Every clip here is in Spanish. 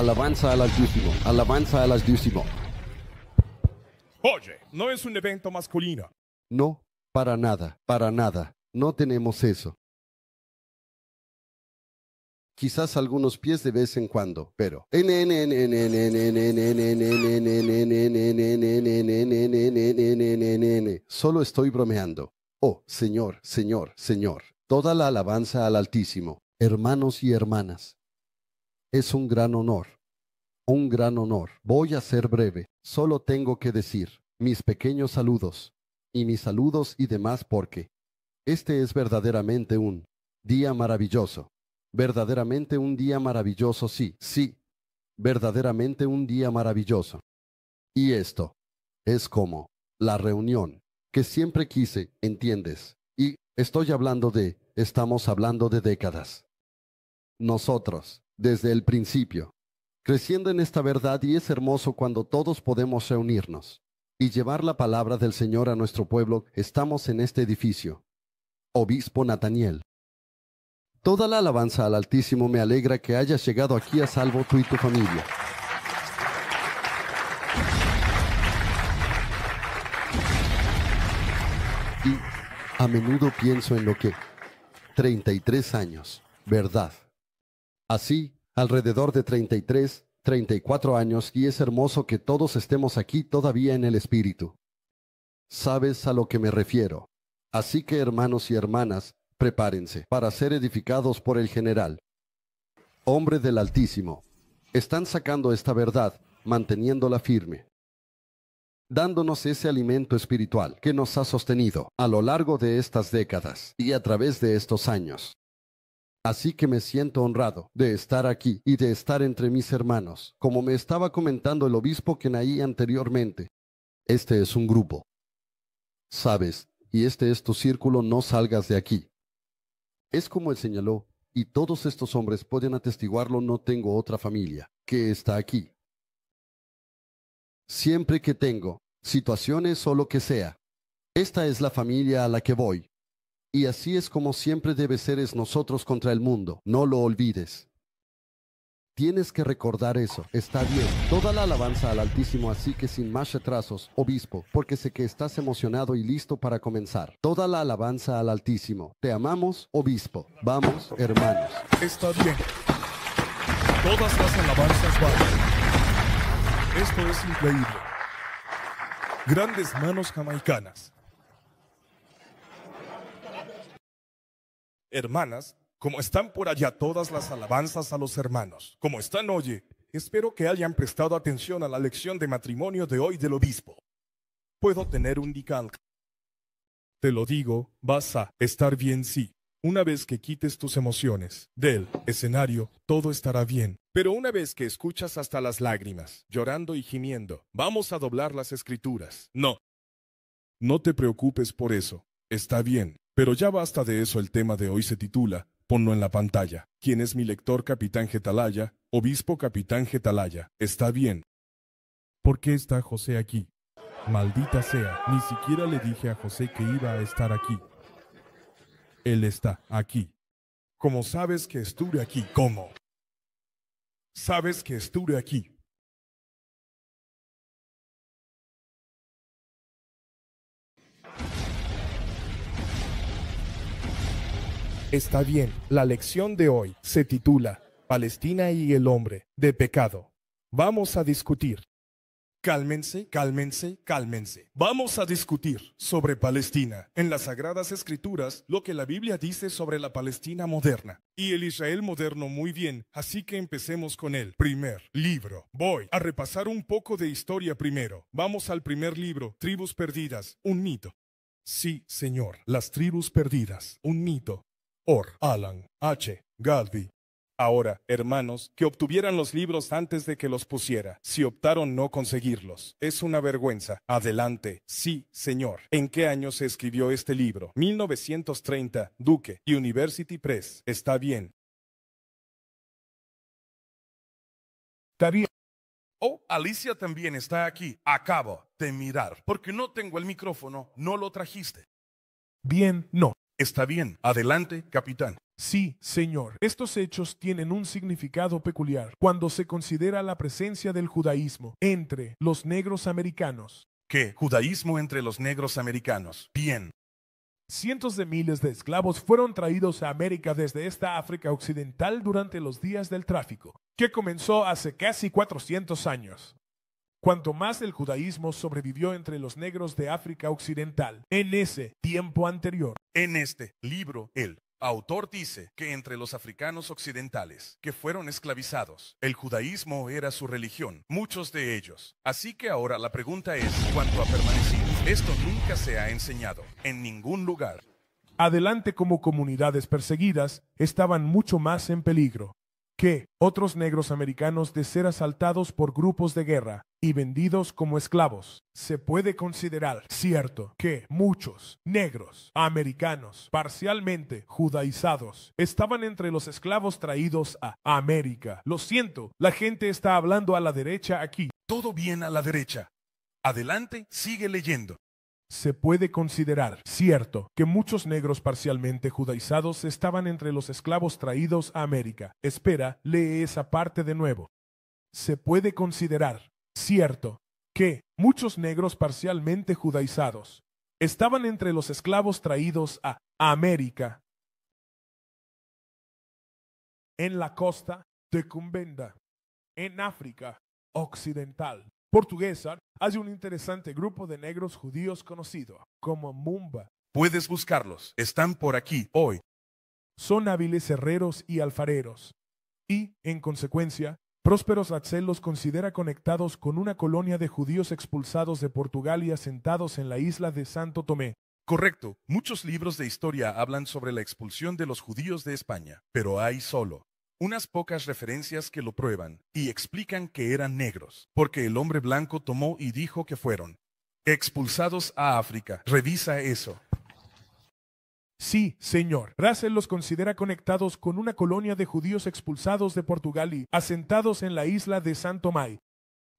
Alabanza al Altísimo, alabanza al Altísimo. Oye, no es un evento masculino. No, para nada, para nada. No tenemos eso. Quizás algunos pies de vez en cuando, pero... Solo estoy bromeando. Oh, Señor, Señor, Señor. Toda la alabanza al Altísimo. Hermanos y hermanas, es un gran honor, un gran honor. Voy a ser breve, solo tengo que decir mis pequeños saludos y mis saludos y demás porque este es verdaderamente un día maravilloso. Verdaderamente un día maravilloso, sí, sí. Verdaderamente un día maravilloso. Y esto es como la reunión que siempre quise, ¿entiendes? Y estoy hablando de, estamos hablando de décadas. Nosotros desde el principio, creciendo en esta verdad y es hermoso cuando todos podemos reunirnos y llevar la palabra del Señor a nuestro pueblo. Estamos en este edificio. Obispo Nataniel. Toda la alabanza al Altísimo me alegra que hayas llegado aquí a salvo tú y tu familia. Y a menudo pienso en lo que 33 años, verdad. Así, alrededor de 33, 34 años y es hermoso que todos estemos aquí todavía en el Espíritu. Sabes a lo que me refiero. Así que hermanos y hermanas, prepárense para ser edificados por el general. Hombre del Altísimo, están sacando esta verdad, manteniéndola firme, dándonos ese alimento espiritual que nos ha sostenido a lo largo de estas décadas y a través de estos años. Así que me siento honrado de estar aquí y de estar entre mis hermanos. Como me estaba comentando el obispo naí anteriormente, este es un grupo. Sabes, y este es tu círculo, no salgas de aquí. Es como él señaló, y todos estos hombres pueden atestiguarlo, no tengo otra familia que está aquí. Siempre que tengo situaciones o lo que sea, esta es la familia a la que voy. Y así es como siempre debe ser es nosotros contra el mundo. No lo olvides. Tienes que recordar eso. Está bien. Toda la alabanza al Altísimo, así que sin más retrasos, obispo, porque sé que estás emocionado y listo para comenzar. Toda la alabanza al Altísimo. Te amamos, obispo. Vamos, hermanos. Está bien. Todas las alabanzas van. Esto es increíble. Grandes manos jamaicanas. hermanas, como están por allá todas las alabanzas a los hermanos, como están oye. espero que hayan prestado atención a la lección de matrimonio de hoy del obispo. Puedo tener un dical. Te lo digo, vas a estar bien sí. Una vez que quites tus emociones del escenario, todo estará bien. Pero una vez que escuchas hasta las lágrimas, llorando y gimiendo, vamos a doblar las escrituras. No. No te preocupes por eso. Está bien. Pero ya basta de eso, el tema de hoy se titula, ponlo en la pantalla. ¿Quién es mi lector capitán Getalaya? Obispo capitán Getalaya. Está bien. ¿Por qué está José aquí? Maldita sea, ni siquiera le dije a José que iba a estar aquí. Él está aquí. ¿Cómo sabes que estuve aquí? ¿Cómo? Sabes que estuve aquí. Está bien, la lección de hoy se titula Palestina y el hombre de pecado. Vamos a discutir. Cálmense, cálmense, cálmense. Vamos a discutir sobre Palestina, en las Sagradas Escrituras, lo que la Biblia dice sobre la Palestina moderna y el Israel moderno muy bien, así que empecemos con el primer libro. Voy a repasar un poco de historia primero. Vamos al primer libro, Tribus Perdidas, un mito. Sí, señor, las tribus perdidas, un mito. Alan, H. Galvi. Ahora, hermanos, que obtuvieran los libros antes de que los pusiera, si optaron no conseguirlos. Es una vergüenza. Adelante. Sí, señor. ¿En qué año se escribió este libro? 1930, Duque, University Press. Está bien. Está bien. Oh, Alicia también está aquí. Acabo de mirar. Porque no tengo el micrófono, no lo trajiste. Bien, no. Está bien, adelante, capitán. Sí, Señor, estos hechos tienen un significado peculiar cuando se considera la presencia del judaísmo entre los negros americanos. ¿Qué? Judaísmo entre los negros americanos. Bien. Cientos de miles de esclavos fueron traídos a América desde esta África Occidental durante los días del tráfico, que comenzó hace casi 400 años cuanto más el judaísmo sobrevivió entre los negros de África Occidental en ese tiempo anterior. En este libro, el autor dice que entre los africanos occidentales que fueron esclavizados, el judaísmo era su religión, muchos de ellos. Así que ahora la pregunta es, ¿cuánto ha permanecido? Esto nunca se ha enseñado en ningún lugar. Adelante como comunidades perseguidas estaban mucho más en peligro que otros negros americanos de ser asaltados por grupos de guerra y vendidos como esclavos, se puede considerar cierto que muchos negros americanos parcialmente judaizados estaban entre los esclavos traídos a América. Lo siento, la gente está hablando a la derecha aquí. Todo bien a la derecha. Adelante, sigue leyendo. Se puede considerar cierto que muchos negros parcialmente judaizados estaban entre los esclavos traídos a América. Espera, lee esa parte de nuevo. Se puede considerar cierto que muchos negros parcialmente judaizados estaban entre los esclavos traídos a América en la costa de Cumbenda, en África Occidental Portuguesa, hay un interesante grupo de negros judíos conocido como Mumba. Puedes buscarlos, están por aquí hoy. Son hábiles herreros y alfareros, y, en consecuencia, Prósperos Axel los considera conectados con una colonia de judíos expulsados de Portugal y asentados en la isla de Santo Tomé. Correcto, muchos libros de historia hablan sobre la expulsión de los judíos de España, pero hay solo unas pocas referencias que lo prueban y explican que eran negros, porque el hombre blanco tomó y dijo que fueron expulsados a África. Revisa eso. Sí, señor. Russell los considera conectados con una colonia de judíos expulsados de Portugal y asentados en la isla de Santo Tomé.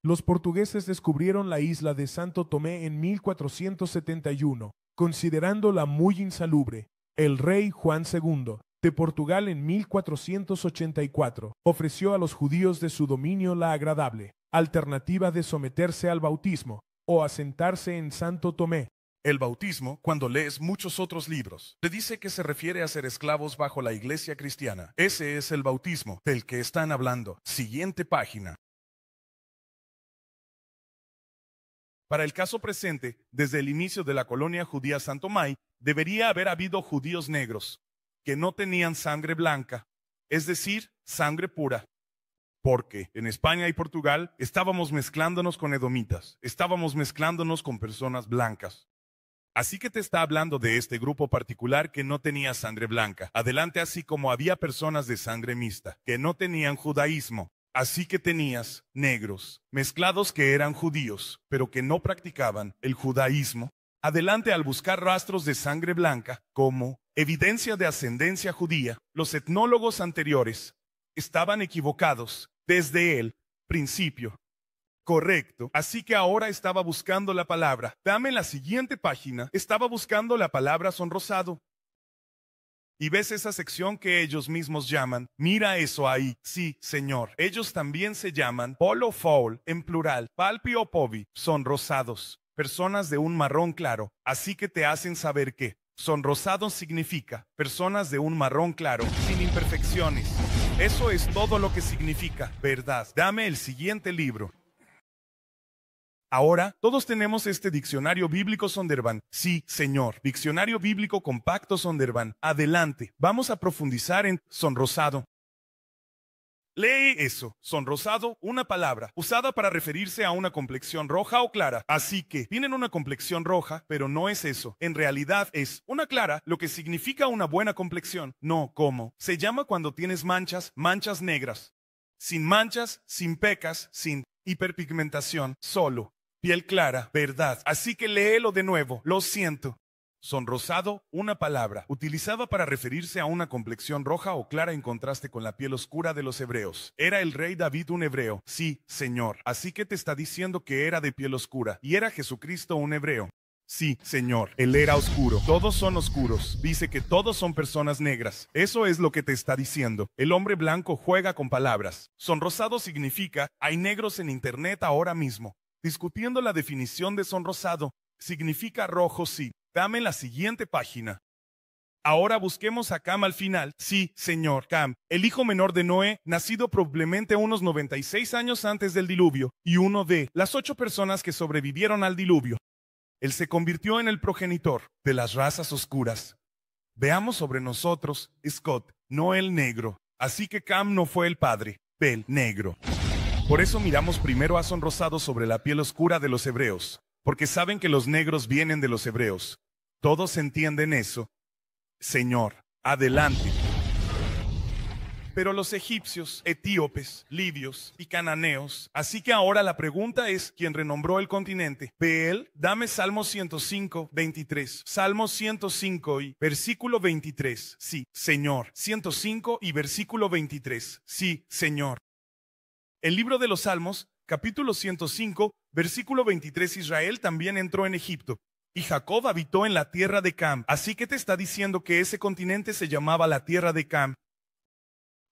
Los portugueses descubrieron la isla de Santo Tomé en 1471, considerándola muy insalubre. El rey Juan II, de Portugal en 1484, ofreció a los judíos de su dominio la agradable alternativa de someterse al bautismo o asentarse en Santo Tomé, el bautismo cuando lees muchos otros libros. Te dice que se refiere a ser esclavos bajo la iglesia cristiana. Ese es el bautismo del que están hablando. Siguiente página. Para el caso presente, desde el inicio de la colonia judía Santo Mai, debería haber habido judíos negros que no tenían sangre blanca, es decir, sangre pura. Porque en España y Portugal estábamos mezclándonos con edomitas, estábamos mezclándonos con personas blancas. Así que te está hablando de este grupo particular que no tenía sangre blanca. Adelante, así como había personas de sangre mixta, que no tenían judaísmo. Así que tenías negros, mezclados que eran judíos, pero que no practicaban el judaísmo. Adelante, al buscar rastros de sangre blanca como evidencia de ascendencia judía, los etnólogos anteriores estaban equivocados desde el principio correcto. Así que ahora estaba buscando la palabra. Dame la siguiente página. Estaba buscando la palabra sonrosado. Y ves esa sección que ellos mismos llaman. Mira eso ahí. Sí, señor. Ellos también se llaman polo foul, en plural, palpi o povi. Sonrosados. Personas de un marrón claro. Así que te hacen saber que sonrosados significa personas de un marrón claro, sin imperfecciones. Eso es todo lo que significa, ¿verdad? Dame el siguiente libro. Ahora, todos tenemos este diccionario bíblico Sonderban. Sí, señor. Diccionario bíblico compacto Sondervan. Adelante. Vamos a profundizar en sonrosado. Lee eso. Sonrosado, una palabra, usada para referirse a una complexión roja o clara. Así que, tienen una complexión roja, pero no es eso. En realidad es una clara, lo que significa una buena complexión. No, ¿cómo? Se llama cuando tienes manchas, manchas negras. Sin manchas, sin pecas, sin hiperpigmentación, solo piel clara, verdad. Así que léelo de nuevo, lo siento. Sonrosado, una palabra, utilizada para referirse a una complexión roja o clara en contraste con la piel oscura de los hebreos. Era el rey David un hebreo, sí, Señor. Así que te está diciendo que era de piel oscura, y era Jesucristo un hebreo. Sí, Señor, Él era oscuro. Todos son oscuros. Dice que todos son personas negras. Eso es lo que te está diciendo. El hombre blanco juega con palabras. Sonrosado significa, hay negros en Internet ahora mismo discutiendo la definición de sonrosado, significa rojo sí. Dame la siguiente página. Ahora busquemos a Cam al final. Sí, señor Cam, el hijo menor de Noé, nacido probablemente unos 96 años antes del diluvio, y uno de las ocho personas que sobrevivieron al diluvio. Él se convirtió en el progenitor de las razas oscuras. Veamos sobre nosotros, Scott, no el negro. Así que Cam no fue el padre del negro. Por eso miramos primero a sonrosado sobre la piel oscura de los hebreos, porque saben que los negros vienen de los hebreos. Todos entienden eso. Señor, adelante. Pero los egipcios, etíopes, libios y cananeos. Así que ahora la pregunta es, ¿quién renombró el continente? Beel, dame Salmo 105, 23. Salmo 105 y versículo 23. Sí, Señor. 105 y versículo 23. Sí, Señor. El libro de los Salmos, capítulo 105, versículo 23, Israel también entró en Egipto. Y Jacob habitó en la tierra de Cam. Así que te está diciendo que ese continente se llamaba la tierra de Cam.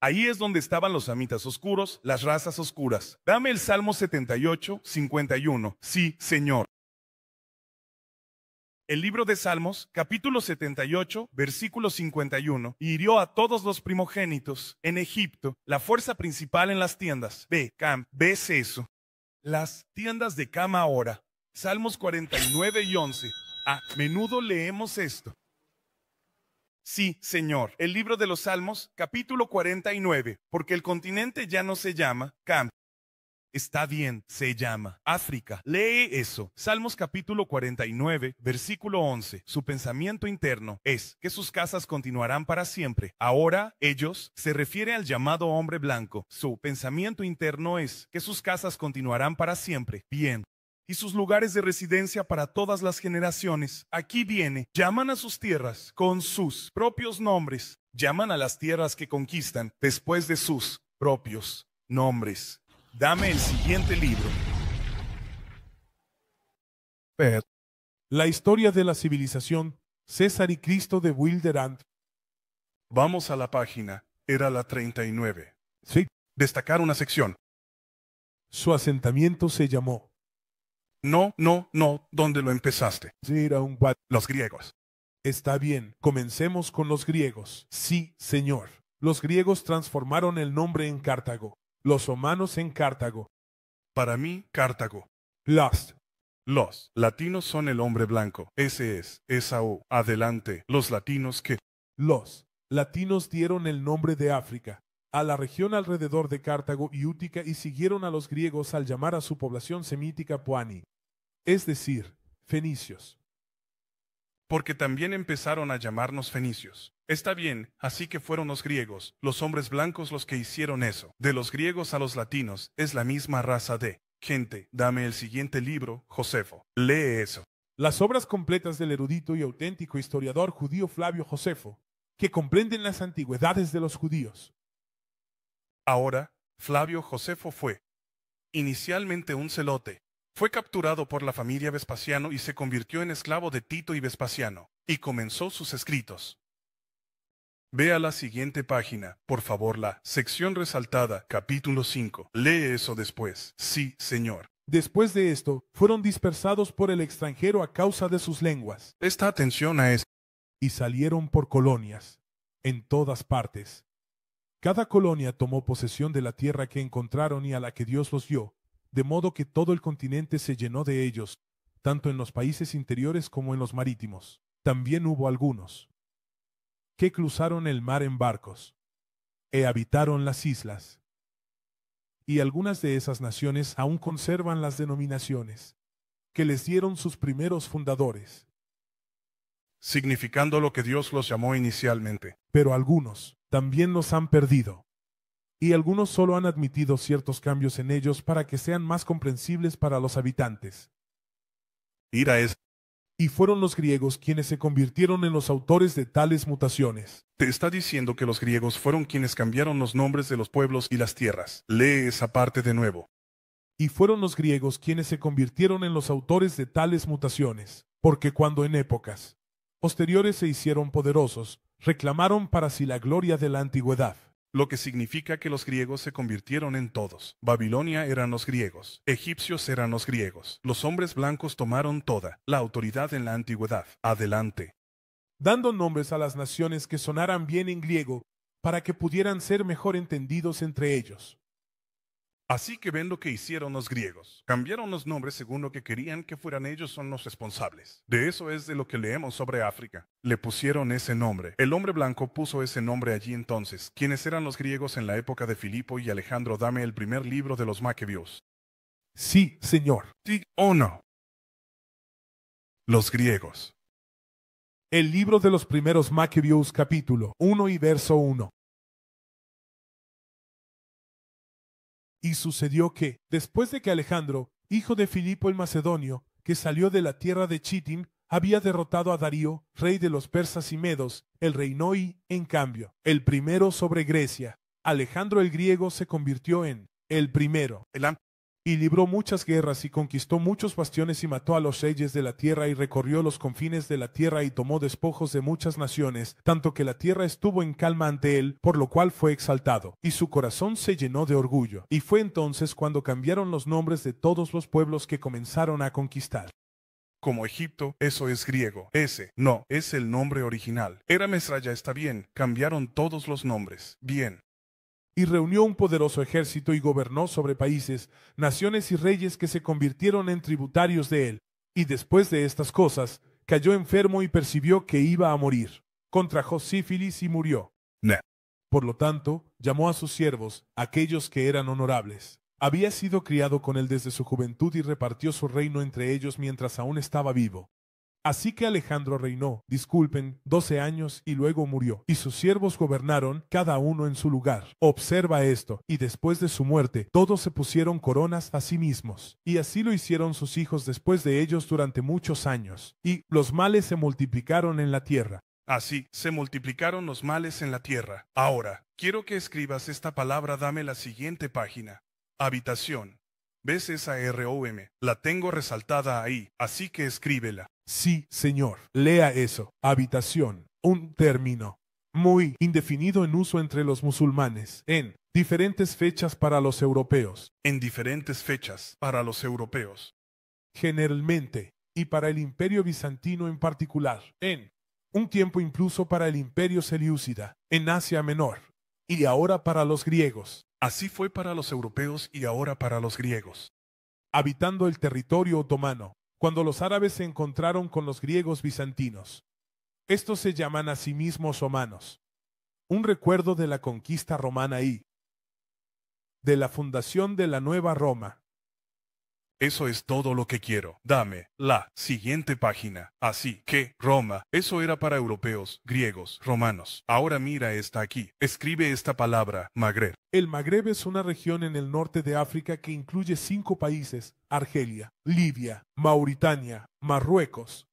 Ahí es donde estaban los amitas oscuros, las razas oscuras. Dame el Salmo 78, 51. Sí, Señor el libro de Salmos, capítulo 78, versículo 51, hirió a todos los primogénitos en Egipto, la fuerza principal en las tiendas. Ve, Cam, ves eso. Las tiendas de cam ahora. Salmos 49 y 11. A menudo leemos esto. Sí, Señor, el libro de los Salmos, capítulo 49, porque el continente ya no se llama Cam, Está bien, se llama África. Lee eso. Salmos capítulo 49, versículo 11. Su pensamiento interno es que sus casas continuarán para siempre. Ahora, ellos se refiere al llamado hombre blanco. Su pensamiento interno es que sus casas continuarán para siempre. Bien, y sus lugares de residencia para todas las generaciones. Aquí viene, llaman a sus tierras con sus propios nombres, llaman a las tierras que conquistan después de sus propios nombres. Dame el siguiente libro. La historia de la civilización César y Cristo de Wilderand. Vamos a la página. Era la 39. Sí. Destacar una sección. Su asentamiento se llamó. No, no, no, ¿dónde lo empezaste? Sí, era un Los griegos. Está bien, comencemos con los griegos. Sí, señor. Los griegos transformaron el nombre en Cartago. Los romanos en Cartago. Para mí, Cartago. Last. Los latinos son el hombre blanco. Ese es, esa o Adelante, los latinos que... Los latinos dieron el nombre de África a la región alrededor de Cartago y Útica y siguieron a los griegos al llamar a su población semítica Puani, es decir, fenicios porque también empezaron a llamarnos fenicios. Está bien, así que fueron los griegos, los hombres blancos los que hicieron eso. De los griegos a los latinos es la misma raza de gente. Dame el siguiente libro, Josefo. Lee eso. Las obras completas del erudito y auténtico historiador judío Flavio Josefo, que comprenden las antigüedades de los judíos. Ahora, Flavio Josefo fue inicialmente un celote, fue capturado por la familia Vespasiano y se convirtió en esclavo de Tito y Vespasiano, y comenzó sus escritos. Vea la siguiente página, por favor, la sección resaltada, capítulo 5. Lee eso después. Sí, señor. Después de esto, fueron dispersados por el extranjero a causa de sus lenguas. Esta atención a esto y salieron por colonias, en todas partes. Cada colonia tomó posesión de la tierra que encontraron y a la que Dios los dio, de modo que todo el continente se llenó de ellos, tanto en los países interiores como en los marítimos. También hubo algunos que cruzaron el mar en barcos e habitaron las islas. Y algunas de esas naciones aún conservan las denominaciones que les dieron sus primeros fundadores, significando lo que Dios los llamó inicialmente. Pero algunos también los han perdido y algunos solo han admitido ciertos cambios en ellos para que sean más comprensibles para los habitantes. Y fueron los griegos quienes se convirtieron en los autores de tales mutaciones. Te está diciendo que los griegos fueron quienes cambiaron los nombres de los pueblos y las tierras. Lee esa parte de nuevo. Y fueron los griegos quienes se convirtieron en los autores de tales mutaciones, porque cuando en épocas posteriores se hicieron poderosos, reclamaron para sí la gloria de la antigüedad lo que significa que los griegos se convirtieron en todos. Babilonia eran los griegos, egipcios eran los griegos, los hombres blancos tomaron toda la autoridad en la antigüedad. Adelante. Dando nombres a las naciones que sonaran bien en griego para que pudieran ser mejor entendidos entre ellos. Así que ven lo que hicieron los griegos. Cambiaron los nombres según lo que querían que fueran ellos son los responsables. De eso es de lo que leemos sobre África. Le pusieron ese nombre. El hombre blanco puso ese nombre allí entonces, ¿Quiénes eran los griegos en la época de Filipo y Alejandro. Dame el primer libro de los Macabeos. Sí, señor. Sí o no. Los griegos. El libro de los primeros Macabeos capítulo 1 y verso 1. Y sucedió que, después de que Alejandro, hijo de Filipo el Macedonio, que salió de la tierra de Chitim, había derrotado a Darío, rey de los persas y medos, el reinó y, en cambio, el primero sobre Grecia. Alejandro el griego se convirtió en el primero. El y libró muchas guerras y conquistó muchos bastiones y mató a los reyes de la tierra y recorrió los confines de la tierra y tomó despojos de muchas naciones, tanto que la tierra estuvo en calma ante él, por lo cual fue exaltado, y su corazón se llenó de orgullo. Y fue entonces cuando cambiaron los nombres de todos los pueblos que comenzaron a conquistar como Egipto, eso es griego. Ese, no, es el nombre original. Era Mesraya, está bien, cambiaron todos los nombres. Bien, y reunió un poderoso ejército y gobernó sobre países, naciones y reyes que se convirtieron en tributarios de él. Y después de estas cosas, cayó enfermo y percibió que iba a morir. Contrajo sífilis y murió. Por lo tanto, llamó a sus siervos, aquellos que eran honorables. Había sido criado con él desde su juventud y repartió su reino entre ellos mientras aún estaba vivo. Así que Alejandro reinó, disculpen, doce años y luego murió, y sus siervos gobernaron, cada uno en su lugar. Observa esto, y después de su muerte, todos se pusieron coronas a sí mismos, y así lo hicieron sus hijos después de ellos durante muchos años, y los males se multiplicaron en la tierra. Así se multiplicaron los males en la tierra. Ahora, quiero que escribas esta palabra, dame la siguiente página. Habitación. ¿Ves esa ROM? La tengo resaltada ahí, así que escríbela. Sí, señor. Lea eso. Habitación. Un término muy indefinido en uso entre los musulmanes, en diferentes fechas para los europeos. En diferentes fechas para los europeos. Generalmente, y para el imperio bizantino en particular, en un tiempo incluso para el imperio selyúcida, en Asia Menor, y ahora para los griegos. Así fue para los europeos y ahora para los griegos. Habitando el territorio otomano, cuando los árabes se encontraron con los griegos bizantinos. Estos se llaman a sí mismos romanos. Un recuerdo de la conquista romana y de la fundación de la Nueva Roma. Eso es todo lo que quiero. Dame la siguiente página. Así que, Roma, eso era para europeos, griegos, romanos. Ahora mira esta aquí. Escribe esta palabra, Magreb. El Magreb es una región en el norte de África que incluye cinco países, Argelia, Libia, Mauritania, Marruecos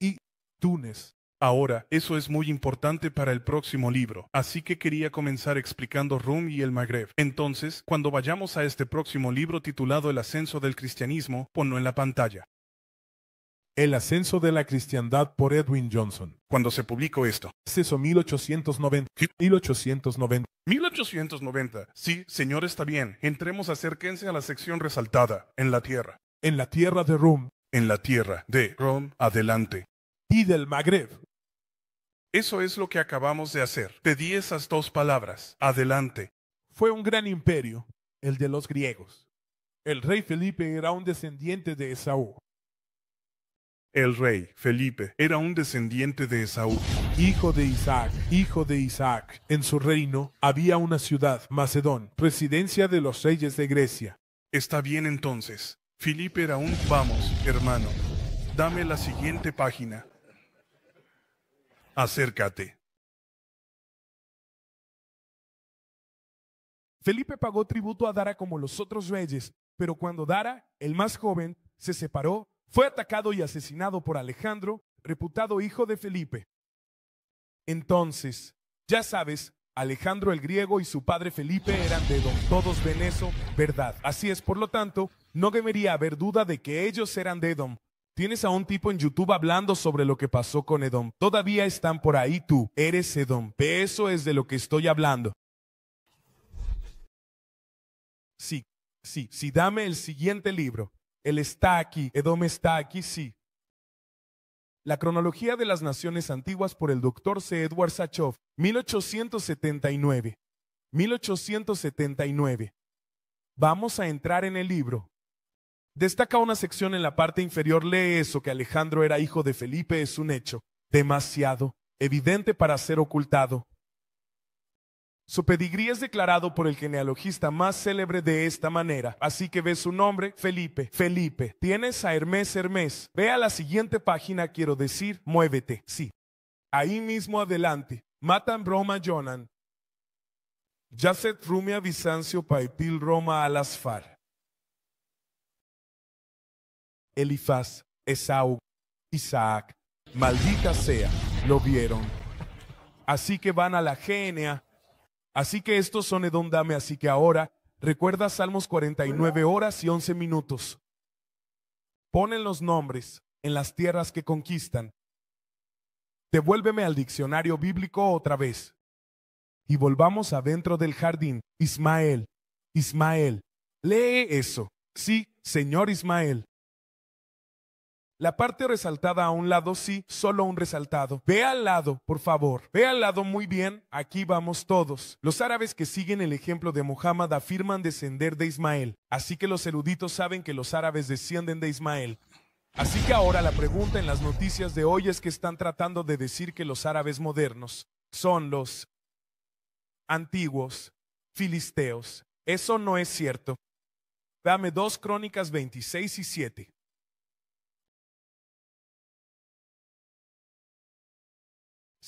y Túnez. Ahora, eso es muy importante para el próximo libro, así que quería comenzar explicando Rum y el Magreb. Entonces, cuando vayamos a este próximo libro titulado El ascenso del cristianismo, ponlo en la pantalla. El ascenso de la cristiandad por Edwin Johnson. Cuando se publicó esto. Ceso 1890. 1890. 1890. Sí, señor, está bien. Entremos acérquense a la sección resaltada. En la tierra. En la tierra de Rum. En la tierra de Rum. Adelante. Y del Magreb. Eso es lo que acabamos de hacer. Te di esas dos palabras. Adelante. Fue un gran imperio, el de los griegos. El rey Felipe era un descendiente de Esaú. El rey Felipe era un descendiente de Esaú. Hijo de Isaac, hijo de Isaac. En su reino había una ciudad, Macedón, residencia de los reyes de Grecia. Está bien entonces. Felipe era un... Vamos, hermano. Dame la siguiente página acércate. Felipe pagó tributo a Dara como los otros reyes, pero cuando Dara, el más joven, se separó, fue atacado y asesinado por Alejandro, reputado hijo de Felipe. Entonces, ya sabes, Alejandro el griego y su padre Felipe eran de todos todos eso verdad. Así es, por lo tanto, no debería haber duda de que ellos eran de Tienes a un tipo en YouTube hablando sobre lo que pasó con Edom. Todavía están por ahí tú. Eres Edom. eso es de lo que estoy hablando. Sí, sí, sí. Dame el siguiente libro. Él está aquí. Edom está aquí, sí. La cronología de las naciones antiguas por el doctor C. Edward Sachov, 1879. 1879. Vamos a entrar en el libro Destaca una sección en la parte inferior, lee eso, que Alejandro era hijo de Felipe, es un hecho demasiado evidente para ser ocultado. Su pedigrí es declarado por el genealogista más célebre de esta manera, así que ve su nombre, Felipe. Felipe, tienes a Hermes Hermes. Ve a la siguiente página, quiero decir, muévete, sí. Ahí mismo adelante, matan Roma Jonan. Yacet Rumia Bizancio Paipil Roma Alasfar. Elifaz, Esaú, Isaac, maldita sea, lo vieron. Así que van a la genia. Así que estos son Edom Dame. Así que ahora recuerda Salmos 49 horas y 11 minutos. Ponen los nombres en las tierras que conquistan. Devuélveme al diccionario bíblico otra vez. Y volvamos adentro del jardín. Ismael, Ismael, lee eso. Sí, señor Ismael. La parte resaltada a un lado sí, solo un resaltado. Ve al lado, por favor. Ve al lado muy bien. Aquí vamos todos. Los árabes que siguen el ejemplo de Muhammad afirman descender de Ismael. Así que los eruditos saben que los árabes descienden de Ismael. Así que ahora la pregunta en las noticias de hoy es que están tratando de decir que los árabes modernos son los antiguos filisteos. Eso no es cierto. Dame dos crónicas 26 y 7.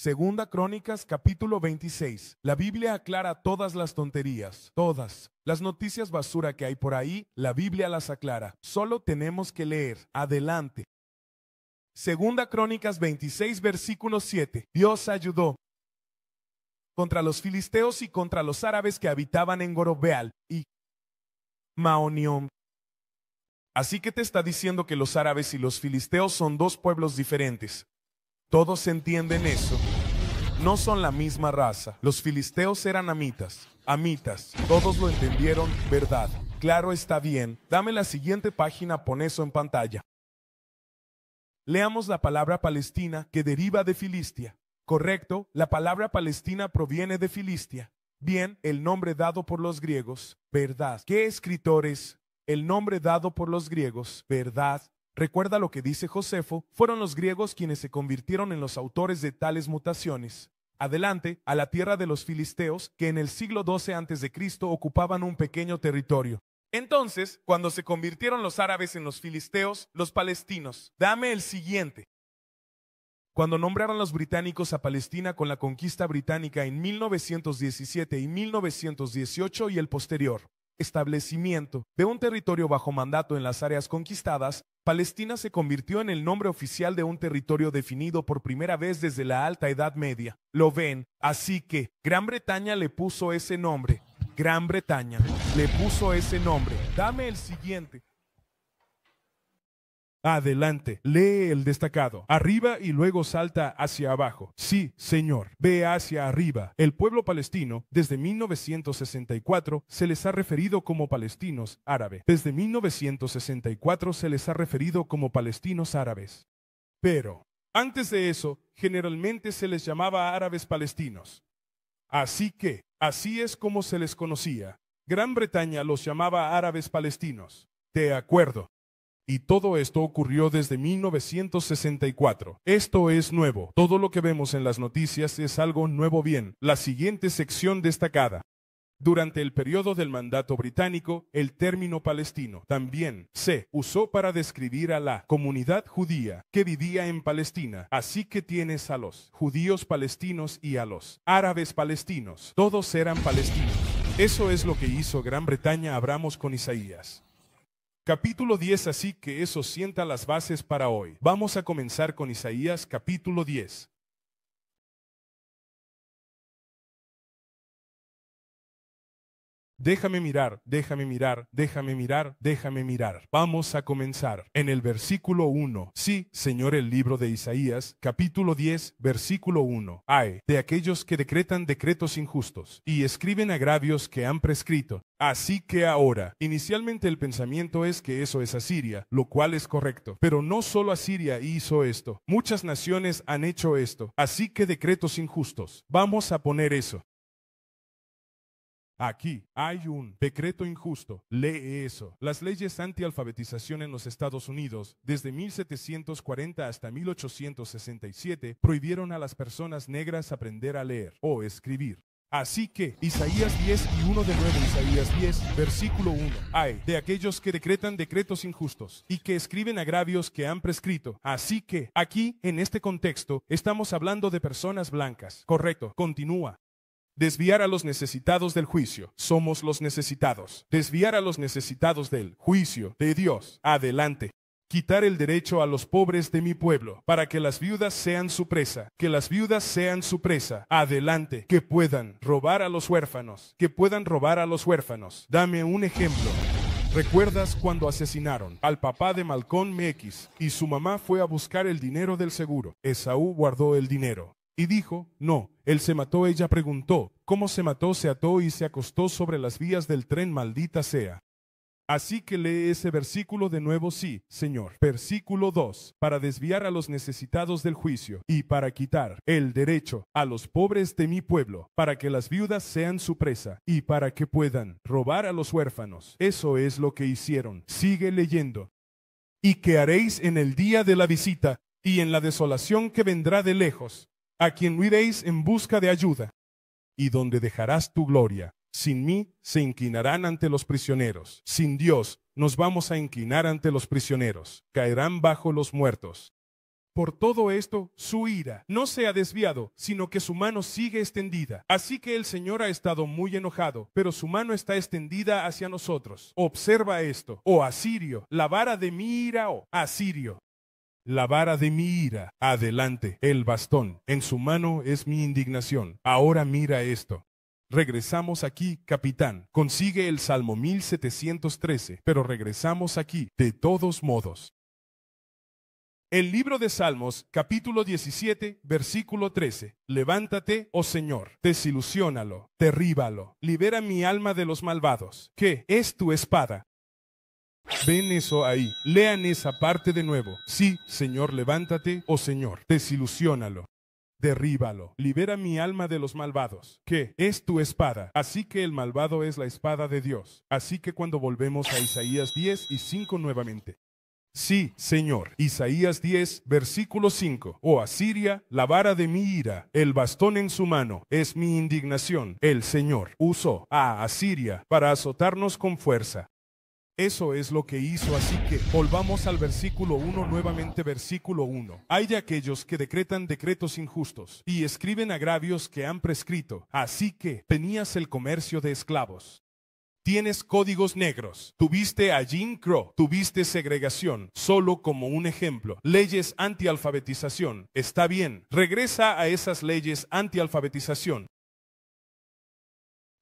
Segunda Crónicas capítulo 26. La Biblia aclara todas las tonterías, todas. Las noticias basura que hay por ahí, la Biblia las aclara. Solo tenemos que leer. Adelante. Segunda Crónicas 26 versículo 7. Dios ayudó contra los filisteos y contra los árabes que habitaban en Gorobeal y Maonión. Así que te está diciendo que los árabes y los filisteos son dos pueblos diferentes. Todos entienden eso. No son la misma raza. Los filisteos eran amitas. Amitas. Todos lo entendieron, ¿verdad? Claro está bien. Dame la siguiente página, pon eso en pantalla. Leamos la palabra Palestina que deriva de Filistia. Correcto, la palabra Palestina proviene de Filistia. Bien, el nombre dado por los griegos, verdad. ¿Qué escritores? El nombre dado por los griegos, verdad, Recuerda lo que dice Josefo, fueron los griegos quienes se convirtieron en los autores de tales mutaciones. Adelante, a la tierra de los filisteos, que en el siglo XII a.C. ocupaban un pequeño territorio. Entonces, cuando se convirtieron los árabes en los filisteos, los palestinos, dame el siguiente. Cuando nombraron los británicos a Palestina con la conquista británica en 1917 y 1918 y el posterior, establecimiento de un territorio bajo mandato en las áreas conquistadas, Palestina se convirtió en el nombre oficial de un territorio definido por primera vez desde la Alta Edad Media. Lo ven, así que Gran Bretaña le puso ese nombre. Gran Bretaña le puso ese nombre. Dame el siguiente adelante, lee el destacado, arriba y luego salta hacia abajo. Sí, señor, ve hacia arriba. El pueblo palestino, desde 1964, se les ha referido como palestinos árabes. Desde 1964 se les ha referido como palestinos árabes. Pero, antes de eso, generalmente se les llamaba árabes palestinos. Así que, así es como se les conocía. Gran Bretaña los llamaba árabes palestinos. De acuerdo. Y todo esto ocurrió desde 1964. Esto es nuevo. Todo lo que vemos en las noticias es algo nuevo bien. La siguiente sección destacada. Durante el periodo del mandato británico, el término palestino también se usó para describir a la comunidad judía que vivía en Palestina. Así que tienes a los judíos palestinos y a los árabes palestinos. Todos eran palestinos. Eso es lo que hizo Gran Bretaña, abramos con Isaías. Capítulo 10, así que eso sienta las bases para hoy. Vamos a comenzar con Isaías capítulo 10. Déjame mirar, déjame mirar, déjame mirar, déjame mirar. Vamos a comenzar en el versículo 1. Sí, Señor, el libro de Isaías, capítulo 10, versículo 1. Ay, de aquellos que decretan decretos injustos y escriben agravios que han prescrito. Así que ahora, inicialmente el pensamiento es que eso es Asiria, lo cual es correcto, pero no solo Asiria hizo esto, muchas naciones han hecho esto, así que decretos injustos. Vamos a poner eso. Aquí hay un decreto injusto. Lee eso. Las leyes antialfabetización en los Estados Unidos, desde 1740 hasta 1867, prohibieron a las personas negras aprender a leer o escribir. Así que Isaías 10 y 1 de nuevo, Isaías 10, versículo 1. Hay de aquellos que decretan decretos injustos y que escriben agravios que han prescrito. Así que aquí, en este contexto, estamos hablando de personas blancas. Correcto, continúa. Desviar a los necesitados del juicio. Somos los necesitados. Desviar a los necesitados del juicio de Dios. Adelante. Quitar el derecho a los pobres de mi pueblo, para que las viudas sean su presa, que las viudas sean su presa, adelante, que puedan robar a los huérfanos, que puedan robar a los huérfanos. Dame un ejemplo. ¿Recuerdas cuando asesinaron al papá de Malcón MX y su mamá fue a buscar el dinero del seguro? Esaú guardó el dinero. Y dijo, no, él se mató. Ella preguntó, ¿cómo se mató? Se ató y se acostó sobre las vías del tren, maldita sea. Así que lee ese versículo de nuevo, sí, Señor. Versículo 2. Para desviar a los necesitados del juicio y para quitar el derecho a los pobres de mi pueblo, para que las viudas sean su presa y para que puedan robar a los huérfanos. Eso es lo que hicieron. Sigue leyendo. Y qué haréis en el día de la visita y en la desolación que vendrá de lejos, a quien no en busca de ayuda, y donde dejarás tu gloria. Sin mí se inclinarán ante los prisioneros. Sin Dios nos vamos a inclinar ante los prisioneros. Caerán bajo los muertos. Por todo esto, su ira no se ha desviado, sino que su mano sigue extendida. Así que el Señor ha estado muy enojado, pero su mano está extendida hacia nosotros. Observa esto, oh Asirio, la vara de mi ira, oh Asirio, la vara de mi ira, adelante, el bastón, en su mano es mi indignación. Ahora mira esto. Regresamos aquí, capitán. Consigue el Salmo 1713, pero regresamos aquí, de todos modos. El libro de Salmos, capítulo 17, versículo 13. Levántate, oh Señor, desilusiónalo, derríbalo, libera mi alma de los malvados, que es tu espada, Ven eso ahí, lean esa parte de nuevo. Sí, Señor, levántate, o oh, Señor, desilusiónalo. Derríbalo, libera mi alma de los malvados, que es tu espada. Así que el malvado es la espada de Dios. Así que cuando volvemos a Isaías 10 y 5 nuevamente, Sí, Señor. Isaías 10, versículo 5. Oh Asiria, la vara de mi ira, el bastón en su mano, es mi indignación. El Señor usó a Asiria para azotarnos con fuerza. Eso es lo que hizo, así que volvamos al versículo 1, nuevamente versículo 1. Hay de aquellos que decretan decretos injustos y escriben agravios que han prescrito, así que tenías el comercio de esclavos. Tienes códigos negros, tuviste a Jim Crow, tuviste segregación, solo como un ejemplo, leyes antialfabetización, está bien, regresa a esas leyes antialfabetización,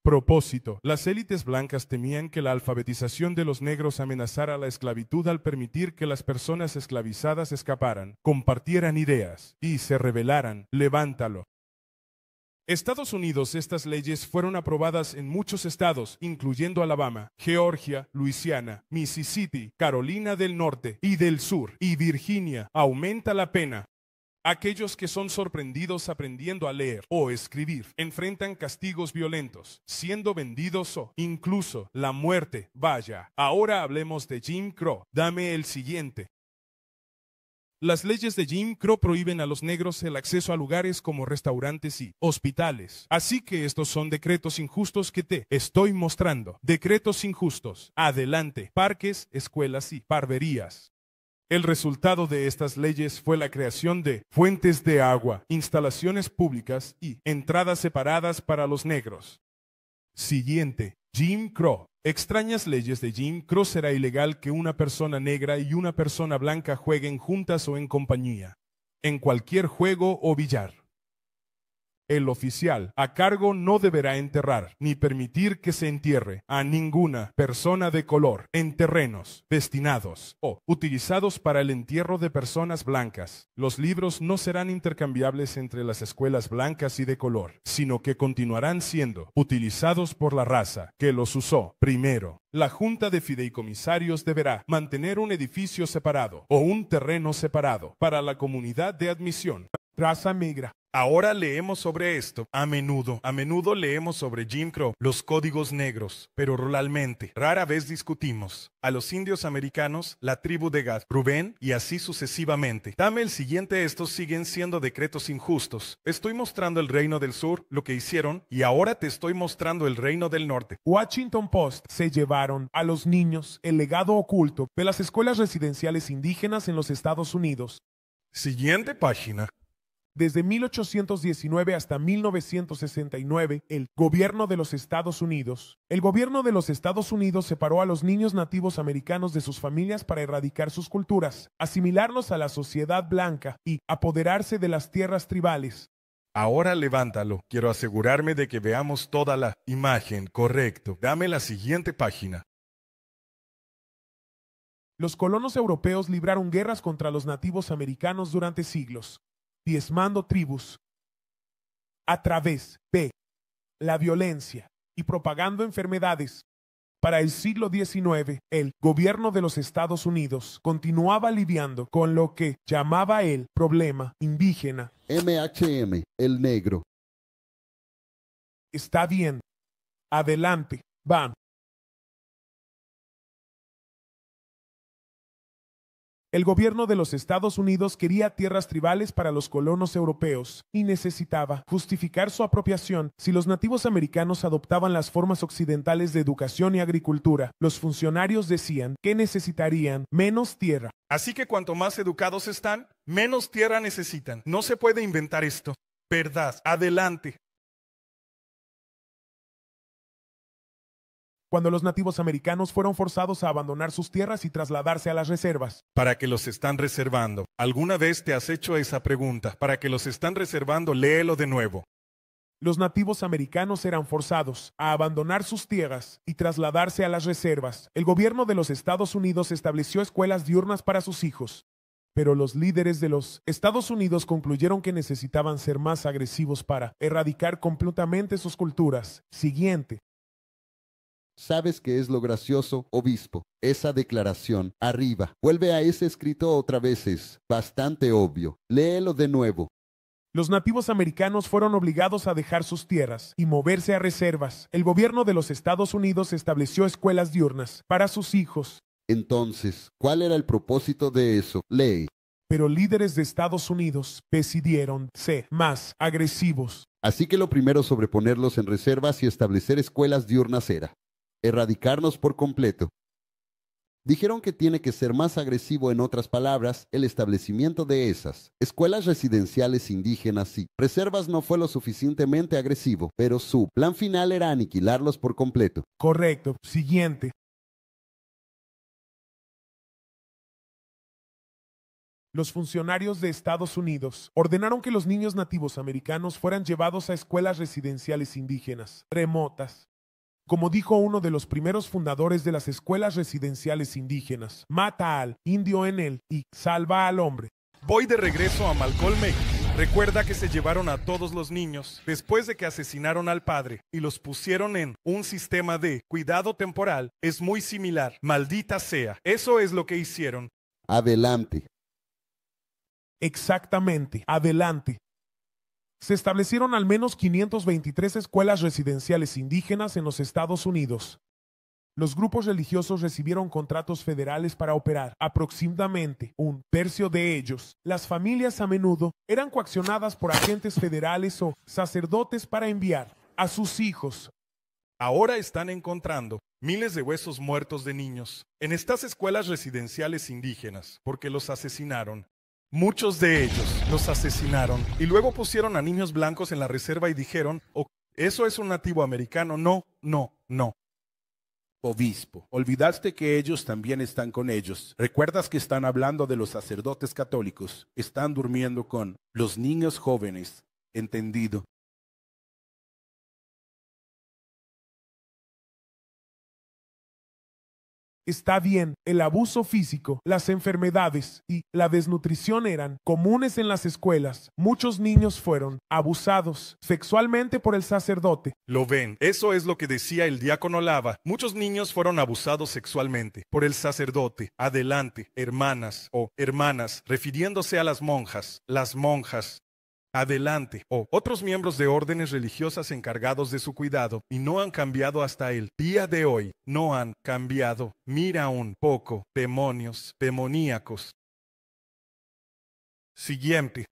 Propósito. Las élites blancas temían que la alfabetización de los negros amenazara la esclavitud al permitir que las personas esclavizadas escaparan, compartieran ideas y se rebelaran. Levántalo. Estados Unidos, estas leyes fueron aprobadas en muchos estados, incluyendo Alabama, Georgia, Luisiana, Mississippi, Carolina del Norte y del Sur y Virginia. Aumenta la pena Aquellos que son sorprendidos aprendiendo a leer o escribir enfrentan castigos violentos, siendo vendidos o incluso la muerte. Vaya, ahora hablemos de Jim Crow. Dame el siguiente. Las leyes de Jim Crow prohíben a los negros el acceso a lugares como restaurantes y hospitales. Así que estos son decretos injustos que te estoy mostrando. Decretos injustos. Adelante. Parques, escuelas y barberías. El resultado de estas leyes fue la creación de fuentes de agua, instalaciones públicas y entradas separadas para los negros. Siguiente, Jim Crow. Extrañas leyes de Jim Crow será ilegal que una persona negra y una persona blanca jueguen juntas o en compañía, en cualquier juego o billar el oficial a cargo no deberá enterrar ni permitir que se entierre a ninguna persona de color en terrenos destinados o utilizados para el entierro de personas blancas. Los libros no serán intercambiables entre las escuelas blancas y de color, sino que continuarán siendo utilizados por la raza que los usó primero. La Junta de Fideicomisarios deberá mantener un edificio separado o un terreno separado para la comunidad de admisión. Raza migra. Ahora leemos sobre esto a menudo. A menudo leemos sobre Jim Crow, los códigos negros, pero ruralmente. Rara vez discutimos. A los indios americanos, la tribu de Gad, Rubén y así sucesivamente. Dame el siguiente, estos siguen siendo decretos injustos. Estoy mostrando el reino del sur, lo que hicieron, y ahora te estoy mostrando el reino del norte. Washington Post se llevaron a los niños el legado oculto de las escuelas residenciales indígenas en los Estados Unidos. Siguiente página. Desde 1819 hasta 1969, el gobierno de los Estados Unidos. El gobierno de los Estados Unidos separó a los niños nativos americanos de sus familias para erradicar sus culturas, asimilarlos a la sociedad blanca y apoderarse de las tierras tribales. Ahora levántalo. Quiero asegurarme de que veamos toda la imagen. Correcto. Dame la siguiente página. Los colonos europeos libraron guerras contra los nativos americanos durante siglos diezmando tribus a través de la violencia y propagando enfermedades. Para el siglo XIX, el gobierno de los Estados Unidos continuaba lidiando con lo que llamaba el problema indígena. MHM, el negro. Está bien. Adelante, van. El gobierno de los Estados Unidos quería tierras tribales para los colonos europeos y necesitaba justificar su apropiación si los nativos americanos adoptaban las formas occidentales de educación y agricultura. Los funcionarios decían que necesitarían menos tierra. Así que cuanto más educados están, menos tierra necesitan. No se puede inventar esto. Verdad. Adelante. cuando los nativos americanos fueron forzados a abandonar sus tierras y trasladarse a las reservas. Para que los están reservando. ¿Alguna vez te has hecho esa pregunta? Para qué los están reservando, léelo de nuevo. Los nativos americanos eran forzados a abandonar sus tierras y trasladarse a las reservas. El gobierno de los Estados Unidos estableció escuelas diurnas para sus hijos, pero los líderes de los Estados Unidos concluyeron que necesitaban ser más agresivos para erradicar completamente sus culturas. Siguiente, ¿Sabes que es lo gracioso, obispo? Esa declaración, arriba. Vuelve a ese escrito otra vez, es bastante obvio. Léelo de nuevo. Los nativos americanos fueron obligados a dejar sus tierras y moverse a reservas. El gobierno de los Estados Unidos estableció escuelas diurnas para sus hijos. Entonces, ¿cuál era el propósito de eso? Lee. Pero líderes de Estados Unidos decidieron ser más agresivos. Así que lo primero sobre ponerlos en reservas y establecer escuelas diurnas era erradicarnos por completo. Dijeron que tiene que ser más agresivo, en otras palabras, el establecimiento de esas escuelas residenciales indígenas y reservas no fue lo suficientemente agresivo, pero su plan final era aniquilarlos por completo. Correcto. Siguiente. Los funcionarios de Estados Unidos ordenaron que los niños nativos americanos fueran llevados a escuelas residenciales indígenas remotas como dijo uno de los primeros fundadores de las escuelas residenciales indígenas, mata al indio en él y salva al hombre. Voy de regreso a Malcolm Recuerda que se llevaron a todos los niños después de que asesinaron al padre y los pusieron en un sistema de cuidado temporal. Es muy similar. Maldita sea. Eso es lo que hicieron. Adelante. Exactamente. Adelante. Se establecieron al menos 523 escuelas residenciales indígenas en los Estados Unidos. Los grupos religiosos recibieron contratos federales para operar. Aproximadamente un tercio de ellos, las familias a menudo, eran coaccionadas por agentes federales o sacerdotes para enviar a sus hijos. Ahora están encontrando miles de huesos muertos de niños en estas escuelas residenciales indígenas porque los asesinaron Muchos de ellos los asesinaron y luego pusieron a niños blancos en la reserva y dijeron, eso es un nativo americano, no, no, no. Obispo, olvidaste que ellos también están con ellos. Recuerdas que están hablando de los sacerdotes católicos, están durmiendo con los niños jóvenes, entendido. Está bien, el abuso físico, las enfermedades y la desnutrición eran comunes en las escuelas. Muchos niños fueron abusados sexualmente por el sacerdote. Lo ven, eso es lo que decía el diácono Lava. Muchos niños fueron abusados sexualmente por el sacerdote. Adelante, hermanas o hermanas, refiriéndose a las monjas. Las monjas adelante o otros miembros de órdenes religiosas encargados de su cuidado y no han cambiado hasta el día de hoy, no han cambiado. Mira un poco, demonios, demoníacos. Siguiente.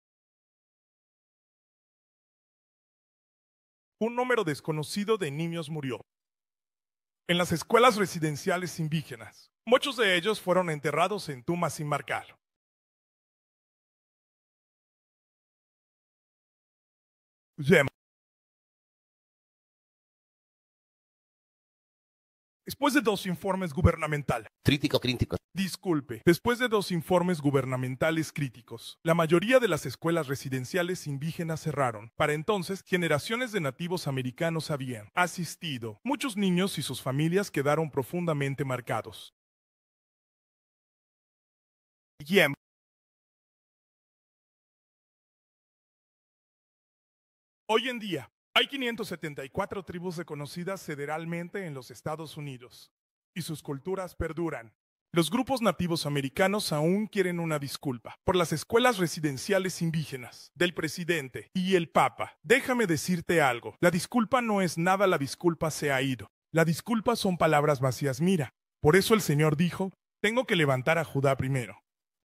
Un número desconocido de niños murió en las escuelas residenciales indígenas. Muchos de ellos fueron enterrados en tumbas sin marcar. Después de dos informes gubernamentales. Crítico, crítico. Disculpe, después de dos informes gubernamentales críticos, la mayoría de las escuelas residenciales indígenas cerraron. Para entonces, generaciones de nativos americanos habían asistido. Muchos niños y sus familias quedaron profundamente marcados. Yem. Hoy en día, hay 574 tribus reconocidas federalmente en los Estados Unidos, y sus culturas perduran. Los grupos nativos americanos aún quieren una disculpa por las escuelas residenciales indígenas del presidente y el papa. Déjame decirte algo, la disculpa no es nada, la disculpa se ha ido. La disculpa son palabras vacías, mira. Por eso el Señor dijo, tengo que levantar a Judá primero,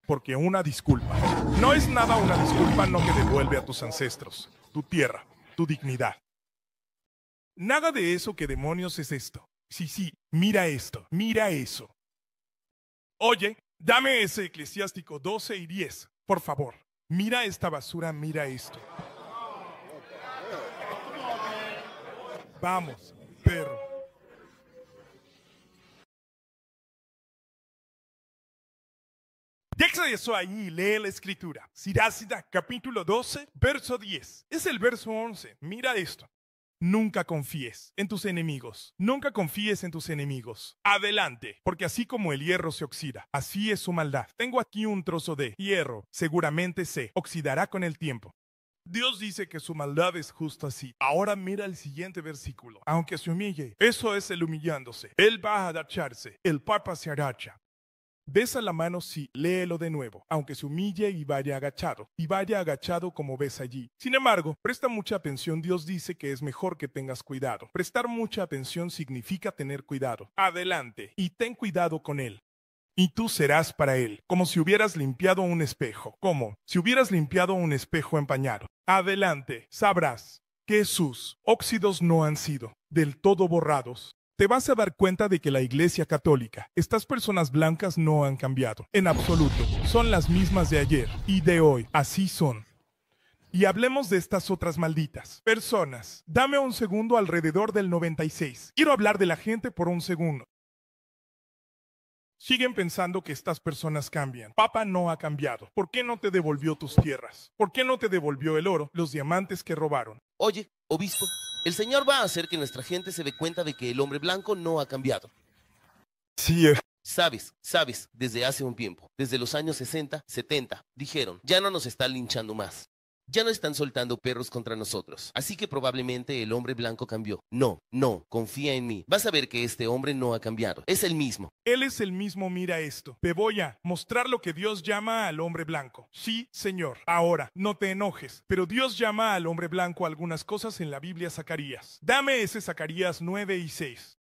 porque una disculpa no es nada una disculpa no que devuelve a tus ancestros, tu tierra, tu dignidad. Nada de eso que demonios es esto. Sí, sí, mira esto, mira eso. Oye, dame ese eclesiástico 12 y 10, por favor. Mira esta basura, mira esto. Vamos, Deja eso ahí y lee la escritura. Sirácida, capítulo 12, verso 10. Es el verso 11. Mira esto. Nunca confíes en tus enemigos. Nunca confíes en tus enemigos. Adelante, porque así como el hierro se oxida, así es su maldad. Tengo aquí un trozo de hierro. Seguramente se oxidará con el tiempo. Dios dice que su maldad es justo así. Ahora mira el siguiente versículo. Aunque se humille, eso es el humillándose. Él va a agacharse, el papa se aracha Besa la mano sí, léelo de nuevo, aunque se humille y vaya agachado, y vaya agachado como ves allí. Sin embargo, presta mucha atención, Dios dice que es mejor que tengas cuidado. Prestar mucha atención significa tener cuidado. Adelante, y ten cuidado con él. Y tú serás para él, como si hubieras limpiado un espejo, como si hubieras limpiado un espejo empañado. Adelante, sabrás que sus óxidos no han sido del todo borrados, te vas a dar cuenta de que la Iglesia Católica, estas personas blancas no han cambiado, en absoluto, son las mismas de ayer y de hoy, así son. Y hablemos de estas otras malditas personas. Dame un segundo alrededor del 96. Quiero hablar de la gente por un segundo. Siguen pensando que estas personas cambian. Papa no ha cambiado. ¿Por qué no te devolvió tus tierras? ¿Por qué no te devolvió el oro, los diamantes que robaron? Oye, obispo, el Señor va a hacer que nuestra gente se dé cuenta de que el hombre blanco no ha cambiado. Sí. Sabes, sabes, desde hace un tiempo, desde los años 60, 70, dijeron, ya no nos está linchando más. Ya no están soltando perros contra nosotros. Así que probablemente el hombre blanco cambió. No, no, confía en mí. Vas a ver que este hombre no ha cambiado. Es el mismo. Él es el mismo, mira esto. Te voy a mostrar lo que Dios llama al hombre blanco. Sí, Señor. Ahora, no te enojes. Pero Dios llama al hombre blanco algunas cosas en la Biblia Zacarías. Dame ese Zacarías 9 y 6.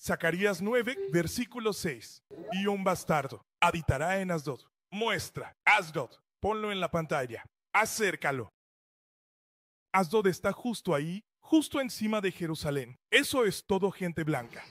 Zacarías 9, versículo 6. Y un bastardo habitará en Asdod. Muestra, Asdod. Ponlo en la pantalla acércalo. Asdod está justo ahí, justo encima de Jerusalén. Eso es todo gente blanca.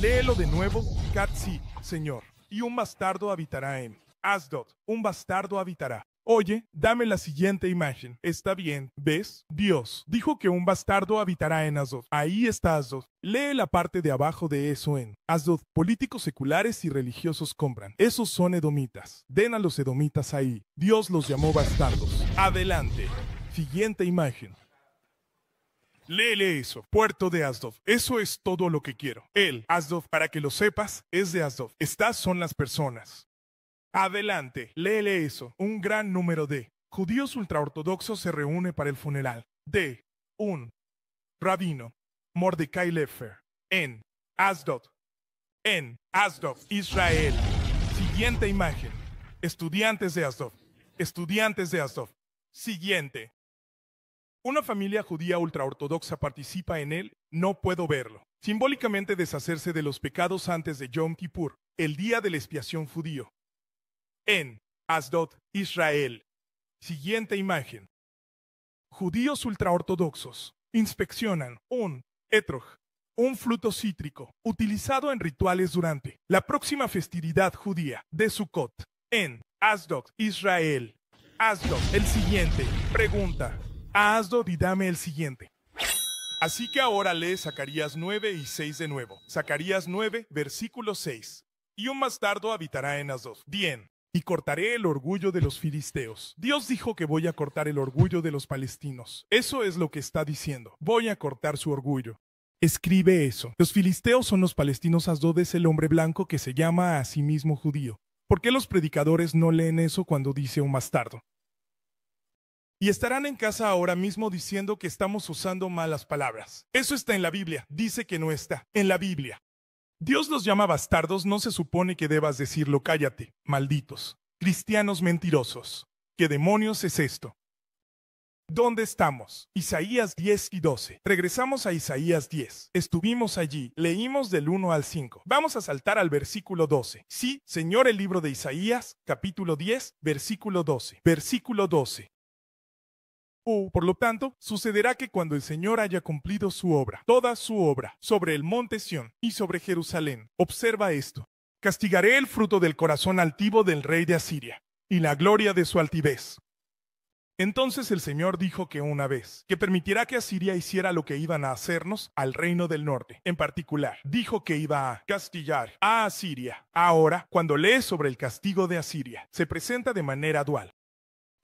Léelo de nuevo, Katsi, Señor, y un bastardo habitará en Asdod, un bastardo habitará. Oye, dame la siguiente imagen. Está bien, ¿ves? Dios dijo que un bastardo habitará en Azov. Ahí está Azov. Lee la parte de abajo de eso en Asdod. Políticos seculares y religiosos compran. Esos son edomitas. Den a los edomitas ahí. Dios los llamó bastardos. Adelante. Siguiente imagen. Léele eso. Puerto de Asdod. Eso es todo lo que quiero. Él, Asdod, para que lo sepas, es de Asdod. Estas son las personas. Adelante, léele eso. Un gran número de judíos ultraortodoxos se reúne para el funeral de un rabino, Mordecai Lefer, en Asdod, en Asdod, Israel. Siguiente imagen. Estudiantes de Asdod. Estudiantes de Asdod. Siguiente. Una familia judía ultraortodoxa participa en él, no puedo verlo. Simbólicamente deshacerse de los pecados antes de Yom Kippur, el día de la expiación judío en Asdod, Israel. Siguiente imagen. Judíos ultraortodoxos inspeccionan un etrog, un fruto cítrico, utilizado en rituales durante la próxima festividad judía de Sukkot, en Asdod, Israel. Asdod, el siguiente. Pregunta a Asdod y dame el siguiente. Así que ahora lee Zacarías 9 y 6 de nuevo. Zacarías 9, versículo 6. Y un más tardo habitará en Asdod. Bien, y cortaré el orgullo de los filisteos. Dios dijo que voy a cortar el orgullo de los palestinos. Eso es lo que está diciendo. Voy a cortar su orgullo. Escribe eso. Los filisteos son los palestinos asdodes el hombre blanco que se llama a sí mismo judío. ¿Por qué los predicadores no leen eso cuando dice un bastardo? Y estarán en casa ahora mismo diciendo que estamos usando malas palabras. Eso está en la Biblia. Dice que no está. En la Biblia. Dios los llama bastardos, no se supone que debas decirlo, cállate, malditos, cristianos mentirosos. ¿Qué demonios es esto? ¿Dónde estamos? Isaías 10 y 12. Regresamos a Isaías 10. Estuvimos allí, leímos del 1 al 5. Vamos a saltar al versículo 12. Sí, Señor, el libro de Isaías, capítulo 10, versículo 12. Versículo 12 por lo tanto, sucederá que cuando el Señor haya cumplido su obra, toda su obra, sobre el monte Sión y sobre Jerusalén, observa esto. Castigaré el fruto del corazón altivo del rey de Asiria y la gloria de su altivez. Entonces el Señor dijo que una vez, que permitirá que Asiria hiciera lo que iban a hacernos al reino del norte. En particular, dijo que iba a castigar a Asiria. Ahora, cuando lee sobre el castigo de Asiria, se presenta de manera dual.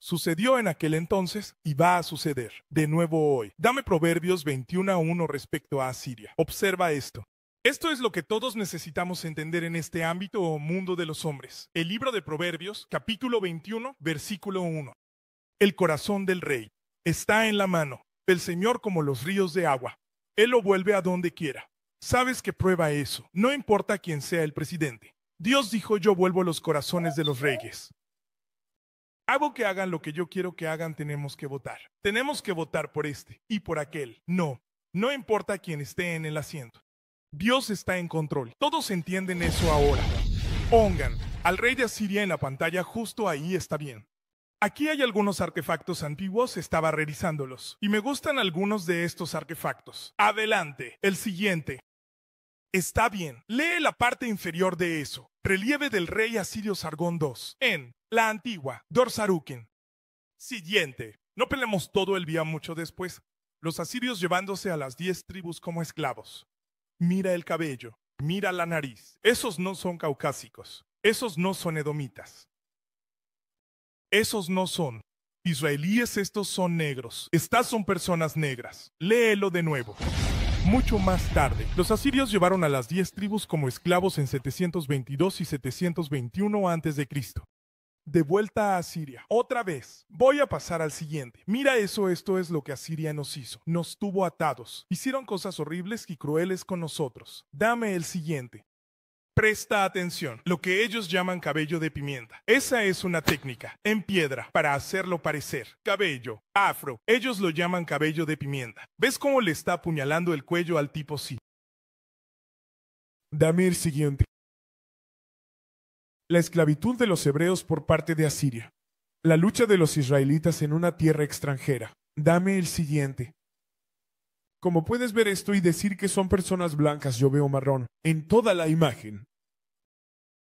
Sucedió en aquel entonces y va a suceder de nuevo hoy. Dame Proverbios 21 a 1 respecto a Asiria. Observa esto. Esto es lo que todos necesitamos entender en este ámbito o mundo de los hombres. El libro de Proverbios, capítulo 21, versículo 1. El corazón del rey está en la mano del Señor como los ríos de agua. Él lo vuelve a donde quiera. Sabes que prueba eso, no importa quién sea el presidente. Dios dijo yo vuelvo los corazones de los reyes hago que hagan lo que yo quiero que hagan, tenemos que votar. Tenemos que votar por este y por aquel. No, no importa quién esté en el asiento. Dios está en control. Todos entienden eso ahora. Ongan, al rey de Asiria en la pantalla justo ahí está bien. Aquí hay algunos artefactos antiguos, estaba revisándolos. Y me gustan algunos de estos artefactos. Adelante, el siguiente. Está bien, lee la parte inferior de eso. Relieve del rey Asirio Sargón II. En la antigua, Dorsaruken. Siguiente. No peleemos todo el día mucho después. Los asirios llevándose a las diez tribus como esclavos. Mira el cabello, mira la nariz. Esos no son caucásicos. Esos no son edomitas. Esos no son. Israelíes estos son negros. Estas son personas negras. Léelo de nuevo. Mucho más tarde, los asirios llevaron a las diez tribus como esclavos en 722 y 721 a.C de vuelta a Asiria. Otra vez. Voy a pasar al siguiente. Mira eso, esto es lo que Asiria nos hizo. Nos tuvo atados. Hicieron cosas horribles y crueles con nosotros. Dame el siguiente. Presta atención, lo que ellos llaman cabello de pimienta. Esa es una técnica, en piedra, para hacerlo parecer. Cabello, afro, ellos lo llaman cabello de pimienta. ¿Ves cómo le está apuñalando el cuello al tipo sí? Dame el siguiente la esclavitud de los hebreos por parte de Asiria, la lucha de los israelitas en una tierra extranjera. Dame el siguiente. Como puedes ver esto y decir que son personas blancas, yo veo marrón en toda la imagen.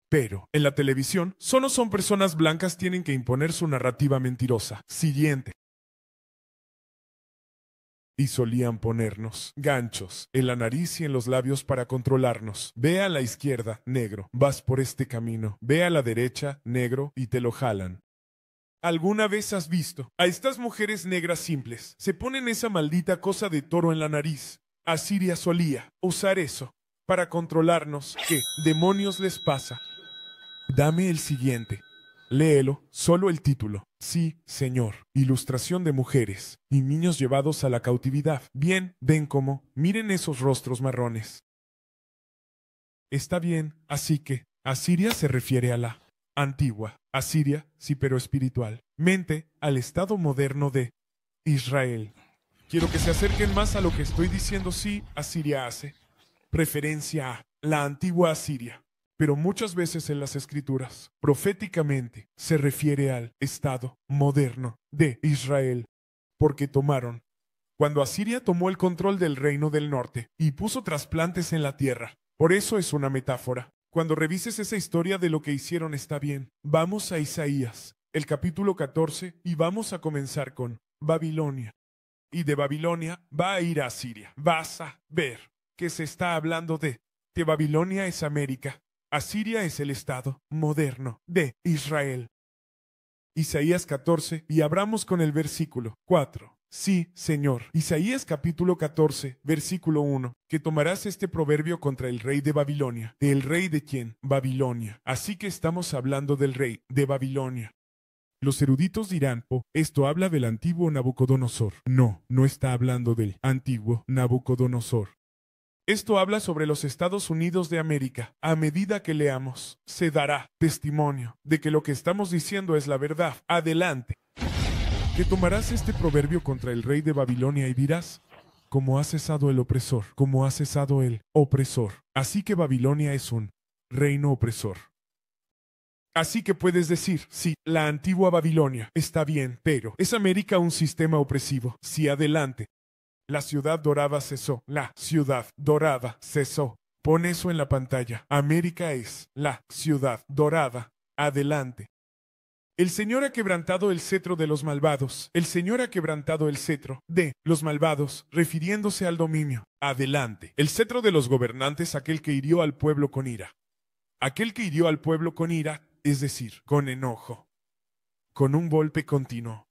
Pero, en la televisión, solo son personas blancas tienen que imponer su narrativa mentirosa. Siguiente y solían ponernos ganchos en la nariz y en los labios para controlarnos. Ve a la izquierda, negro, vas por este camino. Ve a la derecha, negro, y te lo jalan. ¿Alguna vez has visto a estas mujeres negras simples? Se ponen esa maldita cosa de toro en la nariz. Asiria solía usar eso para controlarnos. ¿Qué demonios les pasa? Dame el siguiente. Léelo, solo el título. Sí, señor. Ilustración de mujeres y niños llevados a la cautividad. Bien, ven cómo. Miren esos rostros marrones. Está bien, así que, Asiria se refiere a la antigua Asiria, sí pero espiritual. Mente al estado moderno de Israel. Quiero que se acerquen más a lo que estoy diciendo, sí, Asiria hace. Preferencia a la antigua Asiria pero muchas veces en las escrituras, proféticamente, se refiere al estado moderno de Israel, porque tomaron. Cuando Asiria tomó el control del reino del norte y puso trasplantes en la tierra, por eso es una metáfora. Cuando revises esa historia de lo que hicieron está bien. Vamos a Isaías, el capítulo 14, y vamos a comenzar con Babilonia. Y de Babilonia va a ir a Asiria. Vas a ver que se está hablando de que Babilonia es América, Asiria es el Estado moderno de Israel. Isaías 14, y abramos con el versículo 4. Sí, Señor. Isaías capítulo 14, versículo 1. Que tomarás este proverbio contra el rey de Babilonia. ¿Del rey de quién? Babilonia. Así que estamos hablando del rey de Babilonia. Los eruditos dirán, oh, esto habla del antiguo Nabucodonosor. No, no está hablando del antiguo Nabucodonosor. Esto habla sobre los Estados Unidos de América. A medida que leamos, se dará testimonio de que lo que estamos diciendo es la verdad. Adelante. Que tomarás este proverbio contra el rey de Babilonia y dirás, como ha cesado el opresor, como ha cesado el opresor. Así que Babilonia es un reino opresor. Así que puedes decir, sí, la antigua Babilonia está bien, pero ¿es América un sistema opresivo? Sí, adelante. La ciudad dorada cesó. La ciudad dorada cesó. Pon eso en la pantalla. América es la ciudad dorada. Adelante. El Señor ha quebrantado el cetro de los malvados. El Señor ha quebrantado el cetro de los malvados, refiriéndose al dominio. Adelante. El cetro de los gobernantes, aquel que hirió al pueblo con ira. Aquel que hirió al pueblo con ira, es decir, con enojo. Con un golpe continuo.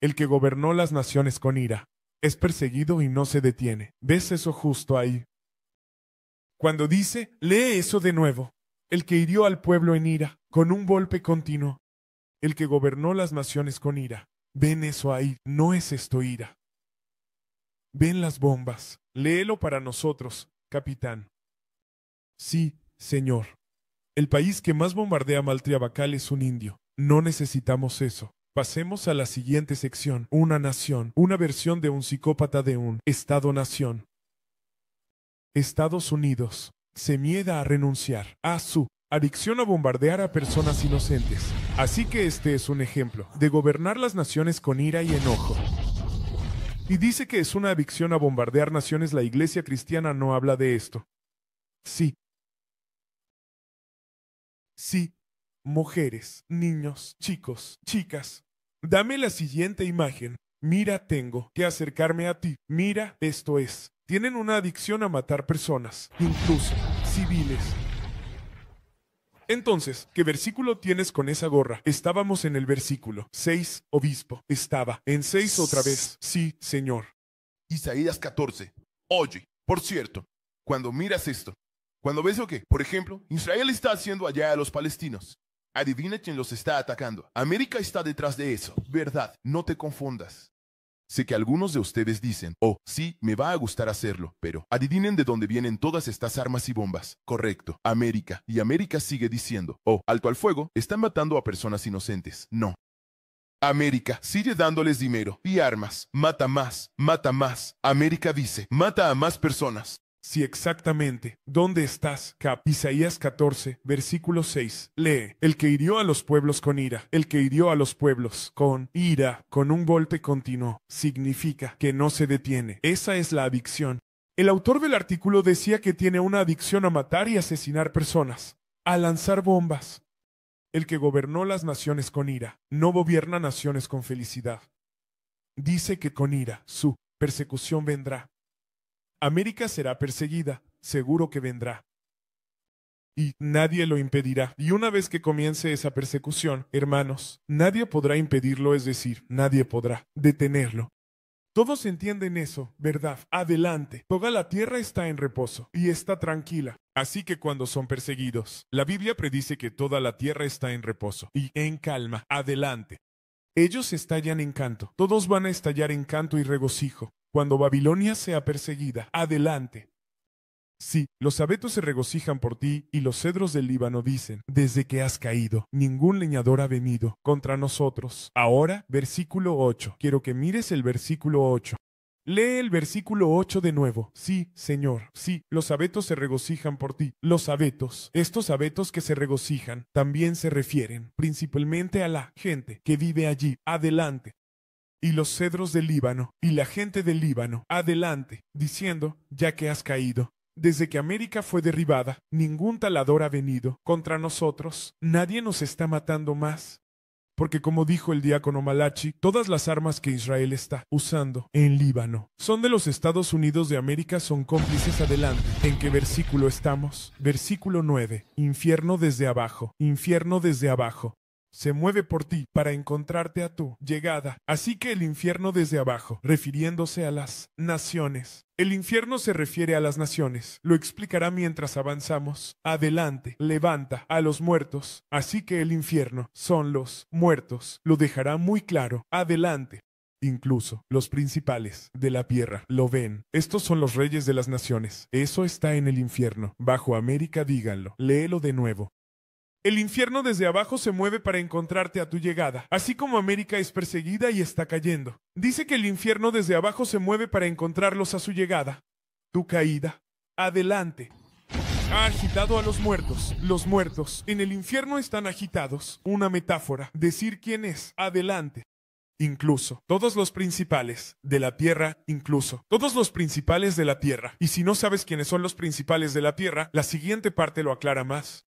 El que gobernó las naciones con ira es perseguido y no se detiene. ¿Ves eso justo ahí? Cuando dice, lee eso de nuevo. El que hirió al pueblo en ira, con un golpe continuo. El que gobernó las naciones con ira. Ven eso ahí, no es esto ira. Ven las bombas. Léelo para nosotros, capitán. Sí, señor. El país que más bombardea Maltriabacal es un indio. No necesitamos eso. Pasemos a la siguiente sección, una nación, una versión de un psicópata de un Estado-nación. Estados Unidos se mieda a renunciar a su adicción a bombardear a personas inocentes. Así que este es un ejemplo de gobernar las naciones con ira y enojo. Y dice que es una adicción a bombardear naciones. La iglesia cristiana no habla de esto. Sí. Sí, mujeres, niños, chicos, chicas. Dame la siguiente imagen. Mira, tengo que acercarme a ti. Mira, esto es. Tienen una adicción a matar personas, incluso civiles. Entonces, ¿qué versículo tienes con esa gorra? Estábamos en el versículo 6, obispo. Estaba en 6 otra vez. Sí, Señor. Isaías 14. Oye, por cierto, cuando miras esto, cuando ves lo que, por ejemplo, Israel está haciendo allá a los palestinos, Adivina quién los está atacando. América está detrás de eso. Verdad, no te confundas. Sé que algunos de ustedes dicen, oh, sí, me va a gustar hacerlo, pero adivinen de dónde vienen todas estas armas y bombas. Correcto, América. Y América sigue diciendo, oh, alto al fuego, están matando a personas inocentes. No, América sigue dándoles dinero y armas. Mata más, mata más. América dice, mata a más personas. Si exactamente. ¿Dónde estás? Cap. Isaías 14, versículo 6. Lee. El que hirió a los pueblos con ira, el que hirió a los pueblos con ira, con un golpe continuo, significa que no se detiene. Esa es la adicción. El autor del artículo decía que tiene una adicción a matar y asesinar personas, a lanzar bombas. El que gobernó las naciones con ira, no gobierna naciones con felicidad. Dice que con ira, su persecución vendrá América será perseguida, seguro que vendrá. Y nadie lo impedirá. Y una vez que comience esa persecución, hermanos, nadie podrá impedirlo, es decir, nadie podrá detenerlo. Todos entienden eso, ¿verdad? Adelante. Toda la tierra está en reposo y está tranquila. Así que cuando son perseguidos, la Biblia predice que toda la tierra está en reposo y en calma. Adelante. Ellos estallan en canto. Todos van a estallar en canto y regocijo. Cuando Babilonia sea perseguida, adelante. Sí, los abetos se regocijan por ti y los cedros del Líbano dicen, desde que has caído, ningún leñador ha venido contra nosotros. Ahora, versículo 8. Quiero que mires el versículo 8. Lee el versículo 8 de nuevo. Sí, Señor, sí, los abetos se regocijan por ti. Los abetos, estos abetos que se regocijan, también se refieren principalmente a la gente que vive allí. Adelante y los cedros del Líbano, y la gente del Líbano, adelante, diciendo, ya que has caído. Desde que América fue derribada, ningún talador ha venido contra nosotros, nadie nos está matando más. Porque como dijo el diácono Malachi, todas las armas que Israel está usando en Líbano son de los Estados Unidos de América, son cómplices adelante. ¿En qué versículo estamos? Versículo 9. Infierno desde abajo, infierno desde abajo se mueve por ti para encontrarte a tu llegada. Así que el infierno desde abajo, refiriéndose a las naciones. El infierno se refiere a las naciones. Lo explicará mientras avanzamos. Adelante, levanta a los muertos. Así que el infierno son los muertos. Lo dejará muy claro. Adelante. Incluso los principales de la tierra lo ven. Estos son los reyes de las naciones. Eso está en el infierno. Bajo América díganlo. Léelo de nuevo. El infierno desde abajo se mueve para encontrarte a tu llegada, así como América es perseguida y está cayendo. Dice que el infierno desde abajo se mueve para encontrarlos a su llegada. Tu caída. Adelante. Ha agitado a los muertos. Los muertos en el infierno están agitados. Una metáfora. Decir quién es. Adelante incluso. Todos los principales de la tierra, incluso. Todos los principales de la tierra. Y si no sabes quiénes son los principales de la tierra, la siguiente parte lo aclara más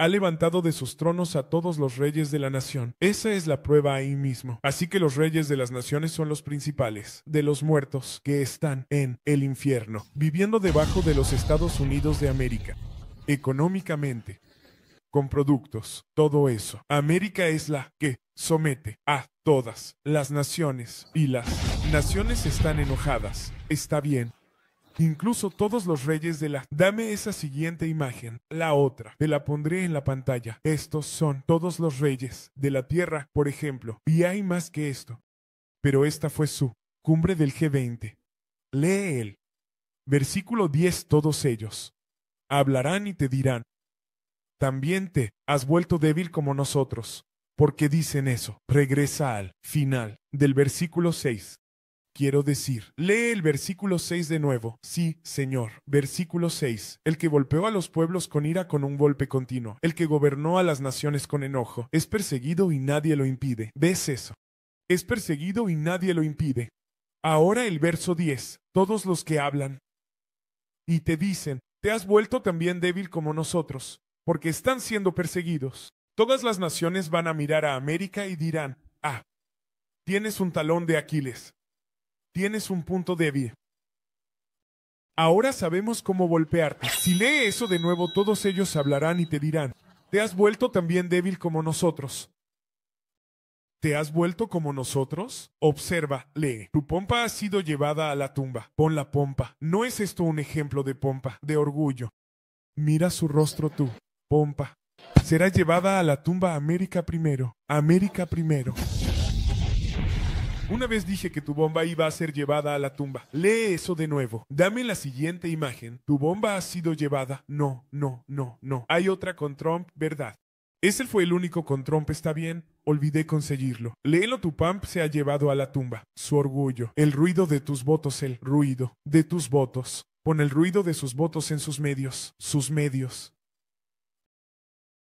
ha levantado de sus tronos a todos los reyes de la nación. Esa es la prueba ahí mismo. Así que los reyes de las naciones son los principales de los muertos que están en el infierno, viviendo debajo de los Estados Unidos de América, económicamente, con productos, todo eso. América es la que somete a todas las naciones y las naciones están enojadas. Está bien, Incluso todos los reyes de la... Dame esa siguiente imagen, la otra, te la pondré en la pantalla. Estos son todos los reyes de la tierra, por ejemplo, y hay más que esto. Pero esta fue su cumbre del G20. Lee él. Versículo 10. Todos ellos hablarán y te dirán, también te has vuelto débil como nosotros. porque dicen eso? Regresa al final del versículo 6. Quiero decir, lee el versículo 6 de nuevo. Sí, Señor. Versículo 6. El que golpeó a los pueblos con ira con un golpe continuo, el que gobernó a las naciones con enojo, es perseguido y nadie lo impide. ¿Ves eso? Es perseguido y nadie lo impide. Ahora el verso 10. Todos los que hablan y te dicen, te has vuelto también débil como nosotros, porque están siendo perseguidos. Todas las naciones van a mirar a América y dirán, ah, tienes un talón de Aquiles tienes un punto débil. Ahora sabemos cómo golpearte. Si lee eso de nuevo, todos ellos hablarán y te dirán, te has vuelto también débil como nosotros. ¿Te has vuelto como nosotros? Observa, lee. Tu pompa ha sido llevada a la tumba. Pon la pompa. ¿No es esto un ejemplo de pompa, de orgullo? Mira su rostro tú, pompa. Será llevada a la tumba América primero. América primero. Una vez dije que tu bomba iba a ser llevada a la tumba. Lee eso de nuevo. Dame la siguiente imagen. Tu bomba ha sido llevada. No, no, no, no. Hay otra con Trump, ¿verdad? Ese fue el único con Trump, está bien. Olvidé conseguirlo. Léelo, tu pump se ha llevado a la tumba. Su orgullo. El ruido de tus votos, el ruido de tus votos. Pon el ruido de sus votos en sus medios. Sus medios.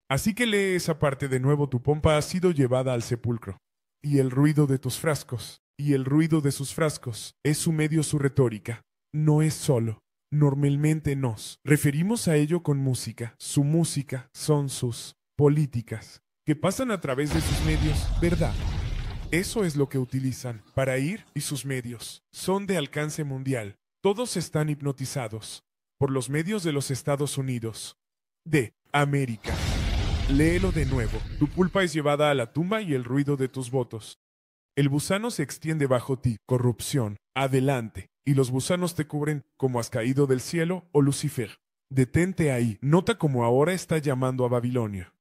Así que lee esa parte de nuevo. Tu pompa ha sido llevada al sepulcro y el ruido de tus frascos, y el ruido de sus frascos, es su medio su retórica, no es solo. Normalmente nos referimos a ello con música. Su música son sus políticas, que pasan a través de sus medios, ¿verdad? Eso es lo que utilizan para ir y sus medios. Son de alcance mundial. Todos están hipnotizados por los medios de los Estados Unidos, de América. Léelo de nuevo. Tu culpa es llevada a la tumba y el ruido de tus votos. El gusano se extiende bajo ti, corrupción, adelante, y los gusanos te cubren como has caído del cielo, o oh Lucifer. Detente ahí, nota cómo ahora está llamando a Babilonia.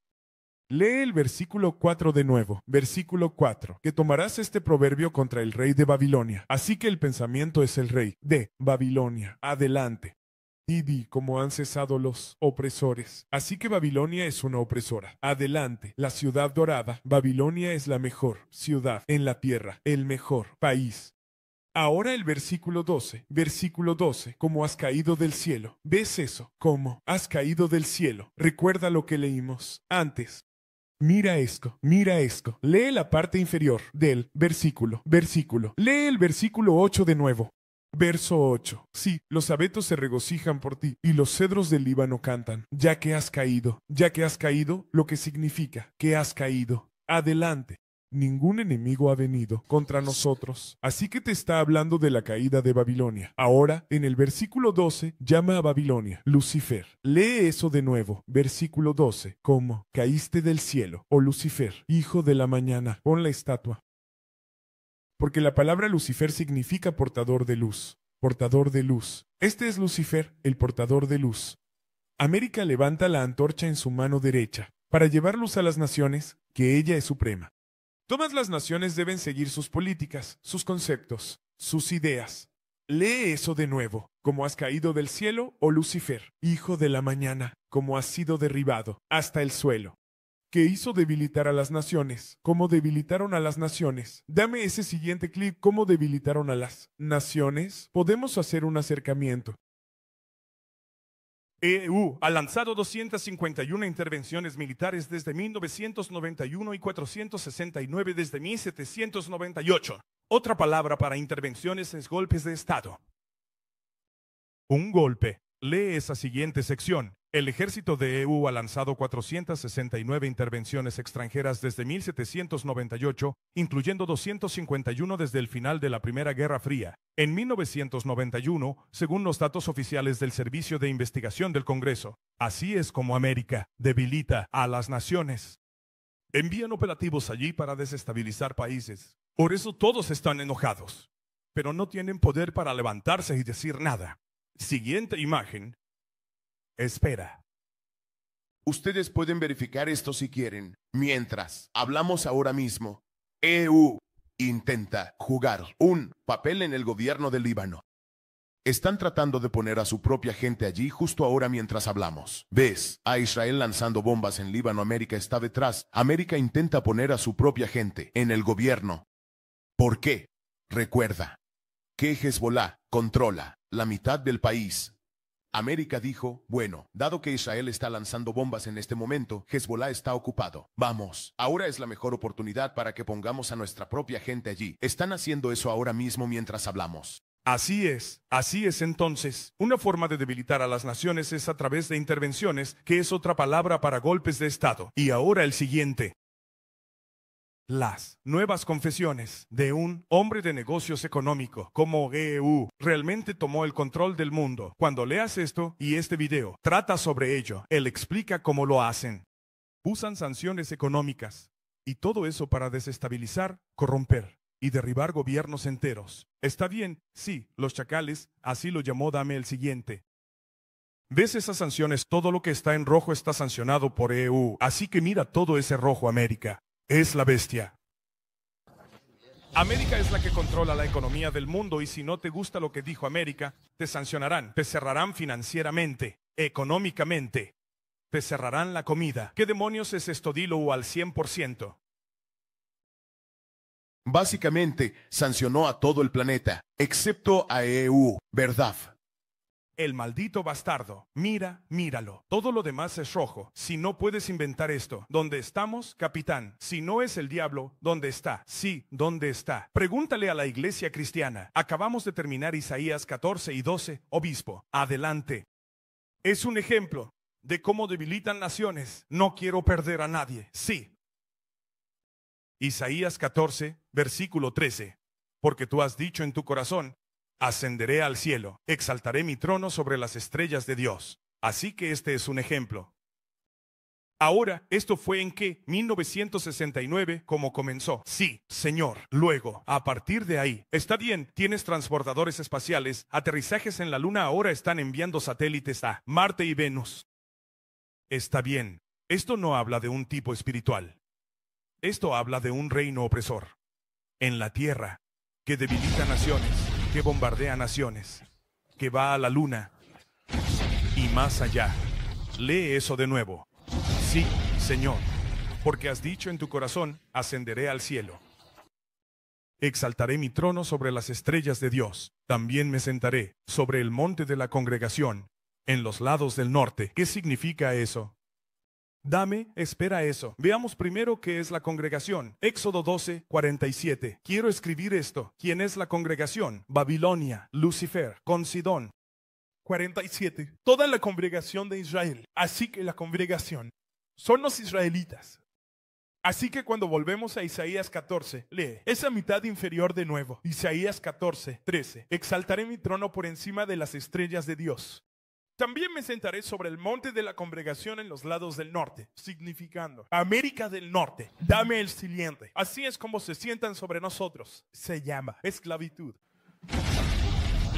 Lee el versículo 4 de nuevo, versículo 4, que tomarás este proverbio contra el rey de Babilonia. Así que el pensamiento es el rey de Babilonia. Adelante. Didi, como han cesado los opresores. Así que Babilonia es una opresora. Adelante, la ciudad dorada. Babilonia es la mejor ciudad en la tierra, el mejor país. Ahora el versículo 12, versículo 12, como has caído del cielo. ¿Ves eso? Como has caído del cielo. Recuerda lo que leímos antes. Mira esto, mira esto. Lee la parte inferior del versículo, versículo. Lee el versículo 8 de nuevo. Verso 8. Sí, los abetos se regocijan por ti y los cedros del Líbano cantan, ya que has caído, ya que has caído, lo que significa que has caído. Adelante. Ningún enemigo ha venido contra nosotros. Así que te está hablando de la caída de Babilonia. Ahora, en el versículo 12, llama a Babilonia Lucifer. Lee eso de nuevo. Versículo 12. Como, caíste del cielo, oh Lucifer, hijo de la mañana. Pon la estatua porque la palabra Lucifer significa portador de luz, portador de luz. Este es Lucifer, el portador de luz. América levanta la antorcha en su mano derecha, para llevar luz a las naciones, que ella es suprema. Todas las naciones deben seguir sus políticas, sus conceptos, sus ideas. Lee eso de nuevo, como has caído del cielo, oh Lucifer, hijo de la mañana, como has sido derribado hasta el suelo que hizo debilitar a las naciones. ¿Cómo debilitaron a las naciones? Dame ese siguiente clic, ¿cómo debilitaron a las naciones? Podemos hacer un acercamiento. EU ha lanzado 251 intervenciones militares desde 1991 y 469 desde 1798. Otra palabra para intervenciones es golpes de Estado. Un golpe. Lee esa siguiente sección. El ejército de EU ha lanzado 469 intervenciones extranjeras desde 1798, incluyendo 251 desde el final de la Primera Guerra Fría. En 1991, según los datos oficiales del Servicio de Investigación del Congreso, así es como América debilita a las naciones. Envían operativos allí para desestabilizar países. Por eso todos están enojados, pero no tienen poder para levantarse y decir nada. Siguiente imagen espera. Ustedes pueden verificar esto si quieren. Mientras hablamos ahora mismo, EU intenta jugar un papel en el gobierno del Líbano. Están tratando de poner a su propia gente allí justo ahora mientras hablamos. ¿Ves? A Israel lanzando bombas en Líbano, América está detrás. América intenta poner a su propia gente en el gobierno. ¿Por qué? Recuerda que Hezbollah controla la mitad del país América dijo, bueno, dado que Israel está lanzando bombas en este momento, Hezbollah está ocupado. Vamos, ahora es la mejor oportunidad para que pongamos a nuestra propia gente allí. Están haciendo eso ahora mismo mientras hablamos. Así es, así es entonces. Una forma de debilitar a las naciones es a través de intervenciones, que es otra palabra para golpes de Estado. Y ahora el siguiente las nuevas confesiones de un hombre de negocios económico como EU realmente tomó el control del mundo. Cuando leas esto y este video, trata sobre ello. Él explica cómo lo hacen. Usan sanciones económicas y todo eso para desestabilizar, corromper y derribar gobiernos enteros. Está bien, sí, los chacales, así lo llamó Dame el siguiente. ¿Ves esas sanciones? Todo lo que está en rojo está sancionado por EU, así que mira todo ese rojo América es la bestia. América es la que controla la economía del mundo y si no te gusta lo que dijo América, te sancionarán, te cerrarán financieramente, económicamente, te cerrarán la comida. ¿Qué demonios es esto? Dilo al 100%. Básicamente, sancionó a todo el planeta, excepto a EU, ¿verdad? El maldito bastardo. Mira, míralo. Todo lo demás es rojo. Si no puedes inventar esto, ¿dónde estamos, capitán? Si no es el diablo, ¿dónde está? Sí, ¿dónde está? Pregúntale a la iglesia cristiana. Acabamos de terminar Isaías 14 y 12. Obispo, adelante. Es un ejemplo de cómo debilitan naciones. No quiero perder a nadie. Sí. Isaías 14, versículo 13. Porque tú has dicho en tu corazón, Ascenderé al cielo, exaltaré mi trono sobre las estrellas de Dios. Así que este es un ejemplo. Ahora, esto fue en que 1969 como comenzó. Sí, señor. Luego, a partir de ahí, está bien, tienes transportadores espaciales, aterrizajes en la Luna ahora están enviando satélites a Marte y Venus. Está bien. Esto no habla de un tipo espiritual. Esto habla de un reino opresor. En la Tierra, que debilita naciones que bombardea naciones, que va a la luna y más allá. Lee eso de nuevo. Sí, Señor, porque has dicho en tu corazón, ascenderé al cielo. Exaltaré mi trono sobre las estrellas de Dios. También me sentaré sobre el monte de la congregación, en los lados del norte. ¿Qué significa eso? Dame, espera eso. Veamos primero qué es la congregación. Éxodo 12, 47. Quiero escribir esto. ¿Quién es la congregación? Babilonia, Lucifer, Sidón. 47. Toda la congregación de Israel. Así que la congregación son los israelitas. Así que cuando volvemos a Isaías 14, lee esa mitad inferior de nuevo. Isaías 14, 13. Exaltaré mi trono por encima de las estrellas de Dios. También me sentaré sobre el monte de la congregación en los lados del norte, significando América del Norte, dame el siguiente. Así es como se sientan sobre nosotros. Se llama esclavitud.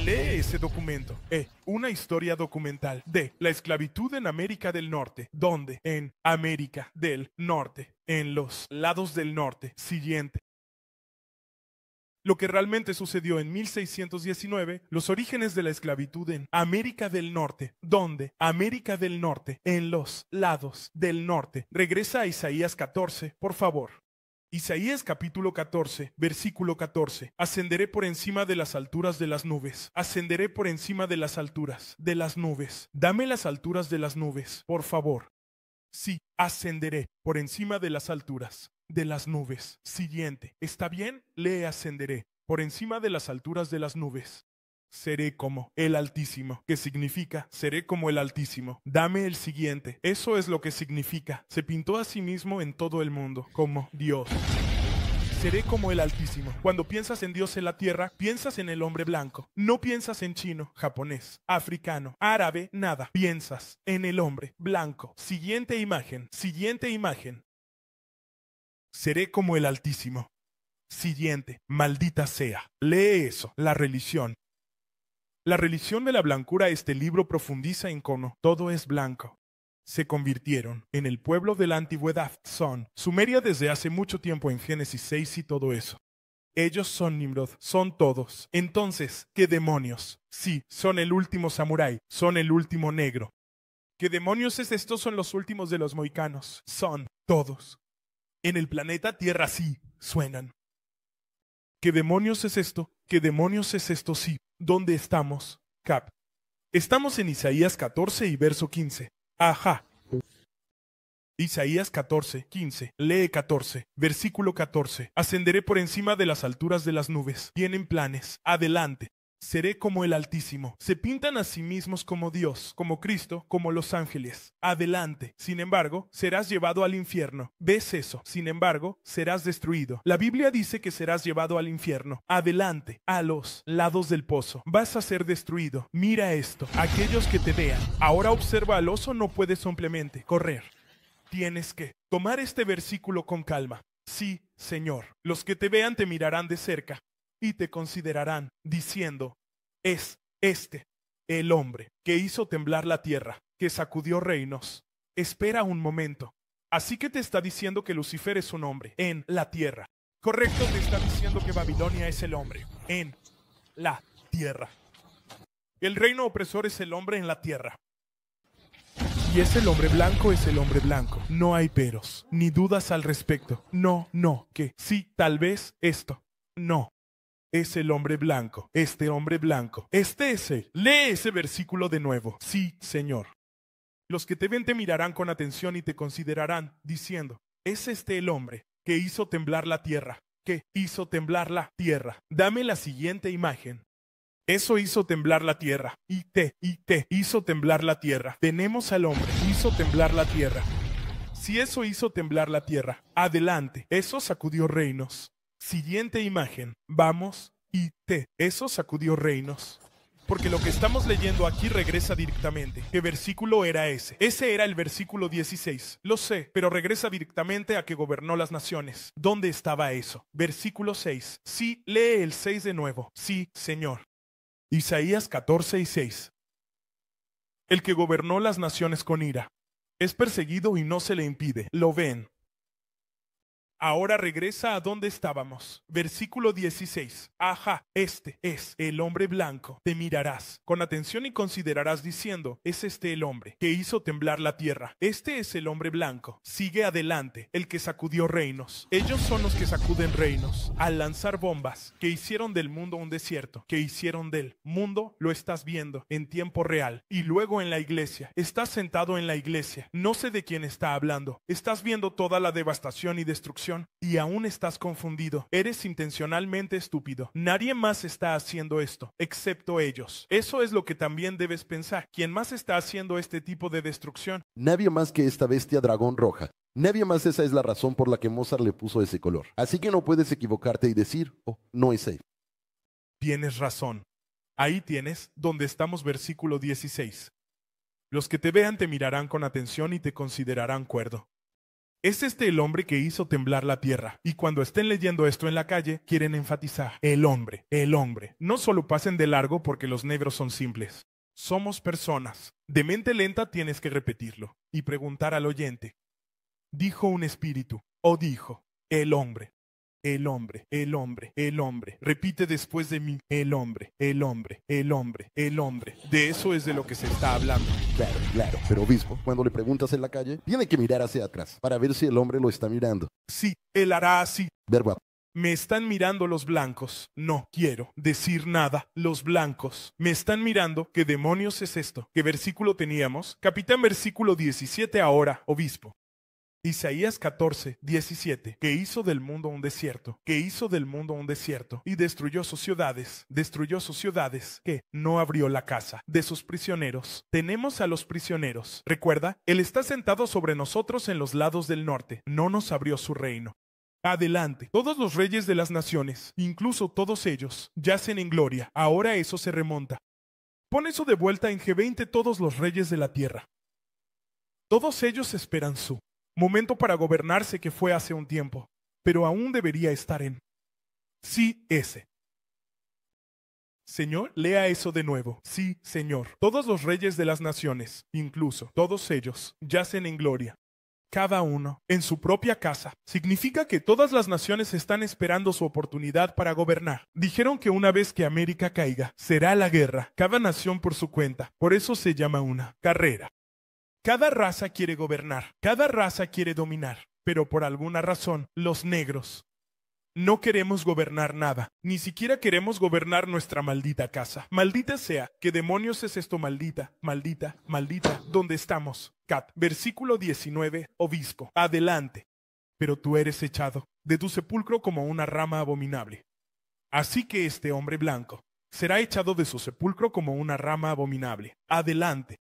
Lee ese documento. Es una historia documental de la esclavitud en América del Norte, ¿Dónde? en América del Norte, en los lados del norte, siguiente lo que realmente sucedió en 1619, los orígenes de la esclavitud en América del Norte, donde América del Norte, en los lados del norte, regresa a Isaías 14, por favor. Isaías capítulo 14, versículo 14. Ascenderé por encima de las alturas de las nubes. Ascenderé por encima de las alturas de las nubes. Dame las alturas de las nubes, por favor. Sí, ascenderé por encima de las alturas de las nubes. Siguiente. Está bien, le ascenderé. Por encima de las alturas de las nubes. Seré como el Altísimo, ¿Qué significa seré como el Altísimo. Dame el siguiente. Eso es lo que significa. Se pintó a sí mismo en todo el mundo como Dios. Seré como el Altísimo. Cuando piensas en Dios en la tierra, piensas en el hombre blanco. No piensas en chino, japonés, africano, árabe, nada. Piensas en el hombre blanco. Siguiente imagen, siguiente imagen seré como el Altísimo. Siguiente, maldita sea. Lee eso, la religión. La religión de la blancura, este libro profundiza en cono. Todo es blanco. Se convirtieron en el pueblo de la antigüedad. Son Sumeria desde hace mucho tiempo en Génesis 6 y todo eso. Ellos son Nimrod, son todos. Entonces, ¿qué demonios? Sí, son el último samurái, son el último negro. ¿Qué demonios es esto? Son los últimos de los moicanos. Son todos en el planeta Tierra sí suenan. ¿Qué demonios es esto? ¿Qué demonios es esto? Sí. ¿Dónde estamos? Cap. Estamos en Isaías 14 y verso 15. Ajá. Isaías 14, 15. Lee 14, versículo 14. Ascenderé por encima de las alturas de las nubes. Tienen planes. Adelante seré como el Altísimo. Se pintan a sí mismos como Dios, como Cristo, como los ángeles. Adelante, sin embargo, serás llevado al infierno. ¿Ves eso? Sin embargo, serás destruido. La Biblia dice que serás llevado al infierno. Adelante, a los lados del pozo. Vas a ser destruido. Mira esto. Aquellos que te vean. Ahora observa al oso no puedes simplemente correr. Tienes que tomar este versículo con calma. Sí, Señor, los que te vean te mirarán de cerca y te considerarán, diciendo, es este el hombre que hizo temblar la tierra, que sacudió reinos. Espera un momento. Así que te está diciendo que Lucifer es un hombre en la tierra. Correcto, te está diciendo que Babilonia es el hombre en la tierra. El reino opresor es el hombre en la tierra. Y es el hombre blanco, es el hombre blanco. No hay peros, ni dudas al respecto. No, no, que sí, tal vez esto. No es el hombre blanco, este hombre blanco, este es él. Lee ese versículo de nuevo. Sí, Señor. Los que te ven te mirarán con atención y te considerarán, diciendo, ¿es este el hombre que hizo temblar la tierra? ¿Qué hizo temblar la tierra. Dame la siguiente imagen. Eso hizo temblar la tierra. Y te, y te, hizo temblar la tierra. Tenemos al hombre, hizo temblar la tierra. Si eso hizo temblar la tierra, adelante, eso sacudió reinos. Siguiente imagen. Vamos y te. Eso sacudió reinos. Porque lo que estamos leyendo aquí regresa directamente. ¿Qué versículo era ese? Ese era el versículo 16. Lo sé, pero regresa directamente a que gobernó las naciones. ¿Dónde estaba eso? Versículo 6. Sí, lee el 6 de nuevo. Sí, Señor. Isaías 14 y 6. El que gobernó las naciones con ira. Es perseguido y no se le impide. Lo ven, Ahora regresa a donde estábamos. Versículo 16. Ajá, este es el hombre blanco. Te mirarás con atención y considerarás diciendo, es este el hombre que hizo temblar la tierra. Este es el hombre blanco. Sigue adelante, el que sacudió reinos. Ellos son los que sacuden reinos al lanzar bombas, que hicieron del mundo un desierto, que hicieron del mundo lo estás viendo en tiempo real y luego en la iglesia. Estás sentado en la iglesia. No sé de quién está hablando. Estás viendo toda la devastación y destrucción y aún estás confundido. Eres intencionalmente estúpido. Nadie más está haciendo esto, excepto ellos. Eso es lo que también debes pensar. ¿Quién más está haciendo este tipo de destrucción? Nadie más que esta bestia dragón roja. Nadie más esa es la razón por la que Mozart le puso ese color. Así que no puedes equivocarte y decir, oh, no es él. Tienes razón. Ahí tienes donde estamos versículo 16. Los que te vean te mirarán con atención y te considerarán cuerdo. Es este el hombre que hizo temblar la tierra. Y cuando estén leyendo esto en la calle, quieren enfatizar, el hombre, el hombre. No solo pasen de largo porque los negros son simples. Somos personas. De mente lenta tienes que repetirlo y preguntar al oyente. Dijo un espíritu, o dijo, el hombre el hombre, el hombre, el hombre. Repite después de mí, el hombre, el hombre, el hombre, el hombre. De eso es de lo que se está hablando. Claro, claro. Pero obispo, cuando le preguntas en la calle, tiene que mirar hacia atrás para ver si el hombre lo está mirando. Sí, él hará así. Verbo. Me están mirando los blancos. No quiero decir nada. Los blancos. Me están mirando. ¿Qué demonios es esto? ¿Qué versículo teníamos? Capitán versículo 17 ahora, obispo. Isaías 14, 17, que hizo del mundo un desierto, que hizo del mundo un desierto, y destruyó sus ciudades, destruyó sus ciudades, que no abrió la casa de sus prisioneros. Tenemos a los prisioneros. Recuerda, Él está sentado sobre nosotros en los lados del norte, no nos abrió su reino. Adelante, todos los reyes de las naciones, incluso todos ellos, yacen en gloria. Ahora eso se remonta. Pon eso de vuelta en G20 todos los reyes de la tierra. Todos ellos esperan su momento para gobernarse que fue hace un tiempo, pero aún debería estar en. Sí, ese. Señor, lea eso de nuevo. Sí, Señor. Todos los reyes de las naciones, incluso todos ellos, yacen en gloria. Cada uno en su propia casa. Significa que todas las naciones están esperando su oportunidad para gobernar. Dijeron que una vez que América caiga, será la guerra, cada nación por su cuenta. Por eso se llama una carrera. Cada raza quiere gobernar, cada raza quiere dominar, pero por alguna razón los negros no queremos gobernar nada, ni siquiera queremos gobernar nuestra maldita casa. Maldita sea, ¿qué demonios es esto maldita, maldita, maldita, ¿dónde estamos? Cat, versículo 19, obispo, adelante. Pero tú eres echado de tu sepulcro como una rama abominable. Así que este hombre blanco será echado de su sepulcro como una rama abominable. Adelante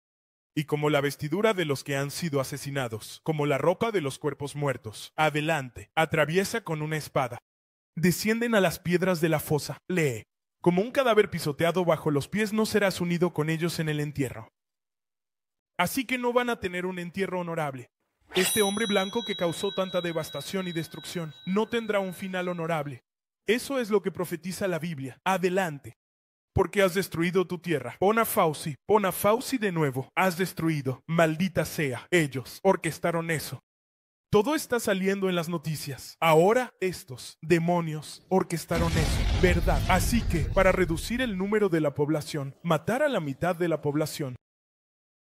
y como la vestidura de los que han sido asesinados, como la roca de los cuerpos muertos. Adelante, atraviesa con una espada. Descienden a las piedras de la fosa. Lee. Como un cadáver pisoteado bajo los pies no serás unido con ellos en el entierro. Así que no van a tener un entierro honorable. Este hombre blanco que causó tanta devastación y destrucción no tendrá un final honorable. Eso es lo que profetiza la Biblia. Adelante, porque has destruido tu tierra. Pon a Fauci, pon a Fauci de nuevo. Has destruido, maldita sea. Ellos orquestaron eso. Todo está saliendo en las noticias. Ahora estos demonios orquestaron eso, ¿verdad? Así que, para reducir el número de la población, matar a la mitad de la población.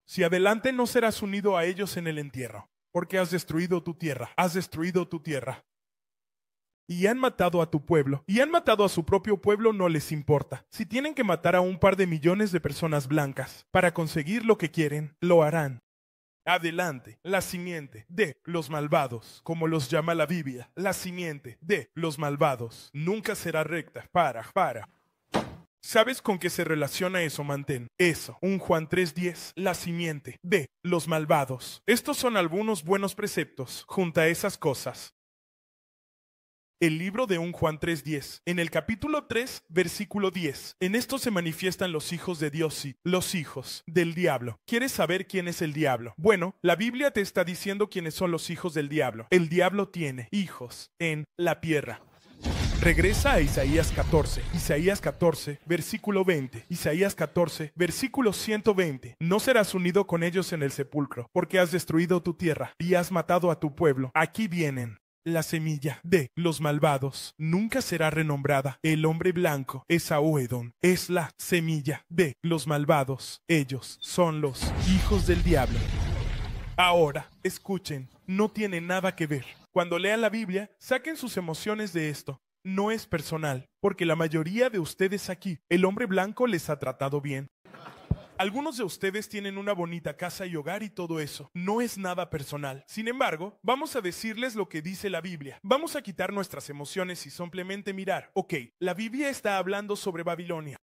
Si adelante no serás unido a ellos en el entierro, porque has destruido tu tierra, has destruido tu tierra y han matado a tu pueblo, y han matado a su propio pueblo, no les importa. Si tienen que matar a un par de millones de personas blancas para conseguir lo que quieren, lo harán. Adelante, la simiente de los malvados, como los llama la Biblia, la simiente de los malvados nunca será recta. Para, para. ¿Sabes con qué se relaciona eso, Mantén? Eso, un Juan 3.10, la simiente de los malvados. Estos son algunos buenos preceptos, junta esas cosas, el libro de un Juan 3.10. En el capítulo 3, versículo 10. En esto se manifiestan los hijos de Dios y los hijos del diablo. ¿Quieres saber quién es el diablo? Bueno, la Biblia te está diciendo quiénes son los hijos del diablo. El diablo tiene hijos en la tierra. Regresa a Isaías 14, Isaías 14, versículo 20, Isaías 14, versículo 120. No serás unido con ellos en el sepulcro, porque has destruido tu tierra y has matado a tu pueblo. Aquí vienen la semilla de los malvados nunca será renombrada. El hombre blanco, es Edom, es la semilla de los malvados. Ellos son los hijos del diablo. Ahora, escuchen, no tiene nada que ver. Cuando lean la Biblia, saquen sus emociones de esto. No es personal, porque la mayoría de ustedes aquí, el hombre blanco les ha tratado bien. Algunos de ustedes tienen una bonita casa y hogar y todo eso. No es nada personal. Sin embargo, vamos a decirles lo que dice la Biblia. Vamos a quitar nuestras emociones y simplemente mirar. Ok, la Biblia está hablando sobre Babilonia.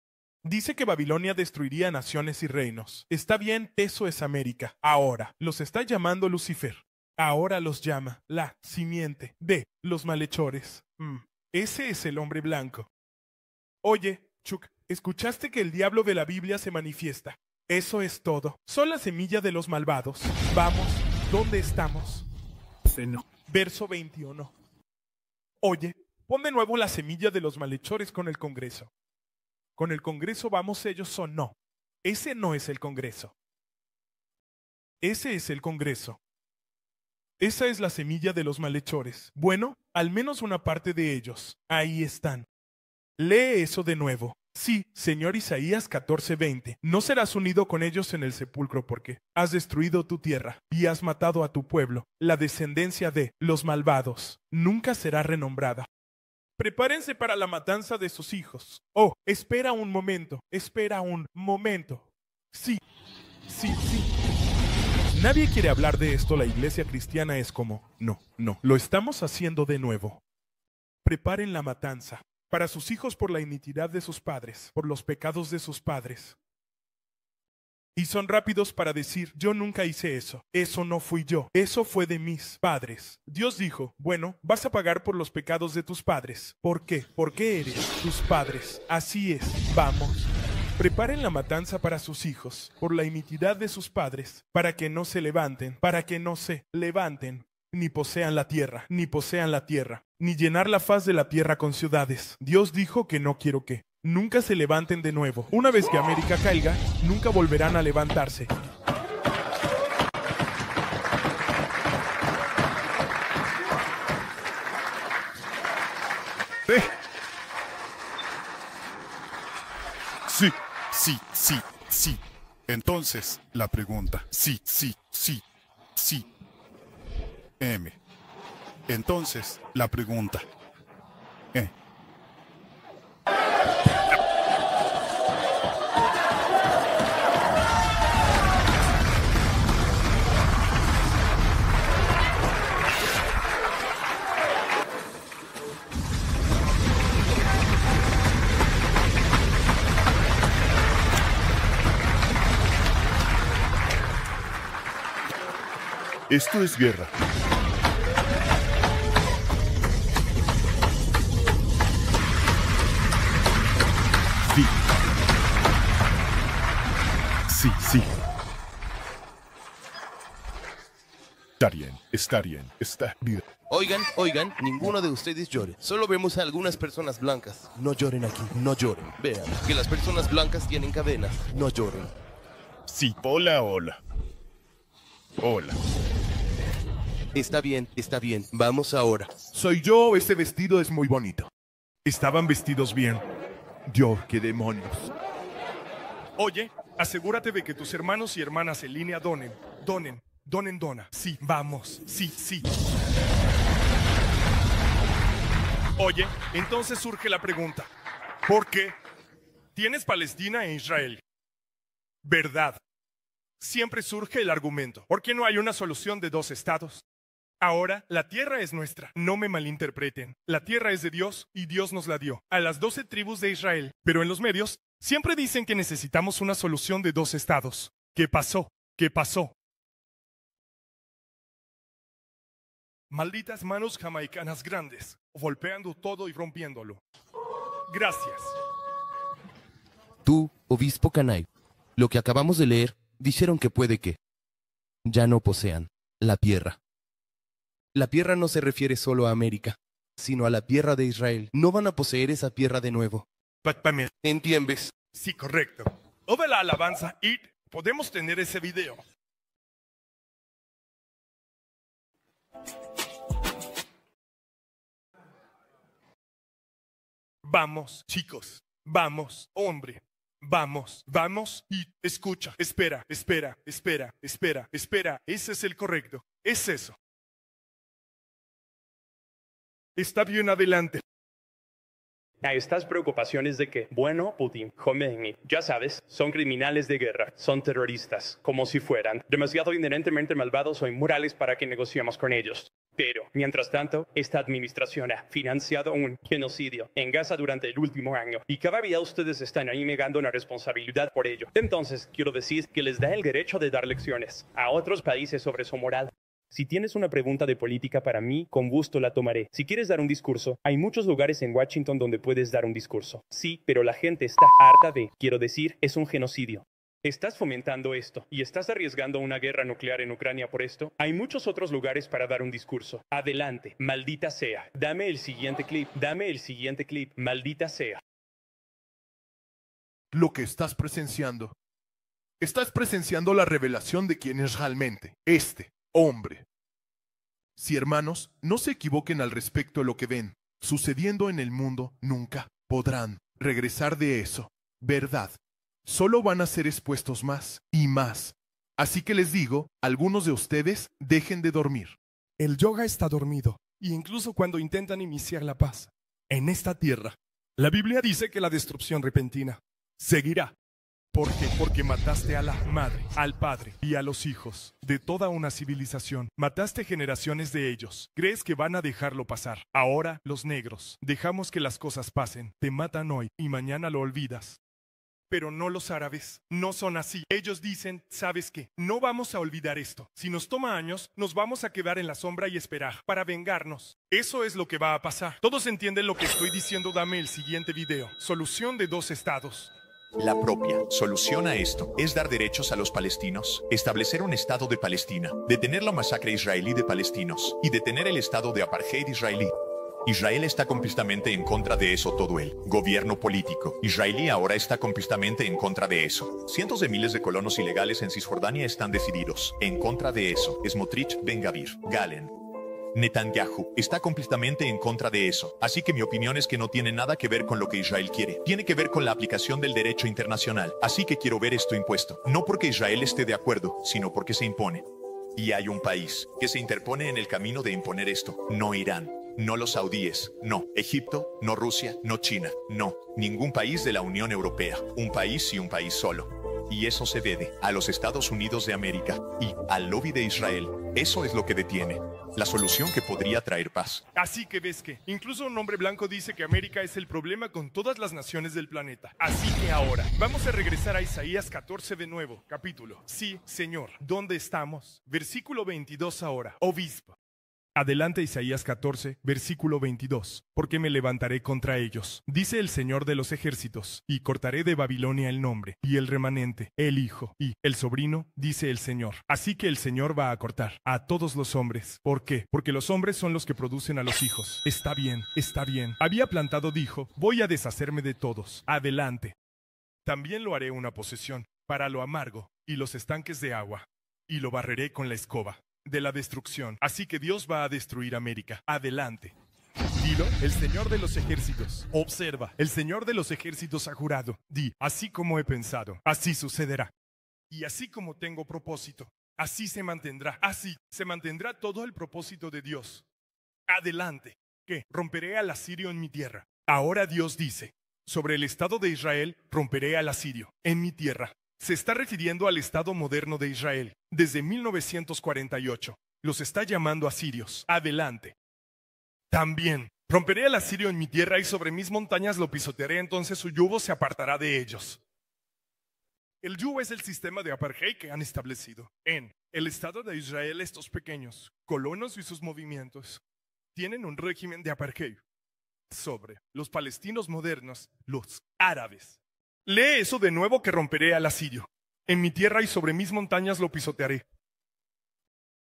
Dice que Babilonia destruiría naciones y reinos. Está bien, eso es América. Ahora, los está llamando Lucifer. Ahora los llama la simiente de los malhechores. Mm, ese es el hombre blanco. Oye, Chuck, ¿escuchaste que el diablo de la Biblia se manifiesta? Eso es todo. Son la semilla de los malvados. Vamos, ¿dónde estamos? Verso 21. Oye, pon de nuevo la semilla de los malhechores con el Congreso. Con el Congreso vamos ellos o no. Ese no es el Congreso. Ese es el Congreso. Esa es la semilla de los malhechores. Bueno, al menos una parte de ellos. Ahí están. Lee eso de nuevo. Sí, señor Isaías 14:20, no serás unido con ellos en el sepulcro porque has destruido tu tierra y has matado a tu pueblo, la descendencia de los malvados, nunca será renombrada. Prepárense para la matanza de sus hijos. Oh, espera un momento, espera un momento. Sí, sí, sí. Nadie quiere hablar de esto, la iglesia cristiana es como, no, no, lo estamos haciendo de nuevo. Preparen la matanza, para sus hijos por la iniquidad de sus padres, por los pecados de sus padres. Y son rápidos para decir, yo nunca hice eso, eso no fui yo, eso fue de mis padres. Dios dijo, bueno, vas a pagar por los pecados de tus padres. ¿Por qué? Porque eres tus padres. Así es, vamos. Preparen la matanza para sus hijos, por la iniquidad de sus padres, para que no se levanten, para que no se levanten, ni posean la tierra, ni posean la tierra ni llenar la faz de la tierra con ciudades. Dios dijo que no quiero que nunca se levanten de nuevo. Una vez que América caiga, nunca volverán a levantarse. Eh. Sí, sí, sí, sí. Entonces, la pregunta. Sí, sí, sí, sí. M. Entonces, la pregunta. Esto es guerra. Está bien, está bien, está bien. Oigan, oigan, ninguno de ustedes llore. Solo vemos a algunas personas blancas. No lloren aquí, no lloren. Vean, que las personas blancas tienen cadenas. No lloren. Sí, hola, hola. Hola. Está bien, está bien. Vamos ahora. Soy yo, este vestido es muy bonito. Estaban vestidos bien. Dios, qué demonios. Oye, asegúrate de que tus hermanos y hermanas en línea donen, donen, Don en dona. Sí, vamos. Sí, sí. Oye, entonces surge la pregunta. ¿Por qué tienes Palestina e Israel? Verdad. Siempre surge el argumento. ¿Por qué no hay una solución de dos estados? Ahora, la tierra es nuestra. No me malinterpreten. La tierra es de Dios y Dios nos la dio a las doce tribus de Israel. Pero en los medios siempre dicen que necesitamos una solución de dos estados. ¿Qué pasó? ¿Qué pasó? Malditas manos jamaicanas grandes, golpeando todo y rompiéndolo. Gracias. Tú, obispo Canay, lo que acabamos de leer, dijeron que puede que ya no posean la tierra. La tierra no se refiere solo a América, sino a la tierra de Israel. No van a poseer esa tierra de nuevo. ¿Entiendes? Sí, correcto. Ove la alabanza y podemos tener ese video. Vamos, chicos, vamos, hombre. Vamos, vamos y escucha, espera, espera, espera, espera, espera. Ese es el correcto. Es eso. Está bien adelante. A estas preocupaciones de que, bueno, Putin, Khomeini, ya sabes, son criminales de guerra, son terroristas, como si fueran demasiado inherentemente malvados o inmorales para que negociemos con ellos. Pero, mientras tanto, esta administración ha financiado un genocidio en Gaza durante el último año y cada día ustedes están ahí negando una responsabilidad por ello. Entonces, quiero decir que les da el derecho de dar lecciones a otros países sobre su moral. Si tienes una pregunta de política para mí, con gusto la tomaré. Si quieres dar un discurso, hay muchos lugares en Washington donde puedes dar un discurso. Sí, pero la gente está harta de, quiero decir, es un genocidio estás fomentando esto y estás arriesgando una guerra nuclear en Ucrania por esto, hay muchos otros lugares para dar un discurso. Adelante, maldita sea. Dame el siguiente clip, dame el siguiente clip, maldita sea. Lo que estás presenciando. Estás presenciando la revelación de quién es realmente este hombre. Si hermanos, no se equivoquen al respecto de lo que ven sucediendo en el mundo, nunca podrán regresar de eso. Verdad solo van a ser expuestos más y más. Así que les digo, algunos de ustedes dejen de dormir. El yoga está dormido, y e incluso cuando intentan iniciar la paz. En esta tierra, la Biblia dice que la destrucción repentina seguirá. ¿Por qué? Porque mataste a la madre, al padre y a los hijos de toda una civilización. Mataste generaciones de ellos. ¿Crees que van a dejarlo pasar? Ahora, los negros, dejamos que las cosas pasen. Te matan hoy y mañana lo olvidas pero no los árabes no son así. Ellos dicen, ¿sabes qué? No vamos a olvidar esto. Si nos toma años, nos vamos a quedar en la sombra y esperar para vengarnos. Eso es lo que va a pasar. Todos entienden lo que estoy diciendo. Dame el siguiente video. Solución de dos estados. La propia solución a esto es dar derechos a los palestinos, establecer un Estado de Palestina, detener la masacre israelí de palestinos y detener el Estado de apartheid israelí. Israel está completamente en contra de eso todo el gobierno político israelí ahora está completamente en contra de eso. Cientos de miles de colonos ilegales en Cisjordania están decididos en contra de eso. Smotrich, Ben-Gavir, Galen, Netanyahu está completamente en contra de eso, así que mi opinión es que no tiene nada que ver con lo que Israel quiere, tiene que ver con la aplicación del derecho internacional, así que quiero ver esto impuesto, no porque Israel esté de acuerdo, sino porque se impone. Y hay un país que se interpone en el camino de imponer esto, no Irán. No los saudíes, no Egipto, no Rusia, no China, no ningún país de la Unión Europea, un país y un país solo, y eso se debe a los Estados Unidos de América y al lobby de Israel. Eso es lo que detiene la solución que podría traer paz. Así que ves que incluso un hombre blanco dice que América es el problema con todas las naciones del planeta. Así que ahora vamos a regresar a Isaías 14 de nuevo, capítulo. Sí, Señor, ¿dónde estamos? Versículo 22 ahora. Obispo, Adelante Isaías 14, versículo 22. Porque me levantaré contra ellos, dice el Señor de los ejércitos, y cortaré de Babilonia el nombre, y el remanente, el hijo, y el sobrino, dice el Señor. Así que el Señor va a cortar a todos los hombres. ¿Por qué? Porque los hombres son los que producen a los hijos. Está bien, está bien. Había plantado, dijo, voy a deshacerme de todos. Adelante. También lo haré una posesión, para lo amargo, y los estanques de agua, y lo barreré con la escoba de la destrucción. Así que Dios va a destruir América. Adelante. Dilo, el Señor de los ejércitos. Observa, el Señor de los ejércitos ha jurado. Di, así como he pensado, así sucederá. Y así como tengo propósito, así se mantendrá. Así se mantendrá todo el propósito de Dios. Adelante, ¿Qué? romperé al asirio en mi tierra. Ahora Dios dice, sobre el estado de Israel romperé al asirio en mi tierra se está refiriendo al Estado moderno de Israel desde 1948. Los está llamando asirios. Adelante. También romperé al asirio en mi tierra y sobre mis montañas lo pisotearé, entonces su yugo se apartará de ellos. El yugo es el sistema de apartheid que han establecido. En el Estado de Israel, estos pequeños colonos y sus movimientos tienen un régimen de apartheid sobre los palestinos modernos, los árabes, Lee eso de nuevo que romperé al asirio. En mi tierra y sobre mis montañas lo pisotearé.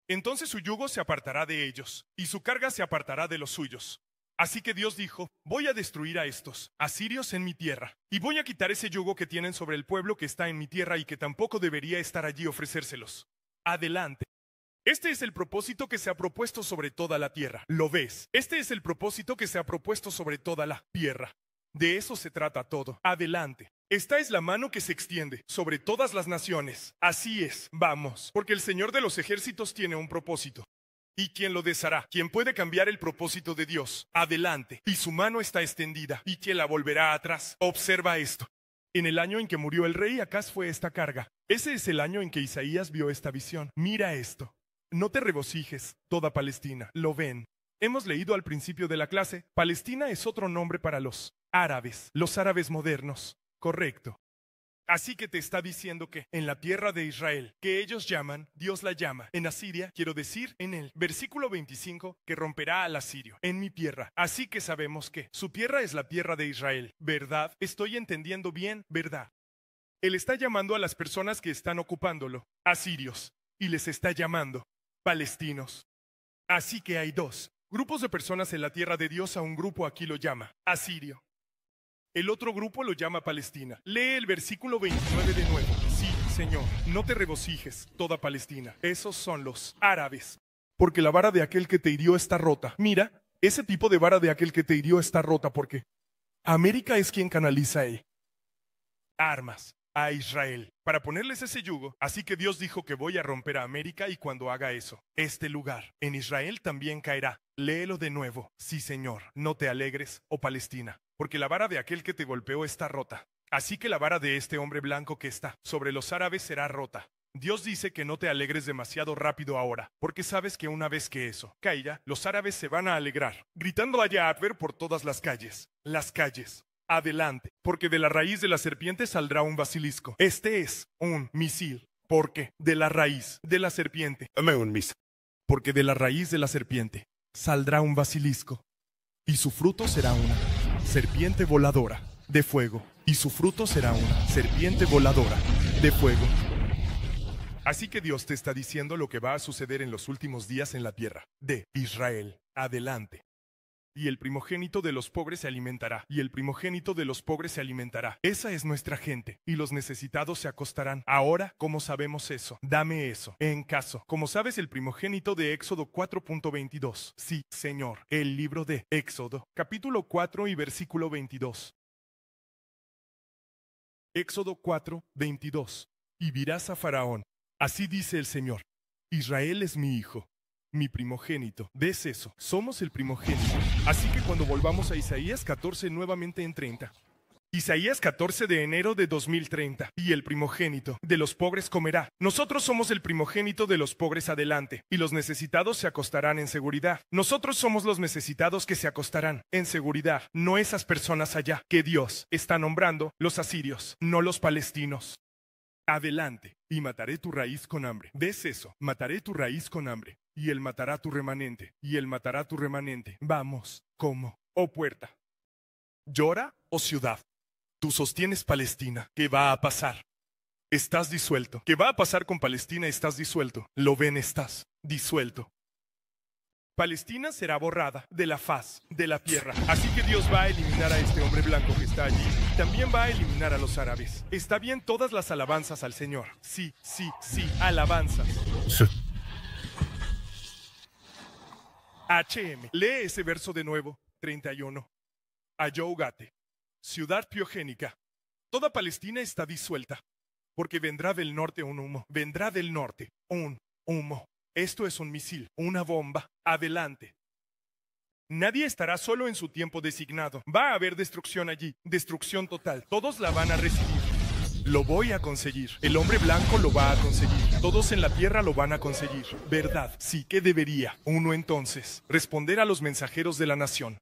Entonces su yugo se apartará de ellos, y su carga se apartará de los suyos. Así que Dios dijo, voy a destruir a estos, asirios en mi tierra, y voy a quitar ese yugo que tienen sobre el pueblo que está en mi tierra y que tampoco debería estar allí ofrecérselos. Adelante. Este es el propósito que se ha propuesto sobre toda la tierra. ¿Lo ves? Este es el propósito que se ha propuesto sobre toda la tierra. De eso se trata todo. Adelante. Esta es la mano que se extiende sobre todas las naciones. Así es, vamos, porque el Señor de los ejércitos tiene un propósito. ¿Y quién lo deshará? ¿Quién puede cambiar el propósito de Dios? Adelante. Y su mano está extendida. ¿Y quién la volverá atrás? Observa esto. En el año en que murió el rey, acaso fue esta carga. Ese es el año en que Isaías vio esta visión. Mira esto. No te regocijes, toda Palestina. Lo ven. Hemos leído al principio de la clase, Palestina es otro nombre para los árabes, los árabes modernos. Correcto. Así que te está diciendo que en la tierra de Israel, que ellos llaman, Dios la llama. En Asiria, quiero decir, en el versículo 25, que romperá al asirio, en mi tierra. Así que sabemos que su tierra es la tierra de Israel. ¿Verdad? Estoy entendiendo bien, ¿verdad? Él está llamando a las personas que están ocupándolo, asirios, y les está llamando, palestinos. Así que hay dos grupos de personas en la tierra de Dios, a un grupo aquí lo llama, asirio. El otro grupo lo llama Palestina. Lee el versículo 29 de nuevo. Sí, Señor, no te regocijes, toda Palestina. Esos son los árabes. Porque la vara de aquel que te hirió está rota. Mira, ese tipo de vara de aquel que te hirió está rota porque América es quien canaliza él. armas a Israel para ponerles ese yugo. Así que Dios dijo que voy a romper a América y cuando haga eso, este lugar en Israel también caerá. Léelo de nuevo. Sí, Señor, no te alegres, oh Palestina porque la vara de aquel que te golpeó está rota. Así que la vara de este hombre blanco que está sobre los árabes será rota. Dios dice que no te alegres demasiado rápido ahora, porque sabes que una vez que eso caiga, los árabes se van a alegrar, gritando a Adver, por todas las calles, las calles. Adelante, porque de la raíz de la serpiente saldrá un basilisco. Este es un misil, porque de la raíz de la serpiente, dame un misil, porque de la raíz de la serpiente saldrá un basilisco y su fruto será una serpiente voladora de fuego, y su fruto será una serpiente voladora de fuego. Así que Dios te está diciendo lo que va a suceder en los últimos días en la tierra de Israel. Adelante y el primogénito de los pobres se alimentará, y el primogénito de los pobres se alimentará. Esa es nuestra gente, y los necesitados se acostarán. Ahora, ¿cómo sabemos eso? Dame eso. En caso, como sabes el primogénito de Éxodo 4.22. Sí, Señor, el libro de Éxodo, capítulo 4 y versículo 22. Éxodo 4.22 Y dirás a Faraón, así dice el Señor, Israel es mi hijo, mi primogénito. ¿Ves eso? Somos el primogénito. Así que cuando volvamos a Isaías 14 nuevamente en 30. Isaías 14 de enero de 2030. Y el primogénito de los pobres comerá. Nosotros somos el primogénito de los pobres adelante, y los necesitados se acostarán en seguridad. Nosotros somos los necesitados que se acostarán en seguridad, no esas personas allá que Dios está nombrando los asirios, no los palestinos. Adelante, y mataré tu raíz con hambre. ¿Ves eso? Mataré tu raíz con hambre y él matará tu remanente, y él matará tu remanente. Vamos, ¿cómo? Oh puerta. Llora, o oh ciudad. Tú sostienes Palestina. ¿Qué va a pasar? Estás disuelto. ¿Qué va a pasar con Palestina? Estás disuelto. Lo ven, estás disuelto. Palestina será borrada de la faz de la tierra. Así que Dios va a eliminar a este hombre blanco que está allí y también va a eliminar a los árabes. Está bien todas las alabanzas al Señor. Sí, sí, sí, alabanzas. Sí. HM. Lee ese verso de nuevo, 31. Yogate, ciudad piogénica. Toda Palestina está disuelta, porque vendrá del norte un humo. Vendrá del norte un humo. Esto es un misil, una bomba. Adelante. Nadie estará solo en su tiempo designado. Va a haber destrucción allí, destrucción total. Todos la van a recibir. Lo voy a conseguir. El hombre blanco lo va a conseguir. Todos en la Tierra lo van a conseguir. ¿Verdad? Sí que debería. Uno entonces. Responder a los mensajeros de la nación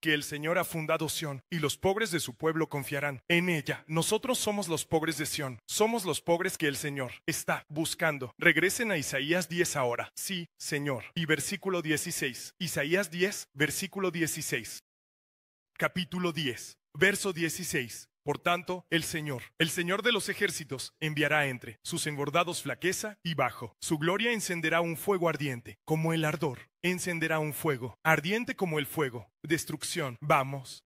que el Señor ha fundado Sión, y los pobres de su pueblo confiarán en ella. Nosotros somos los pobres de Sión, somos los pobres que el Señor está buscando. Regresen a Isaías 10 ahora. Sí, Señor. Y versículo 16. Isaías 10, versículo 16. Capítulo 10, verso 16. Por tanto, el Señor, el Señor de los ejércitos, enviará entre sus engordados flaqueza y bajo. Su gloria encenderá un fuego ardiente, como el ardor. Encenderá un fuego, ardiente como el fuego. Destrucción, vamos.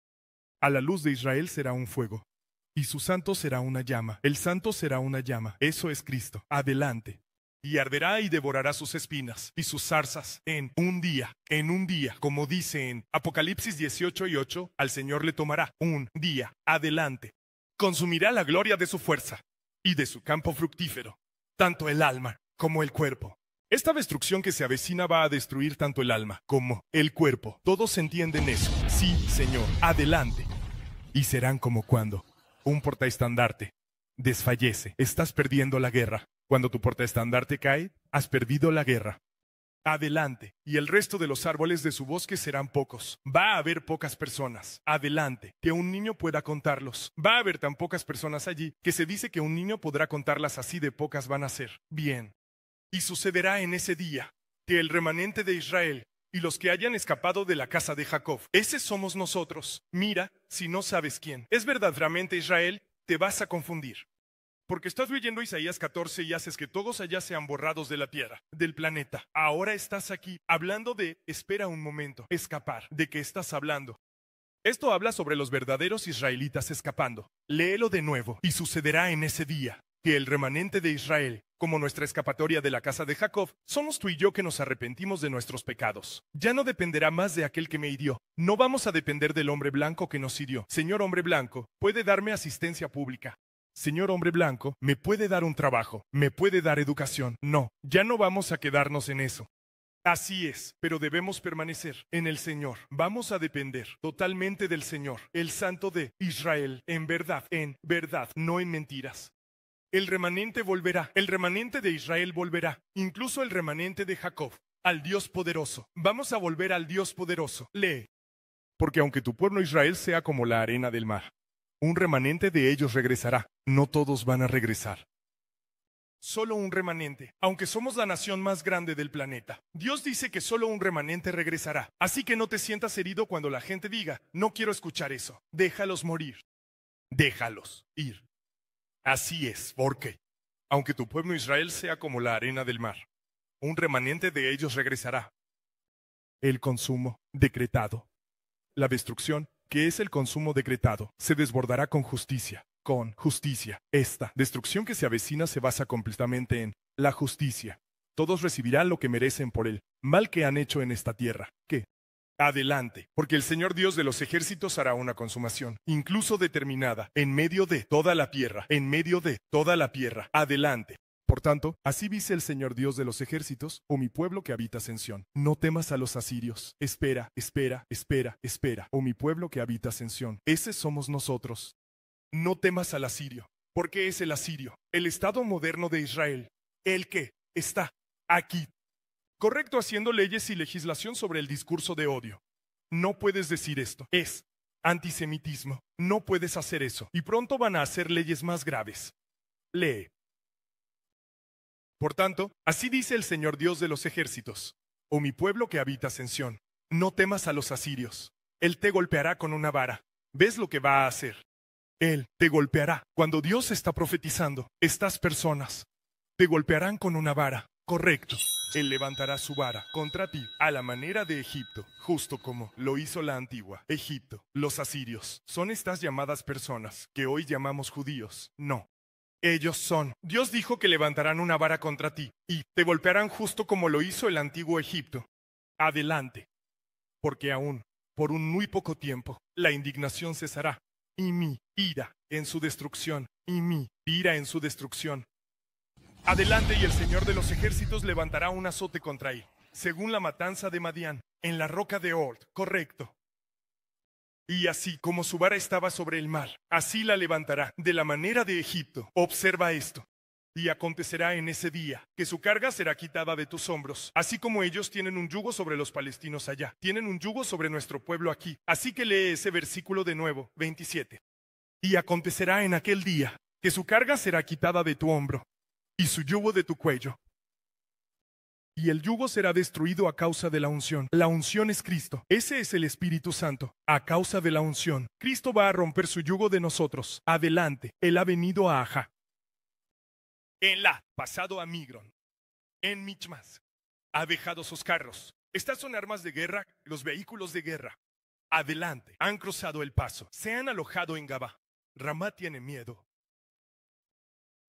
A la luz de Israel será un fuego. Y su santo será una llama. El santo será una llama. Eso es Cristo. Adelante y arderá y devorará sus espinas y sus zarzas en un día, en un día, como dice en Apocalipsis 18 y 8, al Señor le tomará un día adelante. Consumirá la gloria de su fuerza y de su campo fructífero, tanto el alma como el cuerpo. Esta destrucción que se avecina va a destruir tanto el alma como el cuerpo. Todos entienden eso. Sí, Señor, adelante. Y serán como cuando un portaestandarte desfallece. Estás perdiendo la guerra. Cuando tu portaestandarte cae, has perdido la guerra. Adelante, y el resto de los árboles de su bosque serán pocos. Va a haber pocas personas. Adelante, que un niño pueda contarlos. Va a haber tan pocas personas allí que se dice que un niño podrá contarlas así de pocas van a ser. Bien. Y sucederá en ese día que el remanente de Israel y los que hayan escapado de la casa de Jacob, ese somos nosotros. Mira, si no sabes quién. Es verdaderamente Israel, te vas a confundir. Porque estás leyendo Isaías 14 y haces que todos allá sean borrados de la tierra, del planeta. Ahora estás aquí hablando de, espera un momento, escapar. ¿De qué estás hablando? Esto habla sobre los verdaderos israelitas escapando. Léelo de nuevo, y sucederá en ese día que el remanente de Israel, como nuestra escapatoria de la casa de Jacob, somos tú y yo que nos arrepentimos de nuestros pecados. Ya no dependerá más de aquel que me hirió. No vamos a depender del hombre blanco que nos hirió. Señor hombre blanco, puede darme asistencia pública señor hombre blanco, me puede dar un trabajo, me puede dar educación. No, ya no vamos a quedarnos en eso. Así es, pero debemos permanecer en el Señor. Vamos a depender totalmente del Señor, el Santo de Israel, en verdad, en verdad, no en mentiras. El remanente volverá, el remanente de Israel volverá, incluso el remanente de Jacob, al Dios poderoso. Vamos a volver al Dios poderoso. Lee. Porque aunque tu pueblo Israel sea como la arena del mar, un remanente de ellos regresará. No todos van a regresar. Solo un remanente, aunque somos la nación más grande del planeta. Dios dice que solo un remanente regresará. Así que no te sientas herido cuando la gente diga, no quiero escuchar eso. Déjalos morir. Déjalos ir. Así es, porque, aunque tu pueblo Israel sea como la arena del mar, un remanente de ellos regresará. El consumo decretado. La destrucción que es el consumo decretado, se desbordará con justicia, con justicia. Esta destrucción que se avecina se basa completamente en la justicia. Todos recibirán lo que merecen por el mal que han hecho en esta tierra, que Adelante, porque el Señor Dios de los ejércitos hará una consumación, incluso determinada, en medio de toda la tierra, en medio de toda la tierra. Adelante, por tanto, así dice el Señor Dios de los ejércitos, o oh, mi pueblo que habita ascensión. No temas a los asirios. Espera, espera, espera, espera, o oh, mi pueblo que habita ascensión. Ese somos nosotros. No temas al asirio. porque es el asirio? El Estado moderno de Israel. El que está aquí. Correcto haciendo leyes y legislación sobre el discurso de odio. No puedes decir esto. Es antisemitismo. No puedes hacer eso. Y pronto van a hacer leyes más graves. Lee. Por tanto, así dice el Señor Dios de los ejércitos, oh mi pueblo que habita en no temas a los asirios, Él te golpeará con una vara, ves lo que va a hacer. Él te golpeará. Cuando Dios está profetizando, estas personas te golpearán con una vara. Correcto. Él levantará su vara contra ti a la manera de Egipto, justo como lo hizo la antigua Egipto. Los asirios son estas llamadas personas que hoy llamamos judíos. No, ellos son. Dios dijo que levantarán una vara contra ti y te golpearán justo como lo hizo el antiguo Egipto. Adelante, porque aún, por un muy poco tiempo, la indignación cesará y mi ira en su destrucción y mi ira en su destrucción. Adelante y el Señor de los ejércitos levantará un azote contra él, según la matanza de Madián, en la roca de Old, correcto. Y así como su vara estaba sobre el mar, así la levantará, de la manera de Egipto. Observa esto. Y acontecerá en ese día que su carga será quitada de tus hombros, así como ellos tienen un yugo sobre los palestinos allá, tienen un yugo sobre nuestro pueblo aquí. Así que lee ese versículo de nuevo, 27. Y acontecerá en aquel día que su carga será quitada de tu hombro y su yugo de tu cuello, y el yugo será destruido a causa de la unción. La unción es Cristo. Ese es el Espíritu Santo. A causa de la unción, Cristo va a romper su yugo de nosotros. Adelante, Él ha venido a Aja. En la, pasado a Migron. En Michmas. Ha dejado sus carros. Estas son armas de guerra, los vehículos de guerra. Adelante, han cruzado el paso. Se han alojado en Gabá. Ramá tiene miedo.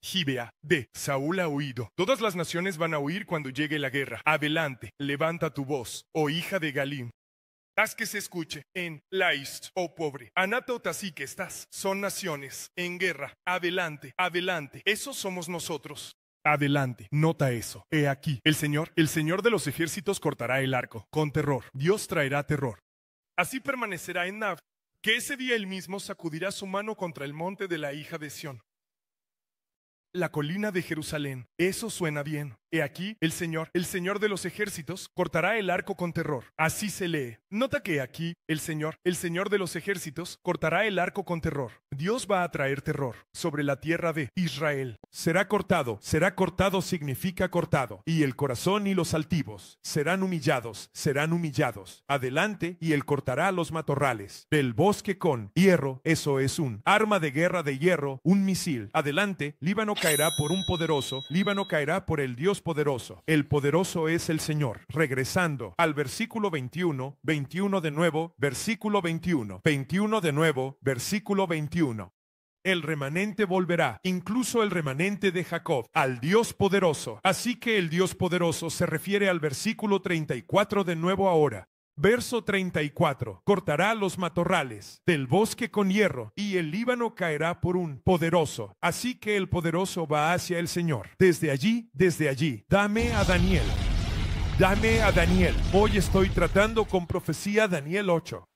Gibea de Saúl ha huido. Todas las naciones van a huir cuando llegue la guerra. Adelante, levanta tu voz, oh hija de Galim. Haz que se escuche en Laist, oh pobre. Anatota así que estás. Son naciones en guerra. Adelante, adelante. Esos somos nosotros. Adelante, nota eso. He aquí, el Señor, el Señor de los ejércitos cortará el arco. Con terror, Dios traerá terror. Así permanecerá en Nav, que ese día él mismo sacudirá su mano contra el monte de la hija de Sión la colina de Jerusalén. Eso suena bien. He aquí, el Señor, el Señor de los ejércitos, cortará el arco con terror. Así se lee. Nota que aquí, el Señor, el Señor de los ejércitos, cortará el arco con terror. Dios va a traer terror sobre la tierra de Israel. Será cortado, será cortado significa cortado. Y el corazón y los altivos serán humillados, serán humillados. Adelante, y él cortará los matorrales del bosque con hierro, eso es un arma de guerra de hierro, un misil. Adelante, Líbano caerá por un poderoso, Líbano caerá por el Dios poderoso. El poderoso es el Señor. Regresando al versículo 21, 21 de nuevo, versículo 21, 21 de nuevo, versículo 21. El remanente volverá, incluso el remanente de Jacob, al Dios poderoso. Así que el Dios poderoso se refiere al versículo 34 de nuevo ahora. Verso 34. Cortará los matorrales del bosque con hierro y el Líbano caerá por un poderoso. Así que el poderoso va hacia el Señor. Desde allí, desde allí. Dame a Daniel. Dame a Daniel. Hoy estoy tratando con profecía Daniel 8.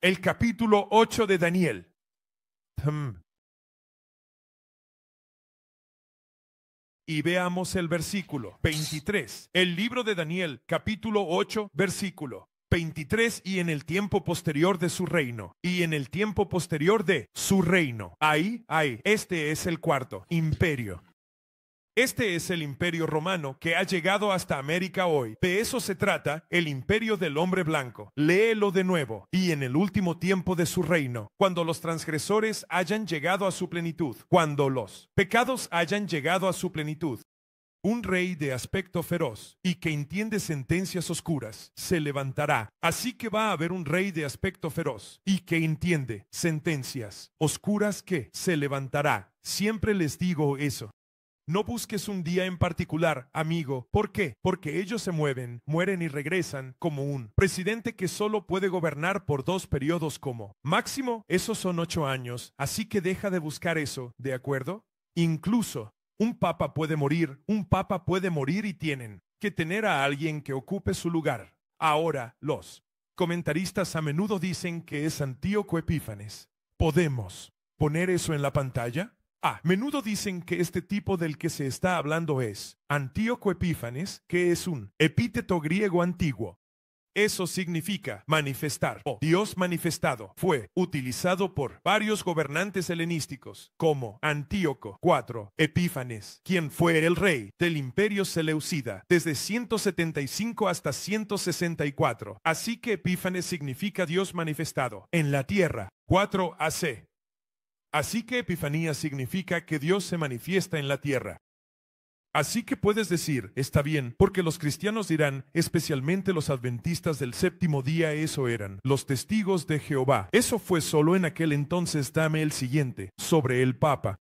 El capítulo 8 de Daniel. Hmm. Y veamos el versículo 23. El libro de Daniel, capítulo 8, versículo 23 y en el tiempo posterior de su reino, y en el tiempo posterior de su reino. Ahí, ahí, este es el cuarto imperio. Este es el imperio romano que ha llegado hasta América hoy. De eso se trata el imperio del hombre blanco. Léelo de nuevo. Y en el último tiempo de su reino, cuando los transgresores hayan llegado a su plenitud, cuando los pecados hayan llegado a su plenitud, un rey de aspecto feroz y que entiende sentencias oscuras, se levantará. Así que va a haber un rey de aspecto feroz y que entiende sentencias oscuras que se levantará. Siempre les digo eso. No busques un día en particular, amigo. ¿Por qué? Porque ellos se mueven, mueren y regresan como un presidente que solo puede gobernar por dos periodos como máximo, esos son ocho años, así que deja de buscar eso, ¿de acuerdo? Incluso, un papa puede morir, un papa puede morir y tienen que tener a alguien que ocupe su lugar. Ahora, los comentaristas a menudo dicen que es Antíoco Epífanes. ¿Podemos poner eso en la pantalla? A menudo dicen que este tipo del que se está hablando es Antíoco Epífanes, que es un epíteto griego antiguo. Eso significa manifestar o Dios manifestado. Fue utilizado por varios gobernantes helenísticos como Antíoco IV Epífanes, quien fue el rey del imperio Seleucida desde 175 hasta 164. Así que Epífanes significa Dios manifestado en la tierra. 4 AC Así que Epifanía significa que Dios se manifiesta en la tierra. Así que puedes decir, está bien, porque los cristianos dirán, especialmente los adventistas del séptimo día, eso eran, los testigos de Jehová. Eso fue solo en aquel entonces, dame el siguiente, sobre el Papa.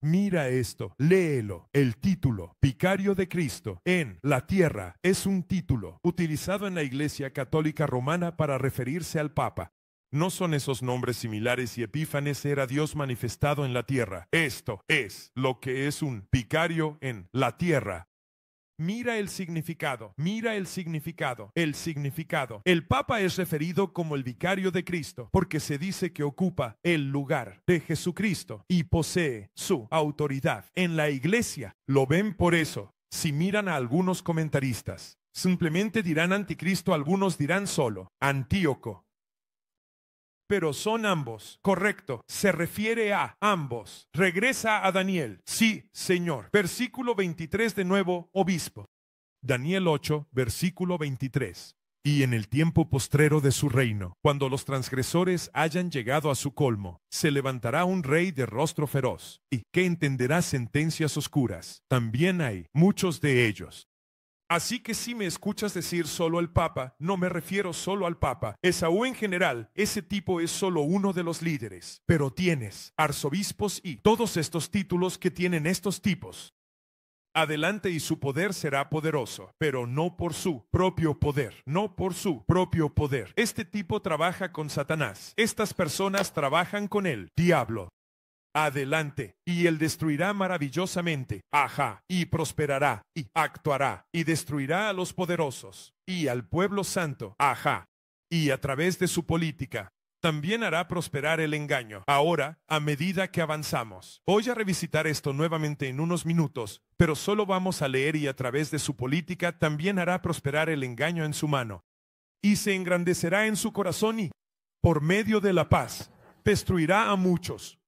Mira esto, léelo. El título, Vicario de Cristo, en la tierra, es un título utilizado en la Iglesia Católica Romana para referirse al Papa. ¿No son esos nombres similares y Epífanes era Dios manifestado en la tierra? Esto es lo que es un vicario en la tierra. Mira el significado, mira el significado, el significado. El Papa es referido como el vicario de Cristo, porque se dice que ocupa el lugar de Jesucristo y posee su autoridad. En la iglesia lo ven por eso. Si miran a algunos comentaristas, simplemente dirán anticristo, algunos dirán solo Antíoco pero son ambos. Correcto, se refiere a ambos. Regresa a Daniel. Sí, Señor. Versículo 23 de nuevo, obispo. Daniel 8, versículo 23. Y en el tiempo postrero de su reino, cuando los transgresores hayan llegado a su colmo, se levantará un rey de rostro feroz, y que entenderá sentencias oscuras. También hay muchos de ellos Así que si me escuchas decir solo al Papa, no me refiero solo al Papa. Esaú en general, ese tipo es solo uno de los líderes. Pero tienes arzobispos y todos estos títulos que tienen estos tipos. Adelante y su poder será poderoso, pero no por su propio poder, no por su propio poder. Este tipo trabaja con Satanás. Estas personas trabajan con él. diablo adelante, y él destruirá maravillosamente, ajá, y prosperará, y actuará, y destruirá a los poderosos, y al pueblo santo, ajá, y a través de su política. También hará prosperar el engaño. Ahora, a medida que avanzamos, voy a revisitar esto nuevamente en unos minutos, pero solo vamos a leer y a través de su política también hará prosperar el engaño en su mano. Y se engrandecerá en su corazón y, por medio de la paz, destruirá a muchos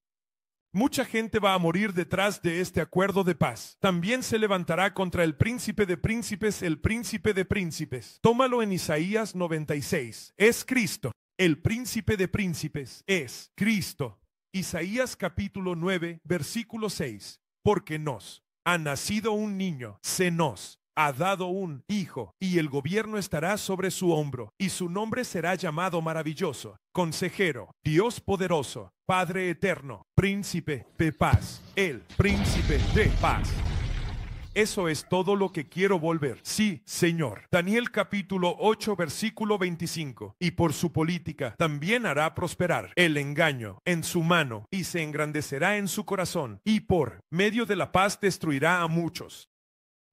Mucha gente va a morir detrás de este acuerdo de paz. También se levantará contra el príncipe de príncipes, el príncipe de príncipes. Tómalo en Isaías 96. Es Cristo. El príncipe de príncipes es Cristo. Isaías capítulo 9, versículo 6. Porque nos ha nacido un niño, se nos ha dado un hijo, y el gobierno estará sobre su hombro, y su nombre será llamado maravilloso, consejero, Dios poderoso, Padre eterno, príncipe de paz, el príncipe de paz. Eso es todo lo que quiero volver. Sí, Señor. Daniel capítulo 8 versículo 25. Y por su política también hará prosperar el engaño en su mano y se engrandecerá en su corazón y por medio de la paz destruirá a muchos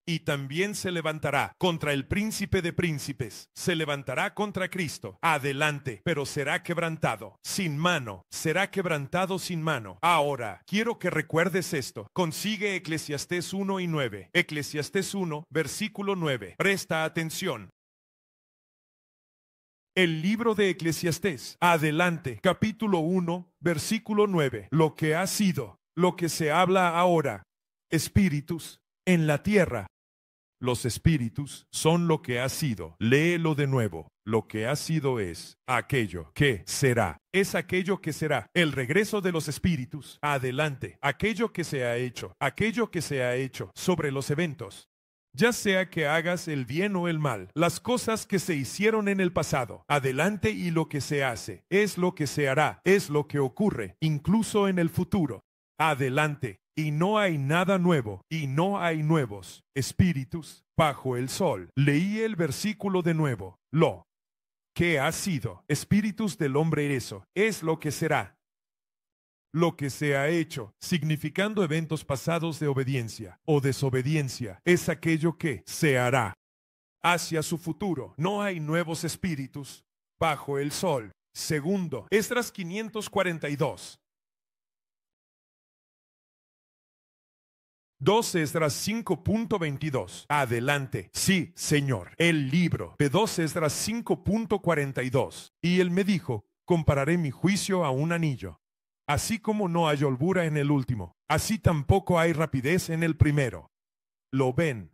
y también se levantará contra el príncipe de príncipes, se levantará contra Cristo, adelante, pero será quebrantado, sin mano, será quebrantado sin mano. Ahora, quiero que recuerdes esto, consigue Eclesiastés 1 y 9, Eclesiastés 1, versículo 9, presta atención, el libro de Eclesiastés. Adelante, capítulo 1, versículo 9. Lo que ha sido, lo que se habla ahora, espíritus, en la tierra, los espíritus son lo que ha sido. Léelo de nuevo. Lo que ha sido es aquello que será. Es aquello que será. El regreso de los espíritus. Adelante. Aquello que se ha hecho. Aquello que se ha hecho sobre los eventos. Ya sea que hagas el bien o el mal, las cosas que se hicieron en el pasado, adelante y lo que se hace, es lo que se hará, es lo que ocurre, incluso en el futuro. Adelante, y no hay nada nuevo, y no hay nuevos espíritus bajo el sol. Leí el versículo de nuevo. Lo que ha sido, espíritus del hombre eso, es lo que será. Lo que se ha hecho, significando eventos pasados de obediencia o desobediencia, es aquello que se hará. Hacia su futuro, no hay nuevos espíritus bajo el sol. Segundo, Estras 542. 12 Esdras 5.22. Adelante. Sí, Señor. El libro. De 12 Esdras 5.42. Y él me dijo, compararé mi juicio a un anillo. Así como no hay holgura en el último, así tampoco hay rapidez en el primero. Lo ven.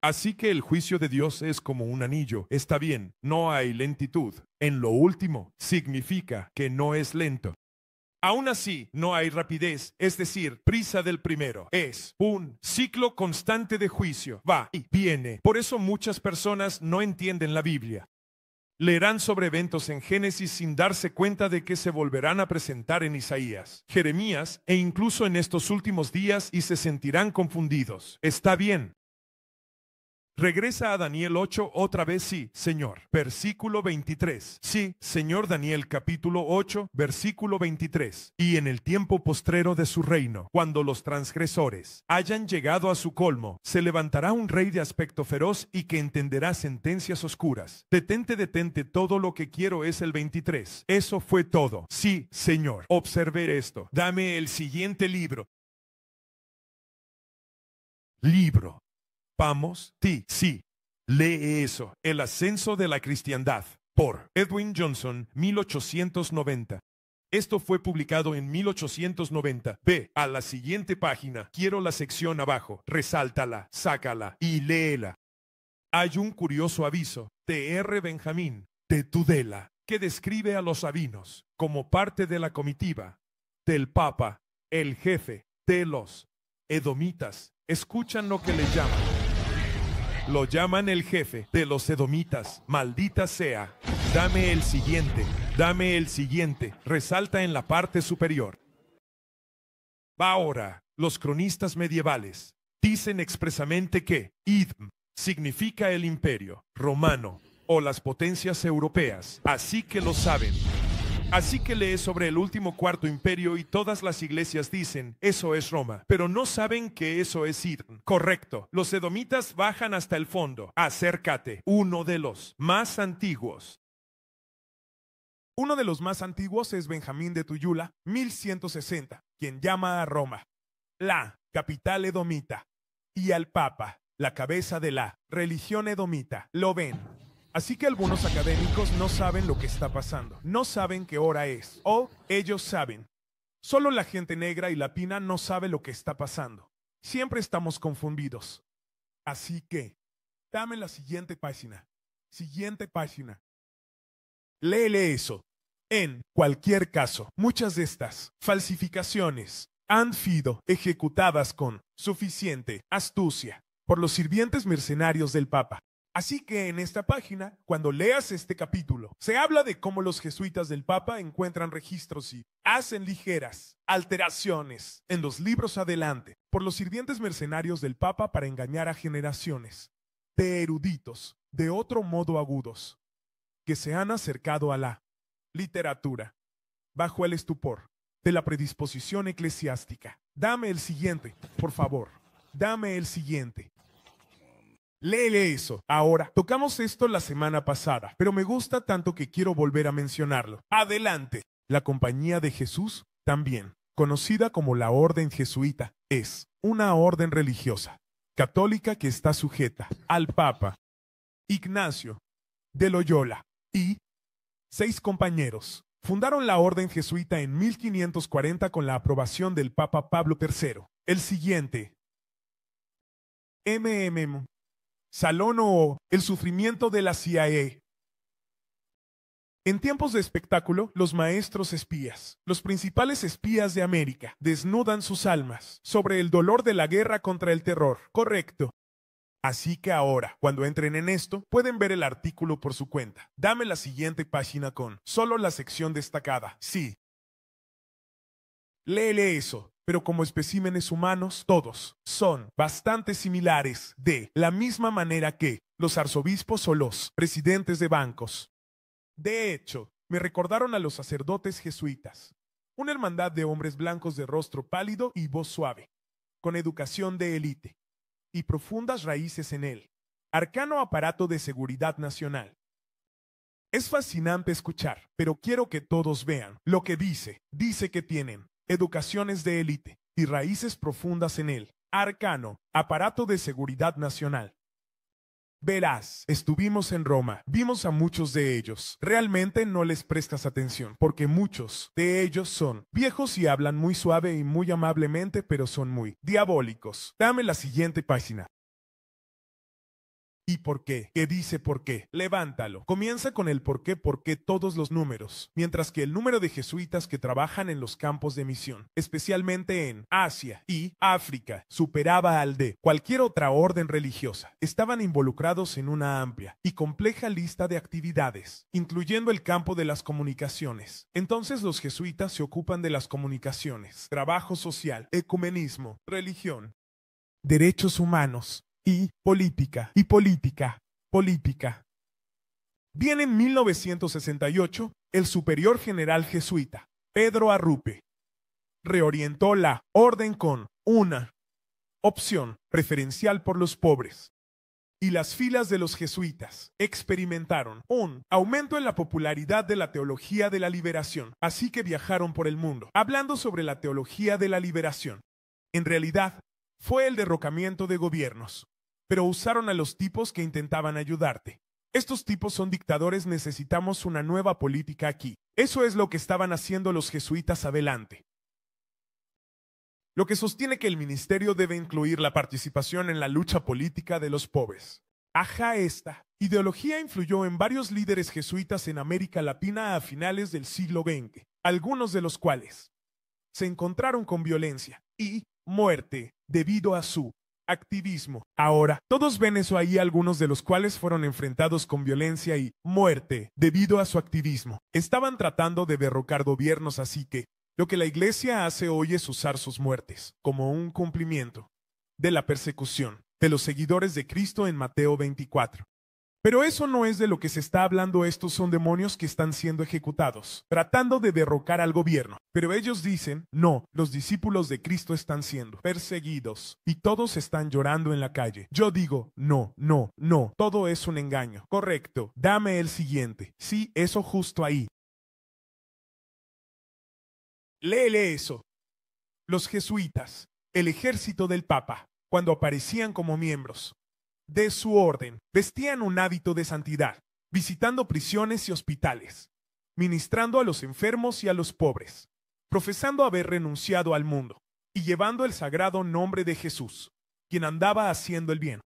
Así que el juicio de Dios es como un anillo. Está bien, no hay lentitud. En lo último, significa que no es lento. Aún así, no hay rapidez, es decir, prisa del primero. Es un ciclo constante de juicio. Va y viene. Por eso muchas personas no entienden la Biblia. Leerán sobre eventos en Génesis sin darse cuenta de que se volverán a presentar en Isaías, Jeremías e incluso en estos últimos días y se sentirán confundidos. Está bien, Regresa a Daniel 8 otra vez, sí, Señor. Versículo 23. Sí, Señor Daniel capítulo 8, versículo 23. Y en el tiempo postrero de su reino, cuando los transgresores hayan llegado a su colmo, se levantará un rey de aspecto feroz y que entenderá sentencias oscuras. Detente, detente, todo lo que quiero es el 23. Eso fue todo. Sí, Señor. Observe esto. Dame el siguiente libro. Libro Vamos, ti, sí, lee eso, El ascenso de la cristiandad, por Edwin Johnson, 1890. Esto fue publicado en 1890. Ve a la siguiente página. Quiero la sección abajo. Resáltala, sácala y léela. Hay un curioso aviso. T.R. Benjamín, de Tudela, que describe a los sabinos como parte de la comitiva del Papa, el jefe de los edomitas. Escuchan lo que le llaman lo llaman el jefe de los edomitas. Maldita sea. Dame el siguiente, dame el siguiente. Resalta en la parte superior. Va ahora, los cronistas medievales dicen expresamente que idm significa el imperio romano o las potencias europeas, así que lo saben. Así que lee sobre el último cuarto imperio y todas las iglesias dicen, eso es Roma, pero no saben que eso es Irn. Correcto, los edomitas bajan hasta el fondo. Acércate, uno de los más antiguos. Uno de los más antiguos es Benjamín de Tuyula, 1160, quien llama a Roma la capital edomita y al Papa, la cabeza de la religión edomita. Lo ven Así que algunos académicos no saben lo que está pasando, no saben qué hora es, o ellos saben. Solo la gente negra y latina no sabe lo que está pasando. Siempre estamos confundidos. Así que, dame la siguiente página. Siguiente página. Léele eso. En cualquier caso, muchas de estas falsificaciones han sido ejecutadas con suficiente astucia por los sirvientes mercenarios del Papa. Así que en esta página, cuando leas este capítulo, se habla de cómo los jesuitas del Papa encuentran registros y hacen ligeras alteraciones en los libros adelante por los sirvientes mercenarios del Papa para engañar a generaciones de eruditos, de otro modo agudos, que se han acercado a la literatura bajo el estupor de la predisposición eclesiástica. Dame el siguiente, por favor. Dame el siguiente. Léele eso. Ahora, tocamos esto la semana pasada, pero me gusta tanto que quiero volver a mencionarlo. Adelante. La Compañía de Jesús, también conocida como la Orden Jesuita, es una orden religiosa católica que está sujeta al Papa Ignacio de Loyola y seis compañeros. Fundaron la orden jesuita en 1540 con la aprobación del Papa Pablo III. El siguiente, MMM, Salón o El sufrimiento de la CIA. En tiempos de espectáculo, los maestros espías, los principales espías de América, desnudan sus almas sobre el dolor de la guerra contra el terror. Correcto. Así que ahora, cuando entren en esto, pueden ver el artículo por su cuenta. Dame la siguiente página con solo la sección destacada. Sí. Léele eso pero como especímenes humanos, todos son bastante similares de la misma manera que los arzobispos o los presidentes de bancos. De hecho, me recordaron a los sacerdotes jesuitas, una hermandad de hombres blancos de rostro pálido y voz suave, con educación de élite y profundas raíces en él, arcano aparato de seguridad nacional. Es fascinante escuchar, pero quiero que todos vean lo que dice, dice que tienen educaciones de élite y raíces profundas en él. Arcano, aparato de seguridad nacional. Verás, estuvimos en Roma, vimos a muchos de ellos. Realmente no les prestas atención, porque muchos de ellos son viejos y hablan muy suave y muy amablemente, pero son muy diabólicos. Dame la siguiente página y por qué, ¿Qué dice por qué. Levántalo. Comienza con el por qué, por qué todos los números, mientras que el número de jesuitas que trabajan en los campos de misión, especialmente en Asia y África, superaba al de cualquier otra orden religiosa. Estaban involucrados en una amplia y compleja lista de actividades, incluyendo el campo de las comunicaciones. Entonces los jesuitas se ocupan de las comunicaciones, trabajo social, ecumenismo, religión, derechos humanos, y política, y política, política. Bien en 1968, el superior general jesuita, Pedro Arrupe, reorientó la orden con una opción preferencial por los pobres. Y las filas de los jesuitas experimentaron un aumento en la popularidad de la teología de la liberación, así que viajaron por el mundo hablando sobre la teología de la liberación. En realidad, fue el derrocamiento de gobiernos, pero usaron a los tipos que intentaban ayudarte. Estos tipos son dictadores, necesitamos una nueva política aquí. Eso es lo que estaban haciendo los jesuitas adelante. Lo que sostiene que el ministerio debe incluir la participación en la lucha política de los pobres. Aja esta ideología influyó en varios líderes jesuitas en América Latina a finales del siglo XX, algunos de los cuales se encontraron con violencia y muerte debido a su activismo. Ahora, todos ven eso ahí, algunos de los cuales fueron enfrentados con violencia y muerte debido a su activismo. Estaban tratando de derrocar gobiernos, así que lo que la Iglesia hace hoy es usar sus muertes como un cumplimiento de la persecución de los seguidores de Cristo en Mateo 24. Pero eso no es de lo que se está hablando, estos son demonios que están siendo ejecutados, tratando de derrocar al gobierno. Pero ellos dicen, no, los discípulos de Cristo están siendo perseguidos y todos están llorando en la calle. Yo digo, no, no, no, todo es un engaño. Correcto, dame el siguiente. Sí, eso justo ahí. Léele eso. Los jesuitas, el ejército del Papa, cuando aparecían como miembros, de su orden vestían un hábito de santidad, visitando prisiones y hospitales, ministrando a los enfermos y a los pobres, profesando haber renunciado al mundo y llevando el sagrado nombre de Jesús, quien andaba haciendo el bien.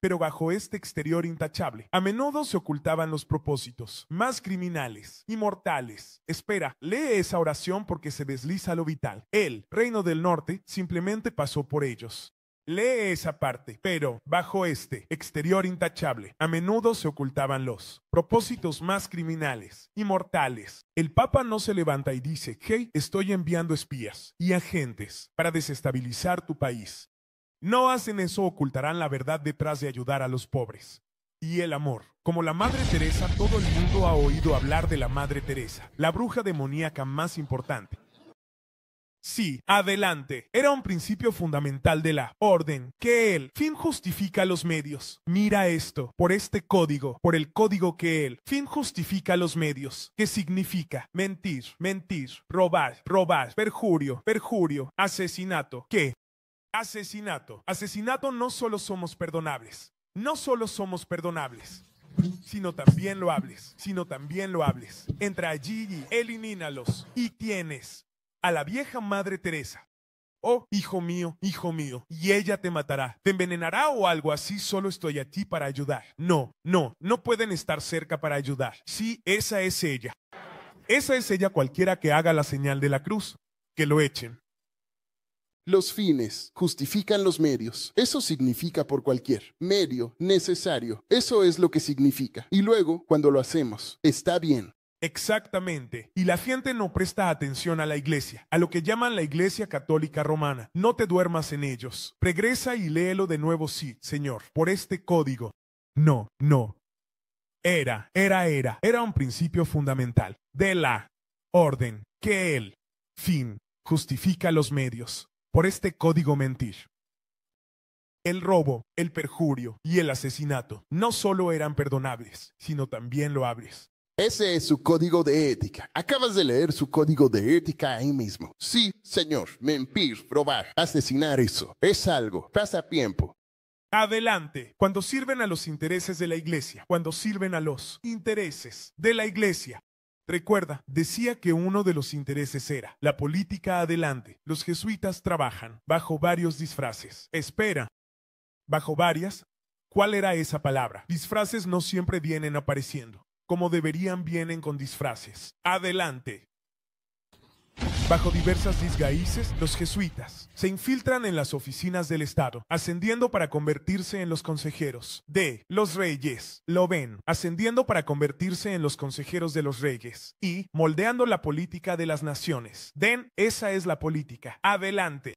Pero bajo este exterior intachable, a menudo se ocultaban los propósitos más criminales y mortales. Espera, lee esa oración porque se desliza lo vital. El reino del norte simplemente pasó por ellos. Lee esa parte, pero bajo este exterior intachable, a menudo se ocultaban los propósitos más criminales y mortales. El Papa no se levanta y dice, hey, estoy enviando espías y agentes para desestabilizar tu país. No hacen eso, ocultarán la verdad detrás de ayudar a los pobres y el amor. Como la Madre Teresa, todo el mundo ha oído hablar de la Madre Teresa, la bruja demoníaca más importante Sí, adelante. Era un principio fundamental de la orden, que el fin justifica los medios. Mira esto, por este código, por el código que el fin justifica los medios, ¿Qué significa mentir, mentir, robar, robar, perjurio, perjurio, asesinato, ¿Qué? asesinato, asesinato no solo somos perdonables, no solo somos perdonables sino también lo hables, sino también lo hables. Entra allí y elimínalos y tienes a la vieja Madre Teresa. Oh, hijo mío, hijo mío, y ella te matará, te envenenará o algo así, solo estoy aquí para ayudar. No, no, no pueden estar cerca para ayudar. Sí, esa es ella. Esa es ella cualquiera que haga la señal de la cruz. Que lo echen. Los fines justifican los medios. Eso significa por cualquier medio necesario. Eso es lo que significa. Y luego, cuando lo hacemos, está bien. Exactamente. Y la gente no presta atención a la iglesia, a lo que llaman la iglesia católica romana. No te duermas en ellos. Regresa y léelo de nuevo, sí, Señor, por este código. No, no. Era, era, era, era un principio fundamental de la orden que el fin justifica los medios por este código mentir. El robo, el perjurio y el asesinato no solo eran perdonables, sino también lo abres ese es su código de ética. Acabas de leer su código de ética ahí mismo. Sí, señor, mentir, probar, asesinar eso. Es algo, pasa tiempo. Adelante, cuando sirven a los intereses de la iglesia, cuando sirven a los intereses de la iglesia. Recuerda, decía que uno de los intereses era la política adelante. Los jesuitas trabajan bajo varios disfraces. Espera, bajo varias. ¿Cuál era esa palabra? Disfraces no siempre vienen apareciendo como deberían vienen con disfraces. Adelante. Bajo diversas disgaíces, los jesuitas se infiltran en las oficinas del Estado, ascendiendo para convertirse en los consejeros de los reyes. Lo ven, ascendiendo para convertirse en los consejeros de los reyes y moldeando la política de las naciones. Den, esa es la política. Adelante.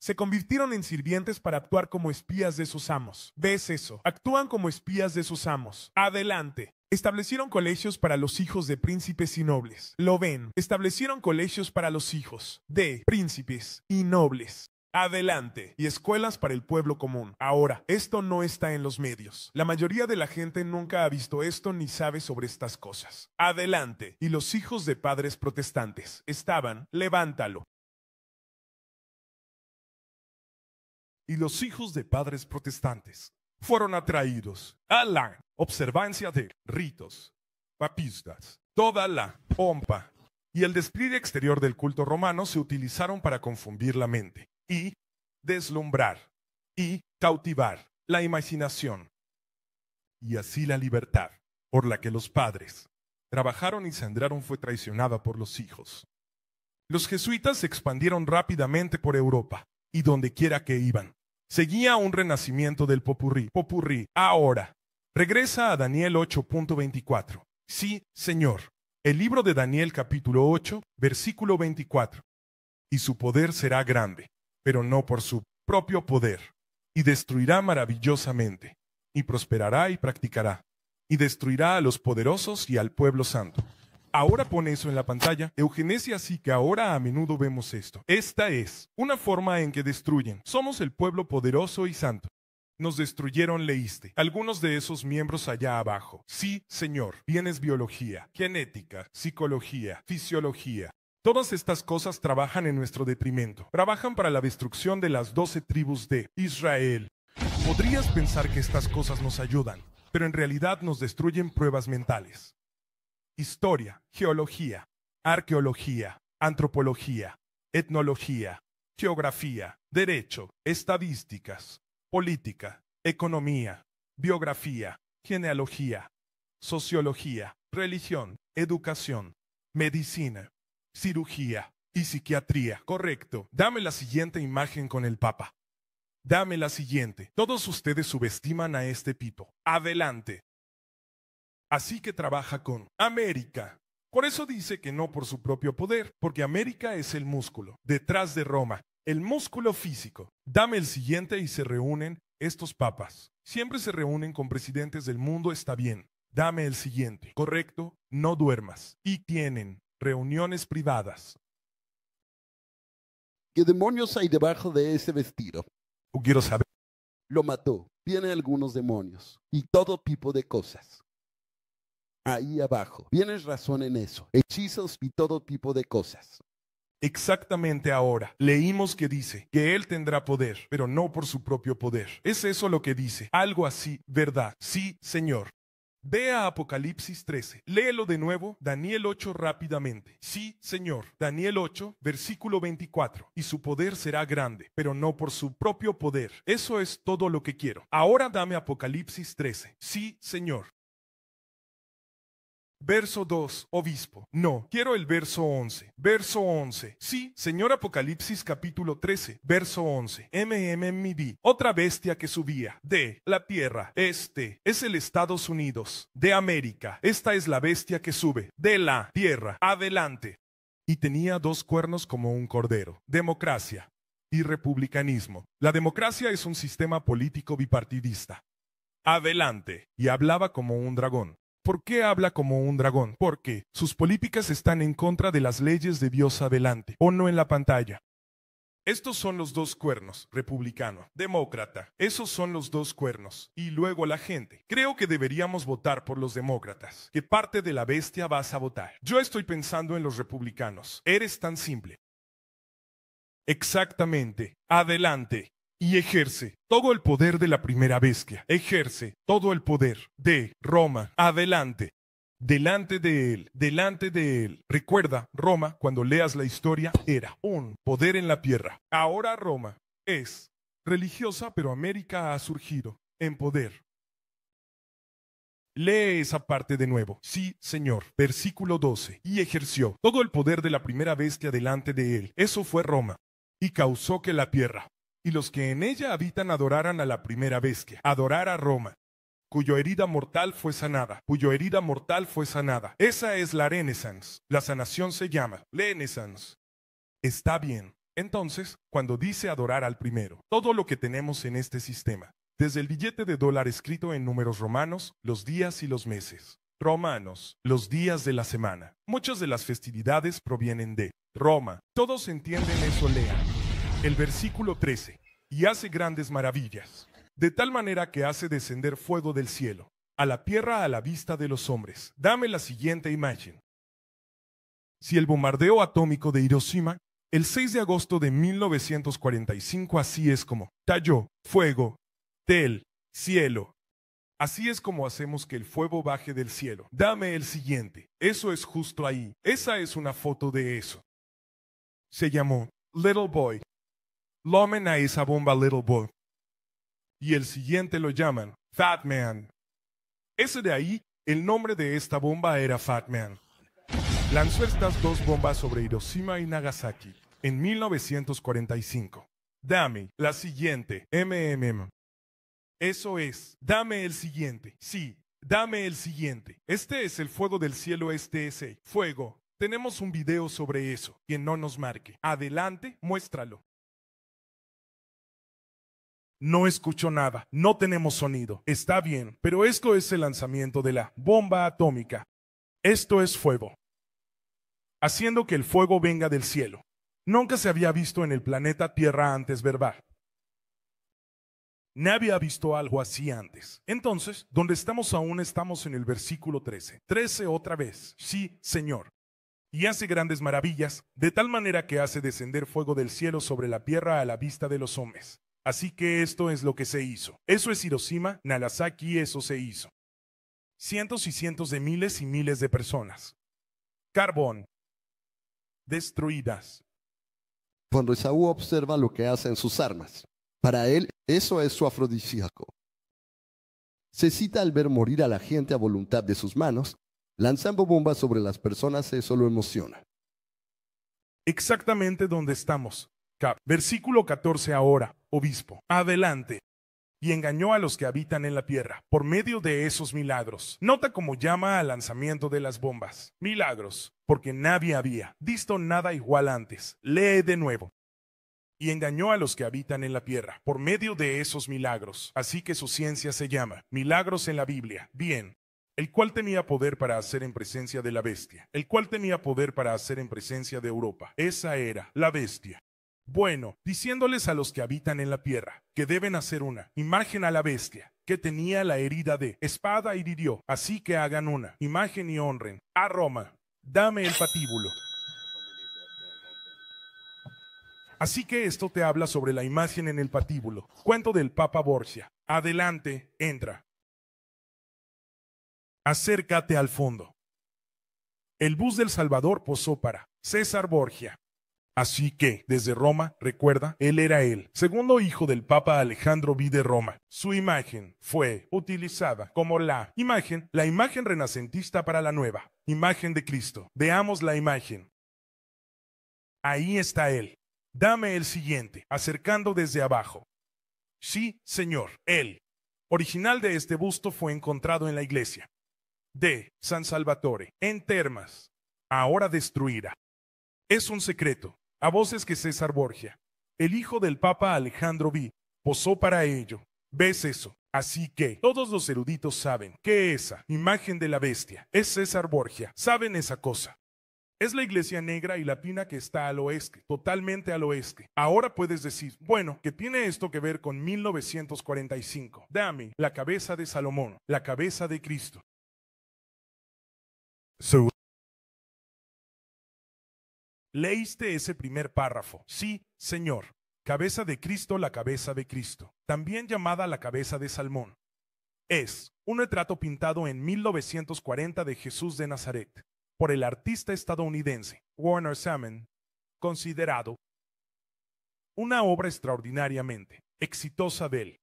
Se convirtieron en sirvientes para actuar como espías de sus amos. ¿Ves eso? Actúan como espías de sus amos. Adelante. Establecieron colegios para los hijos de príncipes y nobles. Lo ven. Establecieron colegios para los hijos de príncipes y nobles. Adelante. Y escuelas para el pueblo común. Ahora, esto no está en los medios. La mayoría de la gente nunca ha visto esto ni sabe sobre estas cosas. Adelante. Y los hijos de padres protestantes estaban, levántalo. Y los hijos de padres protestantes fueron atraídos a la observancia de ritos, papistas, toda la pompa y el despliegue exterior del culto romano se utilizaron para confundir la mente y deslumbrar y cautivar la imaginación y así la libertad por la que los padres trabajaron y sembraron fue traicionada por los hijos. Los jesuitas se expandieron rápidamente por Europa y dondequiera que iban, Seguía un renacimiento del popurrí. Popurrí. Ahora. Regresa a Daniel 8.24. Sí, Señor. El libro de Daniel capítulo 8, versículo 24. Y su poder será grande, pero no por su propio poder. Y destruirá maravillosamente. Y prosperará y practicará. Y destruirá a los poderosos y al pueblo santo. Ahora pon eso en la pantalla. Eugenesia sí que ahora a menudo vemos esto. Esta es una forma en que destruyen. Somos el pueblo poderoso y santo. Nos destruyeron, leíste. Algunos de esos miembros allá abajo. Sí, señor. Tienes biología, genética, psicología, fisiología. Todas estas cosas trabajan en nuestro detrimento. Trabajan para la destrucción de las doce tribus de Israel. Podrías pensar que estas cosas nos ayudan, pero en realidad nos destruyen pruebas mentales historia, geología, arqueología, antropología, etnología, geografía, derecho, estadísticas, política, economía, biografía, genealogía, sociología, religión, educación, medicina, cirugía y psiquiatría. Correcto. Dame la siguiente imagen con el Papa. Dame la siguiente. Todos ustedes subestiman a este pito. Adelante. Así que trabaja con América. Por eso dice que no por su propio poder, porque América es el músculo, detrás de Roma, el músculo físico. Dame el siguiente y se reúnen estos papas. Siempre se reúnen con presidentes del mundo, está bien. Dame el siguiente. Correcto, no duermas. Y tienen reuniones privadas. ¿Qué demonios hay debajo de ese vestido? quiero saber. Lo mató. Tiene algunos demonios y todo tipo de cosas ahí abajo. Tienes razón en eso. Hechizos y todo tipo de cosas. Exactamente ahora. Leímos que dice que Él tendrá poder, pero no por su propio poder. ¿Es eso lo que dice? Algo así, ¿verdad? Sí, Señor. Ve a Apocalipsis 13. Léelo de nuevo, Daniel 8 rápidamente. Sí, Señor. Daniel 8, versículo 24. Y su poder será grande, pero no por su propio poder. Eso es todo lo que quiero. Ahora dame Apocalipsis 13. Sí, Señor. Verso 2, obispo. No, quiero el verso 11. Verso 11. Sí, señor Apocalipsis capítulo 13, verso 11. MMMD, otra bestia que subía de la tierra. Este es el Estados Unidos de América. Esta es la bestia que sube de la tierra. Adelante. Y tenía dos cuernos como un cordero. Democracia y republicanismo. La democracia es un sistema político bipartidista. Adelante. Y hablaba como un dragón. ¿Por qué habla como un dragón? Porque sus políticas están en contra de las leyes de Dios adelante, o no en la pantalla. Estos son los dos cuernos, republicano, demócrata. Esos son los dos cuernos. Y luego la gente. Creo que deberíamos votar por los demócratas. ¿Qué parte de la bestia vas a votar? Yo estoy pensando en los republicanos. Eres tan simple. Exactamente. Adelante y ejerce todo el poder de la primera bestia. Ejerce todo el poder de Roma. Adelante. Delante de él, delante de él. Recuerda, Roma, cuando leas la historia, era un poder en la tierra. Ahora Roma es religiosa, pero América ha surgido en poder. Lee esa parte de nuevo. Sí, Señor. Versículo 12. Y ejerció todo el poder de la primera bestia delante de él. Eso fue Roma. Y causó que la tierra y los que en ella habitan adoraran a la primera bestia, adorar a Roma, cuya herida mortal fue sanada, cuyo herida mortal fue sanada. Esa es la Renaissance, la sanación se llama Renaissance. Está bien. Entonces, cuando dice adorar al primero, todo lo que tenemos en este sistema, desde el billete de dólar escrito en números romanos, los días y los meses, romanos, los días de la semana. Muchas de las festividades provienen de Roma. Todos entienden eso, lean. El versículo 13. Y hace grandes maravillas, de tal manera que hace descender fuego del cielo, a la tierra a la vista de los hombres. Dame la siguiente imagen. Si el bombardeo atómico de Hiroshima, el 6 de agosto de 1945, así es como talló, fuego, tel, cielo. Así es como hacemos que el fuego baje del cielo. Dame el siguiente. Eso es justo ahí. Esa es una foto de eso. Se llamó Little Boy. Lomen a esa Bomba Little Boy. Y el siguiente lo llaman Fat Man. Ese de ahí, el nombre de esta bomba era Fat Man. Lanzó estas dos bombas sobre Hiroshima y Nagasaki en 1945. Dame la siguiente, MMM. Eso es, dame el siguiente. Sí, dame el siguiente. Este es el fuego del cielo, este es fuego. Tenemos un video sobre eso, quien no nos marque. Adelante, muéstralo. No escucho nada, no tenemos sonido. Está bien, pero esto es el lanzamiento de la bomba atómica. Esto es fuego. Haciendo que el fuego venga del cielo. Nunca se había visto en el planeta Tierra antes, ¿verdad? Nadie ha visto algo así antes. Entonces, donde estamos aún estamos en el versículo 13. 13 otra vez. Sí, Señor. Y hace grandes maravillas, de tal manera que hace descender fuego del cielo sobre la tierra a la vista de los hombres. Así que esto es lo que se hizo. Eso es Hiroshima, Nagasaki, eso se hizo. Cientos y cientos de miles y miles de personas. Carbón. Destruidas. Cuando Esaú observa lo que hacen sus armas, para él eso es su afrodisíaco. Se cita al ver morir a la gente a voluntad de sus manos, lanzando bombas sobre las personas, eso lo emociona. Exactamente donde estamos, Versículo 14 ahora, obispo, adelante. Y engañó a los que habitan en la tierra por medio de esos milagros. Nota cómo llama al lanzamiento de las bombas. Milagros, porque nadie había visto nada igual antes. Lee de nuevo y engañó a los que habitan en la tierra por medio de esos milagros. Así que su ciencia se llama milagros en la Biblia. Bien. El cual tenía poder para hacer en presencia de la bestia, el cual tenía poder para hacer en presencia de Europa. Esa era la bestia bueno, diciéndoles a los que habitan en la tierra, que deben hacer una imagen a la bestia, que tenía la herida de espada y hirió, así que hagan una imagen y honren a Roma. Dame el patíbulo. Así que esto te habla sobre la imagen en el patíbulo. Cuento del Papa Borgia. Adelante, entra. Acércate al fondo. El bus del Salvador posó para César Borgia, Así que, desde Roma, recuerda, él era él, segundo hijo del Papa Alejandro V de Roma. Su imagen fue utilizada como la imagen, la imagen renacentista para la nueva imagen de Cristo. Veamos la imagen. Ahí está él. Dame el siguiente, acercando desde abajo. Sí, señor, él. Original de este busto fue encontrado en la iglesia de San Salvatore, en Termas, ahora destruida. Es un secreto, a voces que César Borgia, el hijo del Papa Alejandro V, posó para ello. ¿Ves eso? Así que todos los eruditos saben que esa imagen de la bestia es César Borgia. Saben esa cosa. Es la iglesia negra y la pina que está al oeste, totalmente al oeste. Ahora puedes decir, bueno, que tiene esto que ver con 1945. Dame la cabeza de Salomón, la cabeza de Cristo. Leíste ese primer párrafo. Sí, Señor. Cabeza de Cristo, la cabeza de Cristo, también llamada la cabeza de Salmón. Es un retrato pintado en 1940 de Jesús de Nazaret por el artista estadounidense Warner Salmon, considerado una obra extraordinariamente exitosa del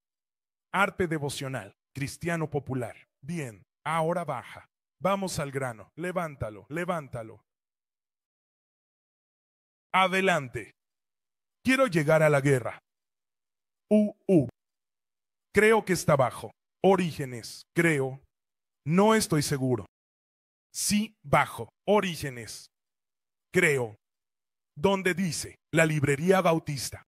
arte devocional cristiano popular. Bien, ahora baja. Vamos al grano. Levántalo, levántalo adelante. Quiero llegar a la guerra. U, U. Creo que está bajo. Orígenes, creo. No estoy seguro. Sí, bajo. Orígenes. Creo. Donde dice la librería bautista.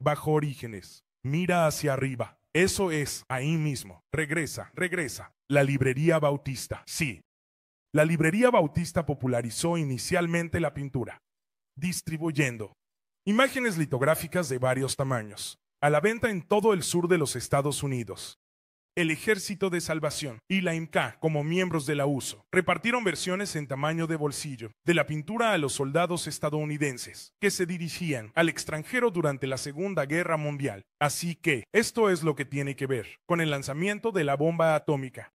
Bajo Orígenes. Mira hacia arriba. Eso es, ahí mismo. Regresa, regresa. La librería bautista. Sí. La librería bautista popularizó inicialmente la pintura distribuyendo. Imágenes litográficas de varios tamaños, a la venta en todo el sur de los Estados Unidos. El Ejército de Salvación y la IMCA, como miembros de la USO, repartieron versiones en tamaño de bolsillo de la pintura a los soldados estadounidenses que se dirigían al extranjero durante la Segunda Guerra Mundial. Así que esto es lo que tiene que ver con el lanzamiento de la bomba atómica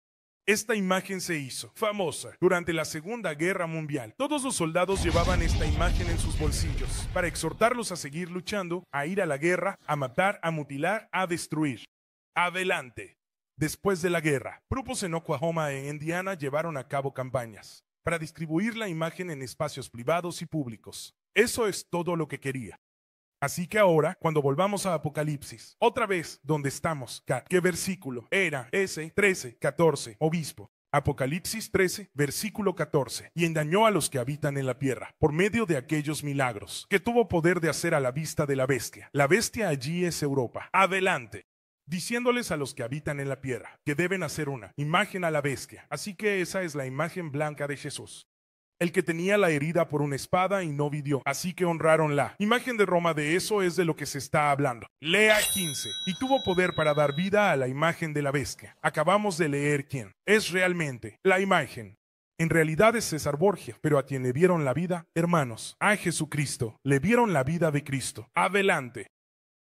esta imagen se hizo famosa durante la Segunda Guerra Mundial. Todos los soldados llevaban esta imagen en sus bolsillos para exhortarlos a seguir luchando, a ir a la guerra, a matar, a mutilar, a destruir. Adelante. Después de la guerra, grupos en Oklahoma e Indiana llevaron a cabo campañas para distribuir la imagen en espacios privados y públicos. Eso es todo lo que quería. Así que ahora, cuando volvamos a Apocalipsis, otra vez, donde estamos? ¿Qué versículo? Era ese 13, 14, obispo. Apocalipsis 13, versículo 14. Y engañó a los que habitan en la tierra, por medio de aquellos milagros, que tuvo poder de hacer a la vista de la bestia. La bestia allí es Europa. Adelante diciéndoles a los que habitan en la tierra, que deben hacer una imagen a la bestia. Así que esa es la imagen blanca de Jesús el que tenía la herida por una espada y no vivió, así que honraronla. Imagen de Roma de eso es de lo que se está hablando. Lea 15. Y tuvo poder para dar vida a la imagen de la bestia. Acabamos de leer quién. Es realmente la imagen. En realidad es César Borgia, pero a quien le dieron la vida, hermanos, a Jesucristo, le dieron la vida de Cristo. Adelante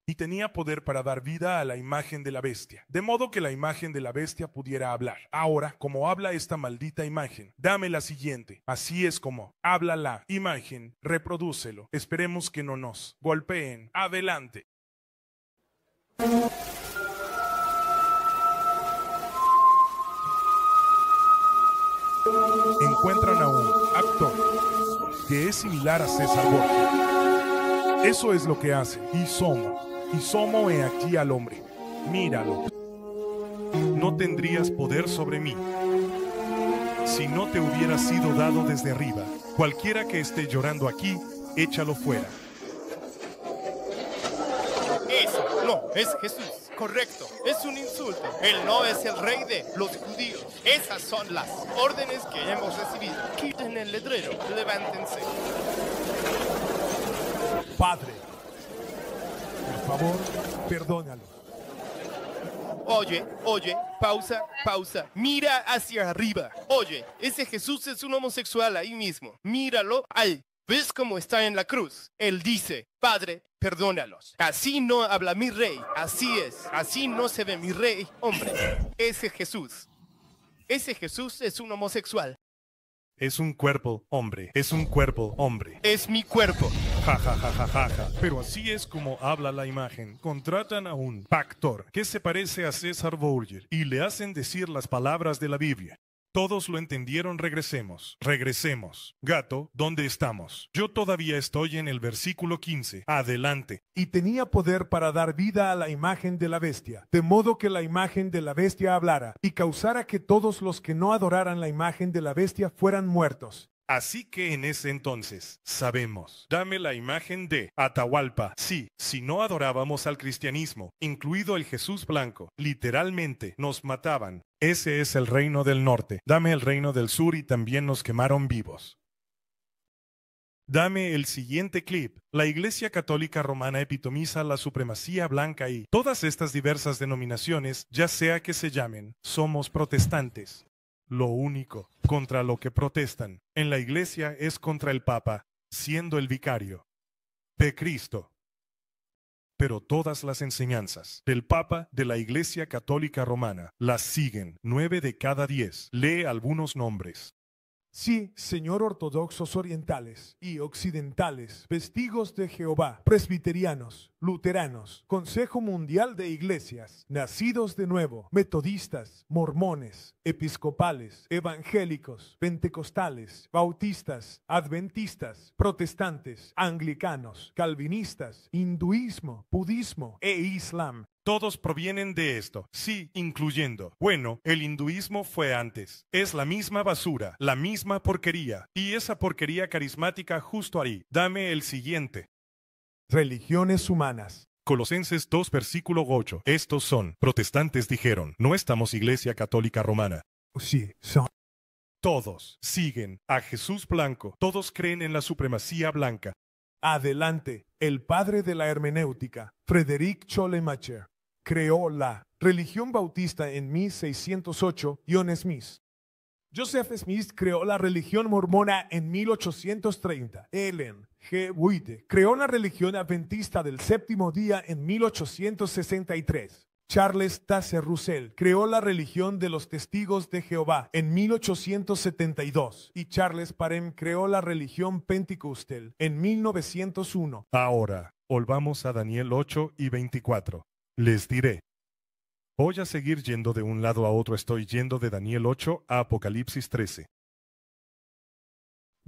y tenía poder para dar vida a la imagen de la bestia, de modo que la imagen de la bestia pudiera hablar. Ahora, como habla esta maldita imagen, dame la siguiente. Así es como habla la imagen, reprodúcelo. Esperemos que no nos golpeen. Adelante. Encuentran a un actor que es similar a César Borja Eso es lo que hace y somos y somos he aquí al hombre. Míralo. No tendrías poder sobre mí si no te hubiera sido dado desde arriba. Cualquiera que esté llorando aquí, échalo fuera. Eso no es Jesús. Correcto, es un insulto. Él no es el rey de los judíos. Esas son las órdenes que hemos recibido. Quiten el letrero, levántense. Padre, favor, perdónalo. Oye, oye, pausa, pausa. Mira hacia arriba. Oye, ese Jesús es un homosexual ahí mismo. Míralo ahí. ¿Ves cómo está en la cruz? Él dice, Padre, perdónalos. Así no habla mi rey. Así es. Así no se ve mi rey. Hombre, ese Jesús. Ese Jesús es un homosexual. Es un cuerpo, hombre. Es un cuerpo, hombre. Es mi cuerpo. Ja, ja, ja, ja, ja, Pero así es como habla la imagen. Contratan a un actor que se parece a César Bourger y le hacen decir las palabras de la Biblia. Todos lo entendieron, regresemos, regresemos. Gato, ¿dónde estamos? Yo todavía estoy en el versículo 15. Adelante. Y tenía poder para dar vida a la imagen de la bestia, de modo que la imagen de la bestia hablara y causara que todos los que no adoraran la imagen de la bestia fueran muertos. Así que en ese entonces sabemos, dame la imagen de Atahualpa. Sí, si no adorábamos al cristianismo, incluido el Jesús blanco, literalmente nos mataban. Ese es el reino del norte, dame el reino del sur y también nos quemaron vivos. Dame el siguiente clip. La Iglesia Católica Romana epitomiza la supremacía blanca y todas estas diversas denominaciones, ya sea que se llamen, somos protestantes. Lo único contra lo que protestan en la iglesia es contra el Papa, siendo el vicario de Cristo. Pero todas las enseñanzas del Papa de la Iglesia Católica Romana las siguen nueve de cada diez. Lee algunos nombres. Sí, señor ortodoxos orientales y occidentales, vestigos de Jehová, presbiterianos, luteranos, Consejo Mundial de Iglesias, nacidos de nuevo, metodistas, mormones, episcopales, evangélicos, pentecostales, bautistas, adventistas, protestantes, anglicanos, calvinistas, hinduismo, budismo e islam. Todos provienen de esto, sí, incluyendo. Bueno, el hinduismo fue antes. Es la misma basura, la misma porquería, y esa porquería carismática justo ahí. Dame el siguiente religiones humanas. Colosenses 2 versículo 8. Estos son, protestantes dijeron, no estamos iglesia católica romana. Sí, son. Todos siguen a Jesús Blanco, todos creen en la supremacía blanca. Adelante, el padre de la hermenéutica, Frederick Cholemacher, creó la religión bautista en 1608, John Smith. Joseph Smith creó la religión mormona en 1830. Ellen G. Witte creó la religión adventista del séptimo día en 1863. Charles Taze Russell creó la religión de los testigos de Jehová en 1872 y Charles Parham creó la religión pentecostal en 1901. Ahora, volvamos a Daniel 8 y 24. Les diré. Voy a seguir yendo de un lado a otro, estoy yendo de Daniel 8 a Apocalipsis 13.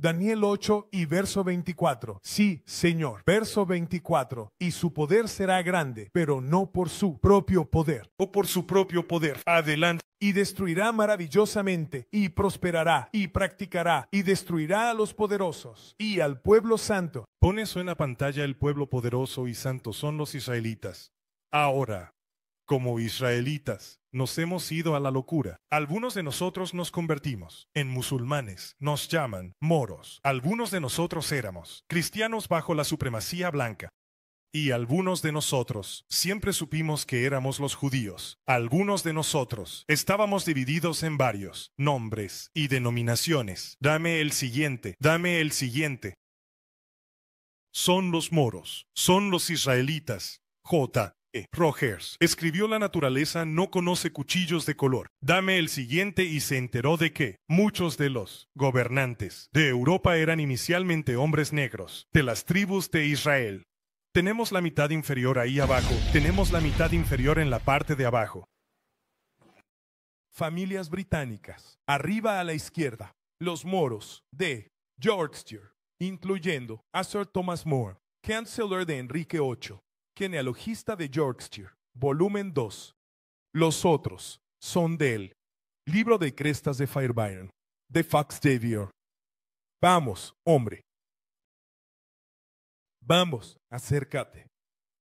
Daniel 8 y verso 24. Sí, Señor. Verso 24. Y su poder será grande, pero no por su propio poder. O por su propio poder. Adelante. Y destruirá maravillosamente, y prosperará, y practicará, y destruirá a los poderosos, y al pueblo santo. Pon eso en la pantalla, el pueblo poderoso y santo son los israelitas. Ahora, como israelitas, nos hemos ido a la locura. Algunos de nosotros nos convertimos en musulmanes, nos llaman moros. Algunos de nosotros éramos cristianos bajo la supremacía blanca. Y algunos de nosotros siempre supimos que éramos los judíos. Algunos de nosotros estábamos divididos en varios nombres y denominaciones. Dame el siguiente, dame el siguiente. Son los moros, son los israelitas. J. Rogers escribió La naturaleza no conoce cuchillos de color. Dame el siguiente y se enteró de que muchos de los gobernantes de Europa eran inicialmente hombres negros, de las tribus de Israel. Tenemos la mitad inferior ahí abajo, tenemos la mitad inferior en la parte de abajo. Familias británicas, arriba a la izquierda, los moros de Yorkshire, incluyendo a Sir Thomas More, canciller de Enrique VIII, genealogista de Yorkshire, volumen 2. Los otros son de él. Libro de Crestas de Firebyron, de Fox Xavier. Vamos, hombre. Vamos, acércate.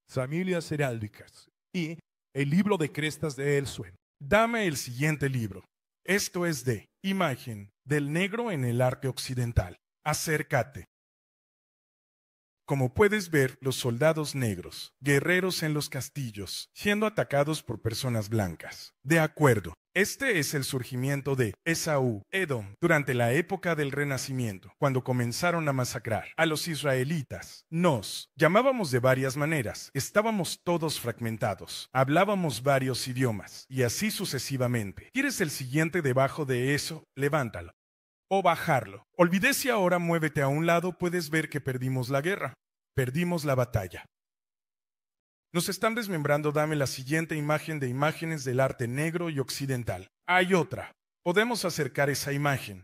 Familias heráldicas y el libro de Crestas de Elswen. Dame el siguiente libro. Esto es de Imagen del negro en el arte occidental. Acércate. Como puedes ver, los soldados negros, guerreros en los castillos, siendo atacados por personas blancas. De acuerdo, este es el surgimiento de Esaú, Edom, durante la época del Renacimiento, cuando comenzaron a masacrar a los israelitas. Nos llamábamos de varias maneras, estábamos todos fragmentados, hablábamos varios idiomas, y así sucesivamente. ¿Quieres el siguiente debajo de eso? Levántalo o bajarlo. si ahora, muévete a un lado, puedes ver que perdimos la guerra, perdimos la batalla. Nos están desmembrando, dame la siguiente imagen de imágenes del arte negro y occidental. Hay otra. Podemos acercar esa imagen.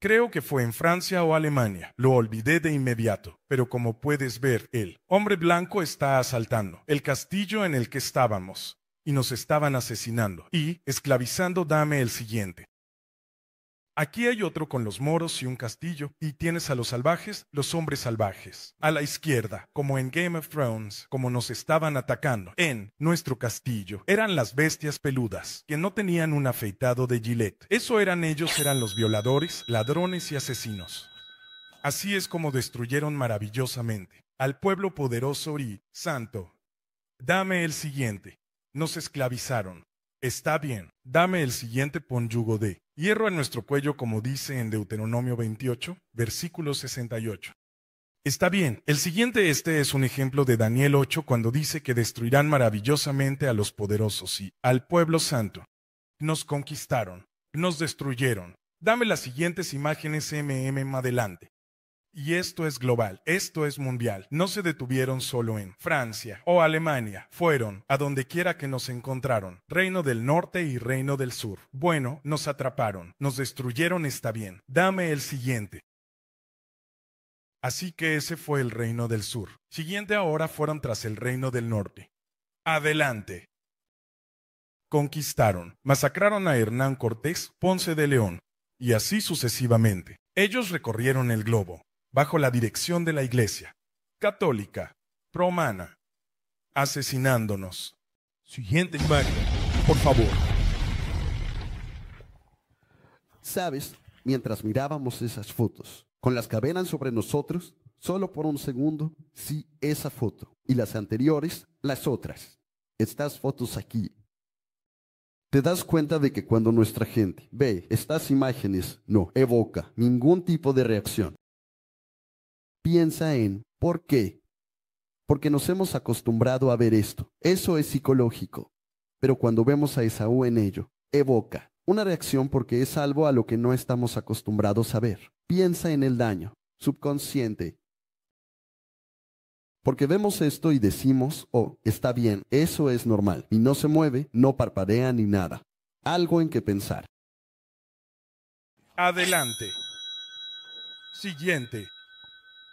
Creo que fue en Francia o Alemania. Lo olvidé de inmediato, pero como puedes ver, el hombre blanco está asaltando el castillo en el que estábamos y nos estaban asesinando y esclavizando. Dame el siguiente. Aquí hay otro con los moros y un castillo, y tienes a los salvajes, los hombres salvajes. A la izquierda, como en Game of Thrones, como nos estaban atacando, en nuestro castillo, eran las bestias peludas, que no tenían un afeitado de gilet. Eso eran ellos, eran los violadores, ladrones y asesinos. Así es como destruyeron maravillosamente al pueblo poderoso y santo. Dame el siguiente. Nos esclavizaron. Está bien, dame el siguiente ponyugo de Hierro en nuestro cuello, como dice en Deuteronomio 28, versículo 68. Está bien, el siguiente este es un ejemplo de Daniel 8 cuando dice que destruirán maravillosamente a los poderosos y al pueblo santo. Nos conquistaron, nos destruyeron. Dame las siguientes imágenes MM adelante. Y esto es global, esto es mundial. No se detuvieron solo en Francia o Alemania, fueron a donde quiera que nos encontraron, Reino del Norte y Reino del Sur. Bueno, nos atraparon, nos destruyeron, está bien. Dame el siguiente. Así que ese fue el Reino del Sur. Siguiente ahora fueron tras el Reino del Norte. Adelante. Conquistaron, masacraron a Hernán Cortés, Ponce de León, y así sucesivamente. Ellos recorrieron el globo, bajo la dirección de la Iglesia católica, romana, asesinándonos. Siguiente imagen, por favor. Sabes, mientras mirábamos esas fotos, con las que sobre nosotros, solo por un segundo, sí, esa foto, y las anteriores, las otras. Estas fotos aquí, te das cuenta de que cuando nuestra gente ve estas imágenes, no evoca ningún tipo de reacción piensa en ¿por qué? Porque nos hemos acostumbrado a ver esto. Eso es psicológico. Pero cuando vemos a Esaú en ello, evoca una reacción porque es algo a lo que no estamos acostumbrados a ver. Piensa en el daño, subconsciente. Porque vemos esto y decimos, oh, está bien, eso es normal, y no se mueve, no parpadea ni nada. Algo en que pensar. Adelante. Siguiente.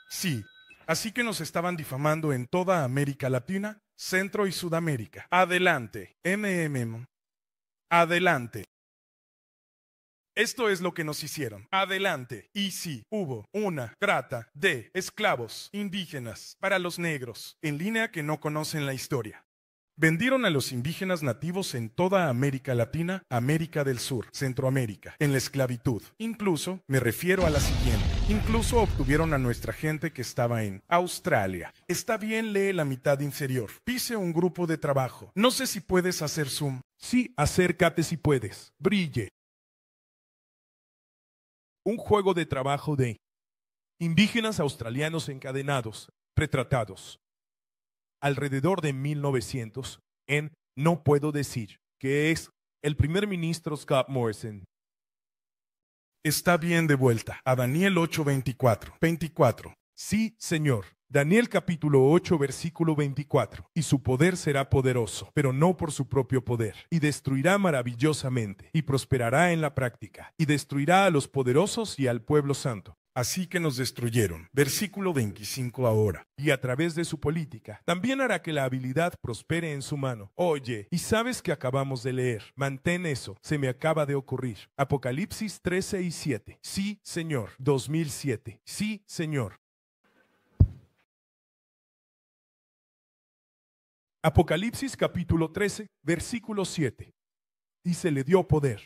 Sí, así que nos estaban difamando en toda América Latina, Centro y Sudamérica. Adelante, MMM. Adelante. Esto es lo que nos hicieron. Adelante. Y sí, hubo una trata de esclavos indígenas para los negros, en línea que no conocen la historia. Vendieron a los indígenas nativos en toda América Latina, América del Sur, Centroamérica, en la esclavitud. Incluso, me refiero a la siguiente, incluso obtuvieron a nuestra gente que estaba en Australia. Está bien, lee la mitad inferior. Pise un grupo de trabajo. No sé si puedes hacer zoom. Sí, acércate si puedes. Brille. Un juego de trabajo de indígenas australianos encadenados, pretratados alrededor de 1900 en No Puedo Decir, que es el primer ministro Scott Morrison. Está bien de vuelta a Daniel 8, 24. 24. Sí, Señor. Daniel capítulo 8 versículo 24. Y su poder será poderoso, pero no por su propio poder. Y destruirá maravillosamente, y prosperará en la práctica, y destruirá a los poderosos y al pueblo santo. Así que nos destruyeron. Versículo 25 ahora. Y a través de su política, también hará que la habilidad prospere en su mano. Oye, y sabes que acabamos de leer. Mantén eso. Se me acaba de ocurrir. Apocalipsis 13 y 7. Sí, Señor. 2007. Sí, Señor. Apocalipsis capítulo 13, versículo 7. Y se le dio poder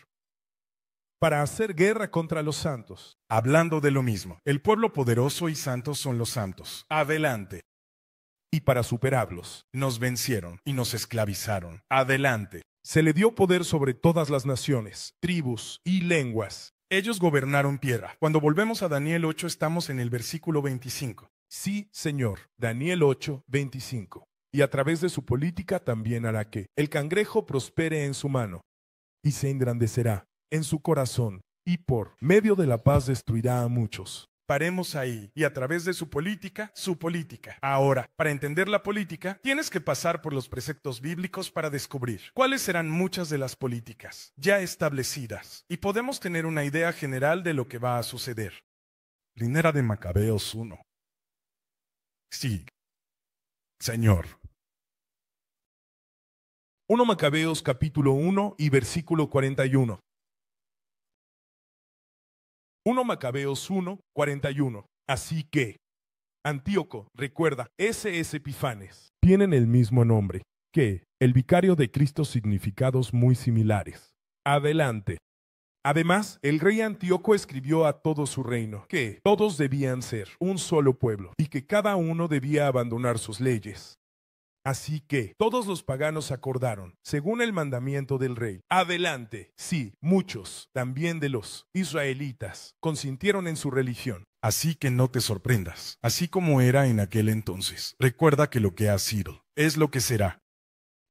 para hacer guerra contra los santos, hablando de lo mismo. El pueblo poderoso y santos son los santos. Adelante. Y para superarlos, nos vencieron y nos esclavizaron. Adelante. Se le dio poder sobre todas las naciones, tribus y lenguas. Ellos gobernaron tierra. Cuando volvemos a Daniel 8 estamos en el versículo 25. Sí, Señor, Daniel 8, 25. Y a través de su política también hará que el cangrejo prospere en su mano y se engrandecerá en su corazón y por medio de la paz destruirá a muchos. Paremos ahí. Y a través de su política, su política. Ahora, para entender la política, tienes que pasar por los preceptos bíblicos para descubrir cuáles serán muchas de las políticas ya establecidas. Y podemos tener una idea general de lo que va a suceder. Linera de Macabeos 1. Sí. Señor. 1 Macabeos capítulo 1 y versículo 41. 1 Macabeos 1, 41. Así que, Antíoco, recuerda, ese es Epifanes. Tienen el mismo nombre, que el vicario de Cristo significados muy similares. Adelante. Además, el rey Antíoco escribió a todo su reino que todos debían ser un solo pueblo y que cada uno debía abandonar sus leyes, Así que todos los paganos acordaron, según el mandamiento del rey. Adelante, sí, muchos, también de los israelitas, consintieron en su religión. Así que no te sorprendas, así como era en aquel entonces. Recuerda que lo que ha sido es lo que será.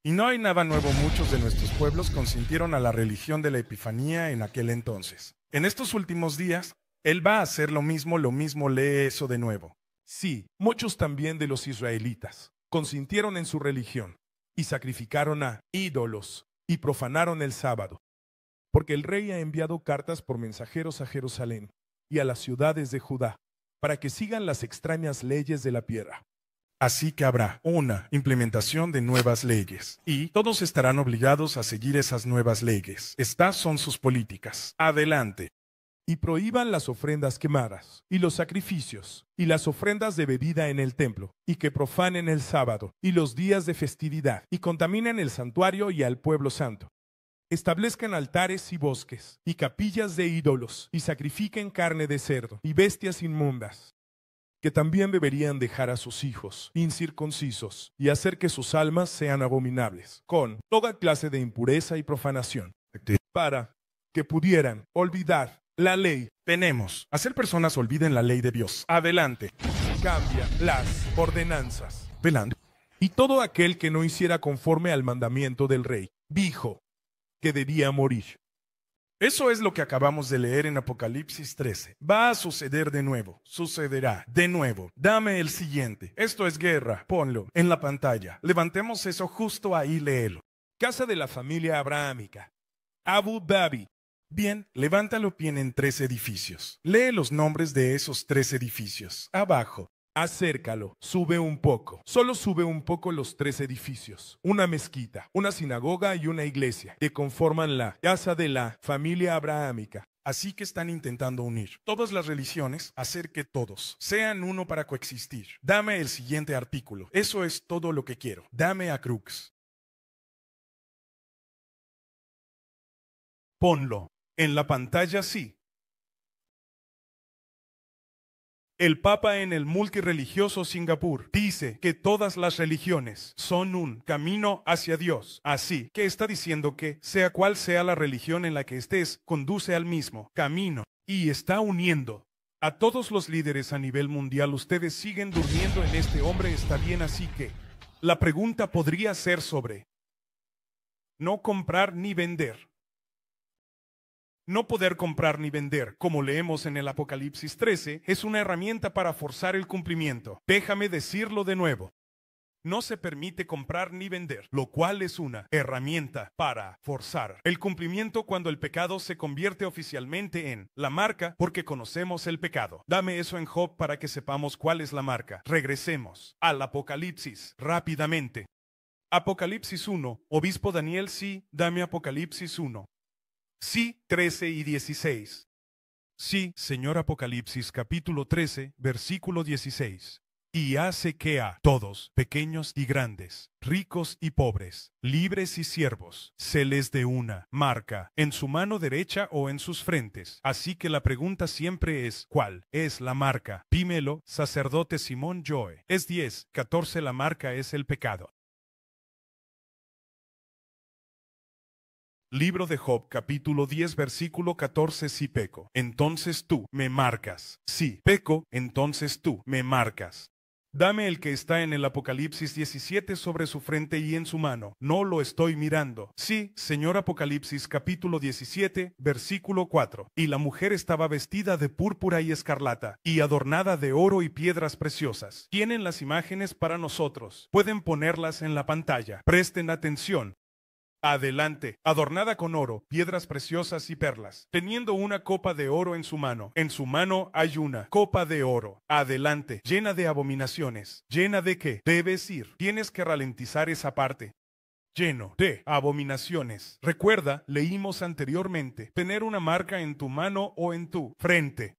Y no hay nada nuevo, muchos de nuestros pueblos consintieron a la religión de la Epifanía en aquel entonces. En estos últimos días, él va a hacer lo mismo, lo mismo lee eso de nuevo. Sí, muchos también de los israelitas consintieron en su religión y sacrificaron a ídolos y profanaron el sábado. Porque el rey ha enviado cartas por mensajeros a Jerusalén y a las ciudades de Judá, para que sigan las extrañas leyes de la piedra. Así que habrá una implementación de nuevas leyes y todos estarán obligados a seguir esas nuevas leyes. Estas son sus políticas. Adelante y prohíban las ofrendas quemadas, y los sacrificios, y las ofrendas de bebida en el templo, y que profanen el sábado, y los días de festividad, y contaminen el santuario y al pueblo santo. Establezcan altares y bosques, y capillas de ídolos, y sacrifiquen carne de cerdo, y bestias inmundas, que también deberían dejar a sus hijos incircuncisos y hacer que sus almas sean abominables, con toda clase de impureza y profanación, para que pudieran olvidar la ley. Tenemos. Hacer personas olviden la ley de Dios. Adelante. Cambia las ordenanzas. Adelante. Y todo aquel que no hiciera conforme al mandamiento del rey, dijo que debía morir. Eso es lo que acabamos de leer en Apocalipsis 13. Va a suceder de nuevo, sucederá de nuevo. Dame el siguiente. Esto es guerra, ponlo en la pantalla. Levantemos eso justo ahí, léelo. Casa de la familia Abrahámica. Abu Dhabi, Bien, levántalo bien en tres edificios. Lee los nombres de esos tres edificios. Abajo. Acércalo, sube un poco. Solo sube un poco los tres edificios. Una mezquita, una sinagoga y una iglesia que conforman la casa de la familia abrahámica. Así que están intentando unir todas las religiones, hacer que todos sean uno para coexistir. Dame el siguiente artículo. Eso es todo lo que quiero. Dame a Crux. Ponlo. En la pantalla sí. El Papa en el multireligioso Singapur dice que todas las religiones son un camino hacia Dios. Así que está diciendo que, sea cual sea la religión en la que estés, conduce al mismo camino y está uniendo a todos los líderes a nivel mundial. Ustedes siguen durmiendo en este hombre, está bien, así que la pregunta podría ser sobre no comprar ni vender. No poder comprar ni vender, como leemos en el Apocalipsis 13, es una herramienta para forzar el cumplimiento. Déjame decirlo de nuevo. No se permite comprar ni vender, lo cual es una herramienta para forzar el cumplimiento cuando el pecado se convierte oficialmente en la marca porque conocemos el pecado. Dame eso en Job para que sepamos cuál es la marca. Regresemos al Apocalipsis rápidamente. Apocalipsis 1, Obispo Daniel sí, dame Apocalipsis 1. Sí, 13 y 16. Sí, Señor Apocalipsis capítulo 13, versículo 16. Y hace que a todos, pequeños y grandes, ricos y pobres, libres y siervos, se les dé una marca en su mano derecha o en sus frentes. Así que la pregunta siempre es, ¿cuál es la marca? Pímelo, sacerdote Simón Joe. Es 10, 14 la marca es el pecado. Libro de Job, capítulo 10, versículo 14, si peco, entonces tú me marcas. Si peco, entonces tú me marcas. Dame el que está en el Apocalipsis 17 sobre su frente y en su mano. No lo estoy mirando. Sí, Señor Apocalipsis capítulo 17, versículo 4. Y la mujer estaba vestida de púrpura y escarlata, y adornada de oro y piedras preciosas. Tienen las imágenes para nosotros. Pueden ponerlas en la pantalla. Presten atención. Adelante, adornada con oro, piedras preciosas y perlas, teniendo una copa de oro en su mano. En su mano hay una copa de oro. Adelante, llena de abominaciones. ¿Llena de qué? Debes ir. Tienes que ralentizar esa parte lleno de abominaciones. Recuerda, leímos anteriormente, tener una marca en tu mano o en tu frente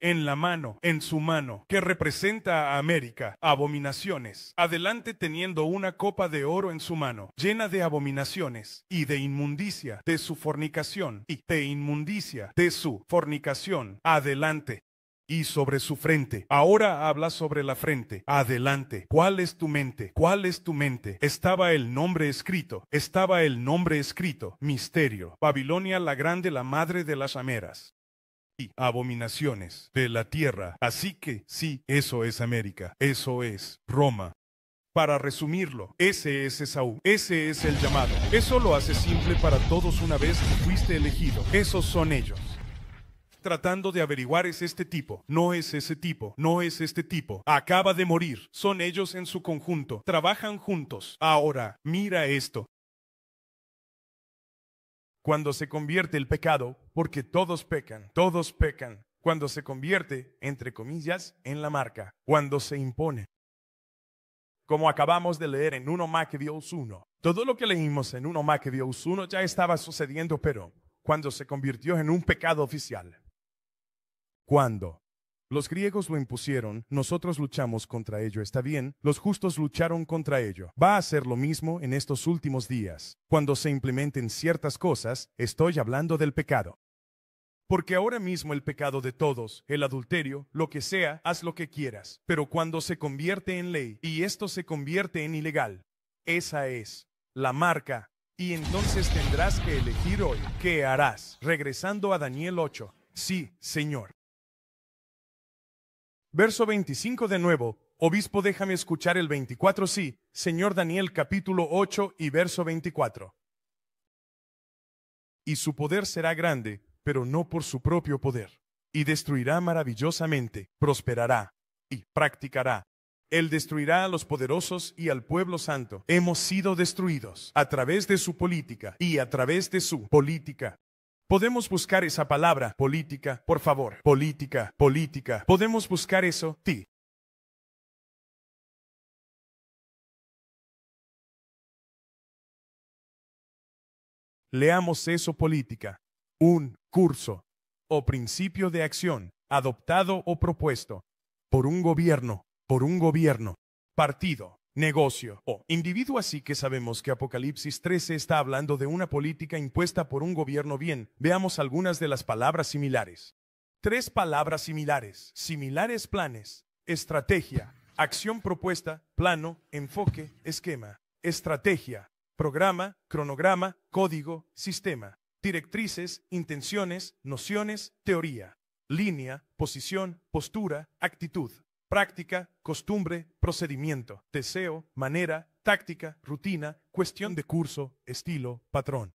en la mano, en su mano, que representa a América, abominaciones, adelante teniendo una copa de oro en su mano, llena de abominaciones y de inmundicia de su fornicación y de inmundicia de su fornicación, adelante. Y sobre su frente. Ahora habla sobre la frente. Adelante. ¿Cuál es tu mente? ¿Cuál es tu mente? Estaba el nombre escrito. Estaba el nombre escrito. Misterio. Babilonia la grande, la madre de las ameras abominaciones de la tierra. Así que sí, eso es América, eso es Roma. Para resumirlo, ese es Esaú, ese es el llamado. Eso lo hace simple para todos una vez que fuiste elegido. Esos son ellos tratando de averiguar es este tipo, no es ese tipo, no es este tipo, acaba de morir, son ellos en su conjunto, trabajan juntos. Ahora, mira esto, cuando se convierte el pecado, porque todos pecan, todos pecan, cuando se convierte, entre comillas, en la marca, cuando se impone. Como acabamos de leer en 1 dios 1, todo lo que leímos en 1 dios 1 ya estaba sucediendo, pero cuando se convirtió en un pecado oficial. Cuando los griegos lo impusieron, nosotros luchamos contra ello, está bien, los justos lucharon contra ello. Va a ser lo mismo en estos últimos días. Cuando se implementen ciertas cosas, estoy hablando del pecado. Porque ahora mismo el pecado de todos, el adulterio, lo que sea, haz lo que quieras, pero cuando se convierte en ley y esto se convierte en ilegal, esa es la marca. Y entonces tendrás que elegir hoy qué harás, regresando a Daniel 8. Sí, Señor. Verso 25 de nuevo. Obispo, déjame escuchar el 24, sí. Señor Daniel capítulo 8 y verso 24. Y su poder será grande, pero no por su propio poder. Y destruirá maravillosamente, prosperará y practicará él destruirá a los poderosos y al pueblo santo. Hemos sido destruidos a través de su política y a través de su política. Podemos buscar esa palabra, política, por favor, política, política. Podemos buscar eso, ti. Leamos eso política, un curso o principio de acción adoptado o propuesto por un gobierno, por un gobierno, partido, negocio. O individuo así que sabemos que Apocalipsis 13 está hablando de una política impuesta por un gobierno bien. Veamos algunas de las palabras similares. Tres palabras similares. Similares planes. Estrategia. Acción propuesta. Plano. Enfoque. Esquema. Estrategia. Programa. Cronograma. Código. Sistema. Directrices. Intenciones. Nociones. Teoría. Línea. Posición. Postura. Actitud práctica, costumbre, procedimiento, deseo, manera, táctica, rutina, cuestión de curso, estilo, patrón.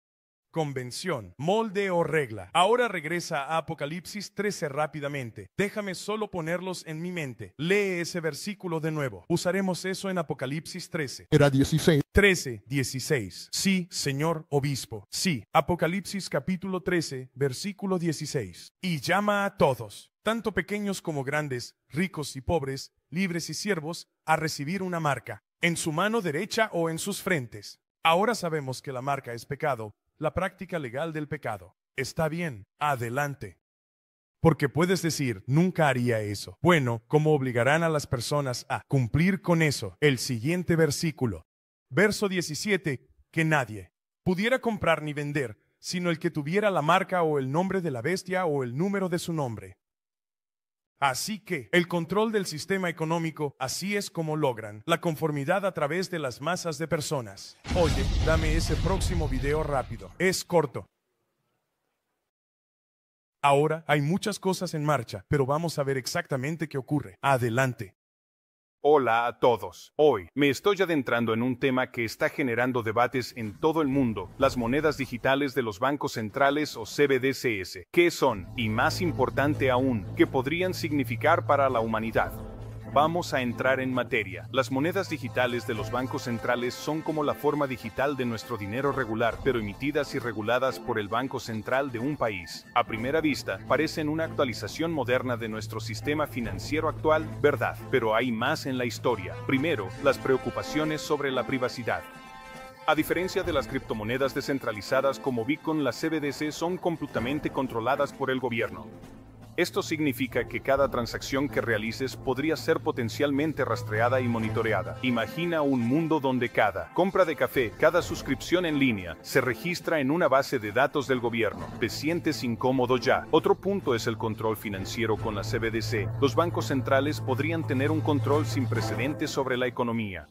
Convención, molde o regla. Ahora regresa a Apocalipsis 13 rápidamente. Déjame solo ponerlos en mi mente. Lee ese versículo de nuevo. Usaremos eso en Apocalipsis 13. Era 16. 13, 16. Sí, señor obispo. Sí, Apocalipsis capítulo 13, versículo 16. Y llama a todos tanto pequeños como grandes, ricos y pobres, libres y siervos, a recibir una marca, en su mano derecha o en sus frentes. Ahora sabemos que la marca es pecado, la práctica legal del pecado. Está bien, adelante. Porque puedes decir, nunca haría eso. Bueno, ¿cómo obligarán a las personas a cumplir con eso? El siguiente versículo. Verso 17, que nadie pudiera comprar ni vender, sino el que tuviera la marca o el nombre de la bestia o el número de su nombre. Así que el control del sistema económico, así es como logran la conformidad a través de las masas de personas. Oye, dame ese próximo video rápido. Es corto. Ahora hay muchas cosas en marcha, pero vamos a ver exactamente qué ocurre. Adelante. Hola a todos. Hoy me estoy adentrando en un tema que está generando debates en todo el mundo, las monedas digitales de los bancos centrales o CBDCs. ¿Qué son? Y más importante aún, ¿qué podrían significar para la humanidad? Vamos a entrar en materia. Las monedas digitales de los bancos centrales son como la forma digital de nuestro dinero regular, pero emitidas y reguladas por el Banco Central de un país. A primera vista, parecen una actualización moderna de nuestro sistema financiero actual, ¿verdad? Pero hay más en la historia. Primero, las preocupaciones sobre la privacidad. A diferencia de las criptomonedas descentralizadas como Bitcoin, las CBDC son completamente controladas por el gobierno. Esto significa que cada transacción que realices podría ser potencialmente rastreada y monitoreada. Imagina un mundo donde cada compra de café, cada suscripción en línea, se registra en una base de datos del gobierno. Te sientes incómodo ya. Otro punto es el control financiero con la CBDC. Los bancos centrales podrían tener un control sin precedentes sobre la economía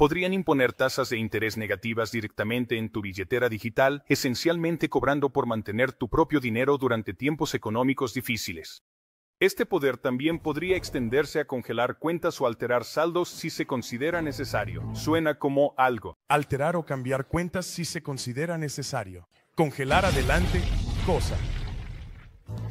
podrían imponer tasas de interés negativas directamente en tu billetera digital, esencialmente cobrando por mantener tu propio dinero durante tiempos económicos difíciles. Este poder también podría extenderse a congelar cuentas o alterar saldos si se considera necesario. Suena como algo. Alterar o cambiar cuentas si se considera necesario. Congelar adelante, cosa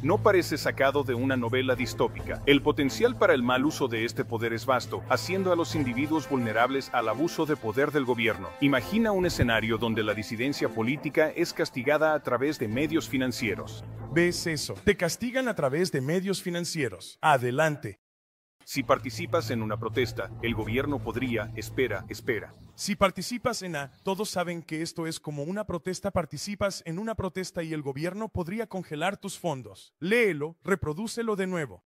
no parece sacado de una novela distópica. El potencial para el mal uso de este poder es vasto, haciendo a los individuos vulnerables al abuso de poder del gobierno. Imagina un escenario donde la disidencia política es castigada a través de medios financieros. ¿Ves eso? Te castigan a través de medios financieros. Adelante. Si participas en una protesta, el gobierno podría, espera, espera, si participas en A, todos saben que esto es como una protesta, participas en una protesta y el gobierno podría congelar tus fondos. Léelo, reprodúcelo de nuevo.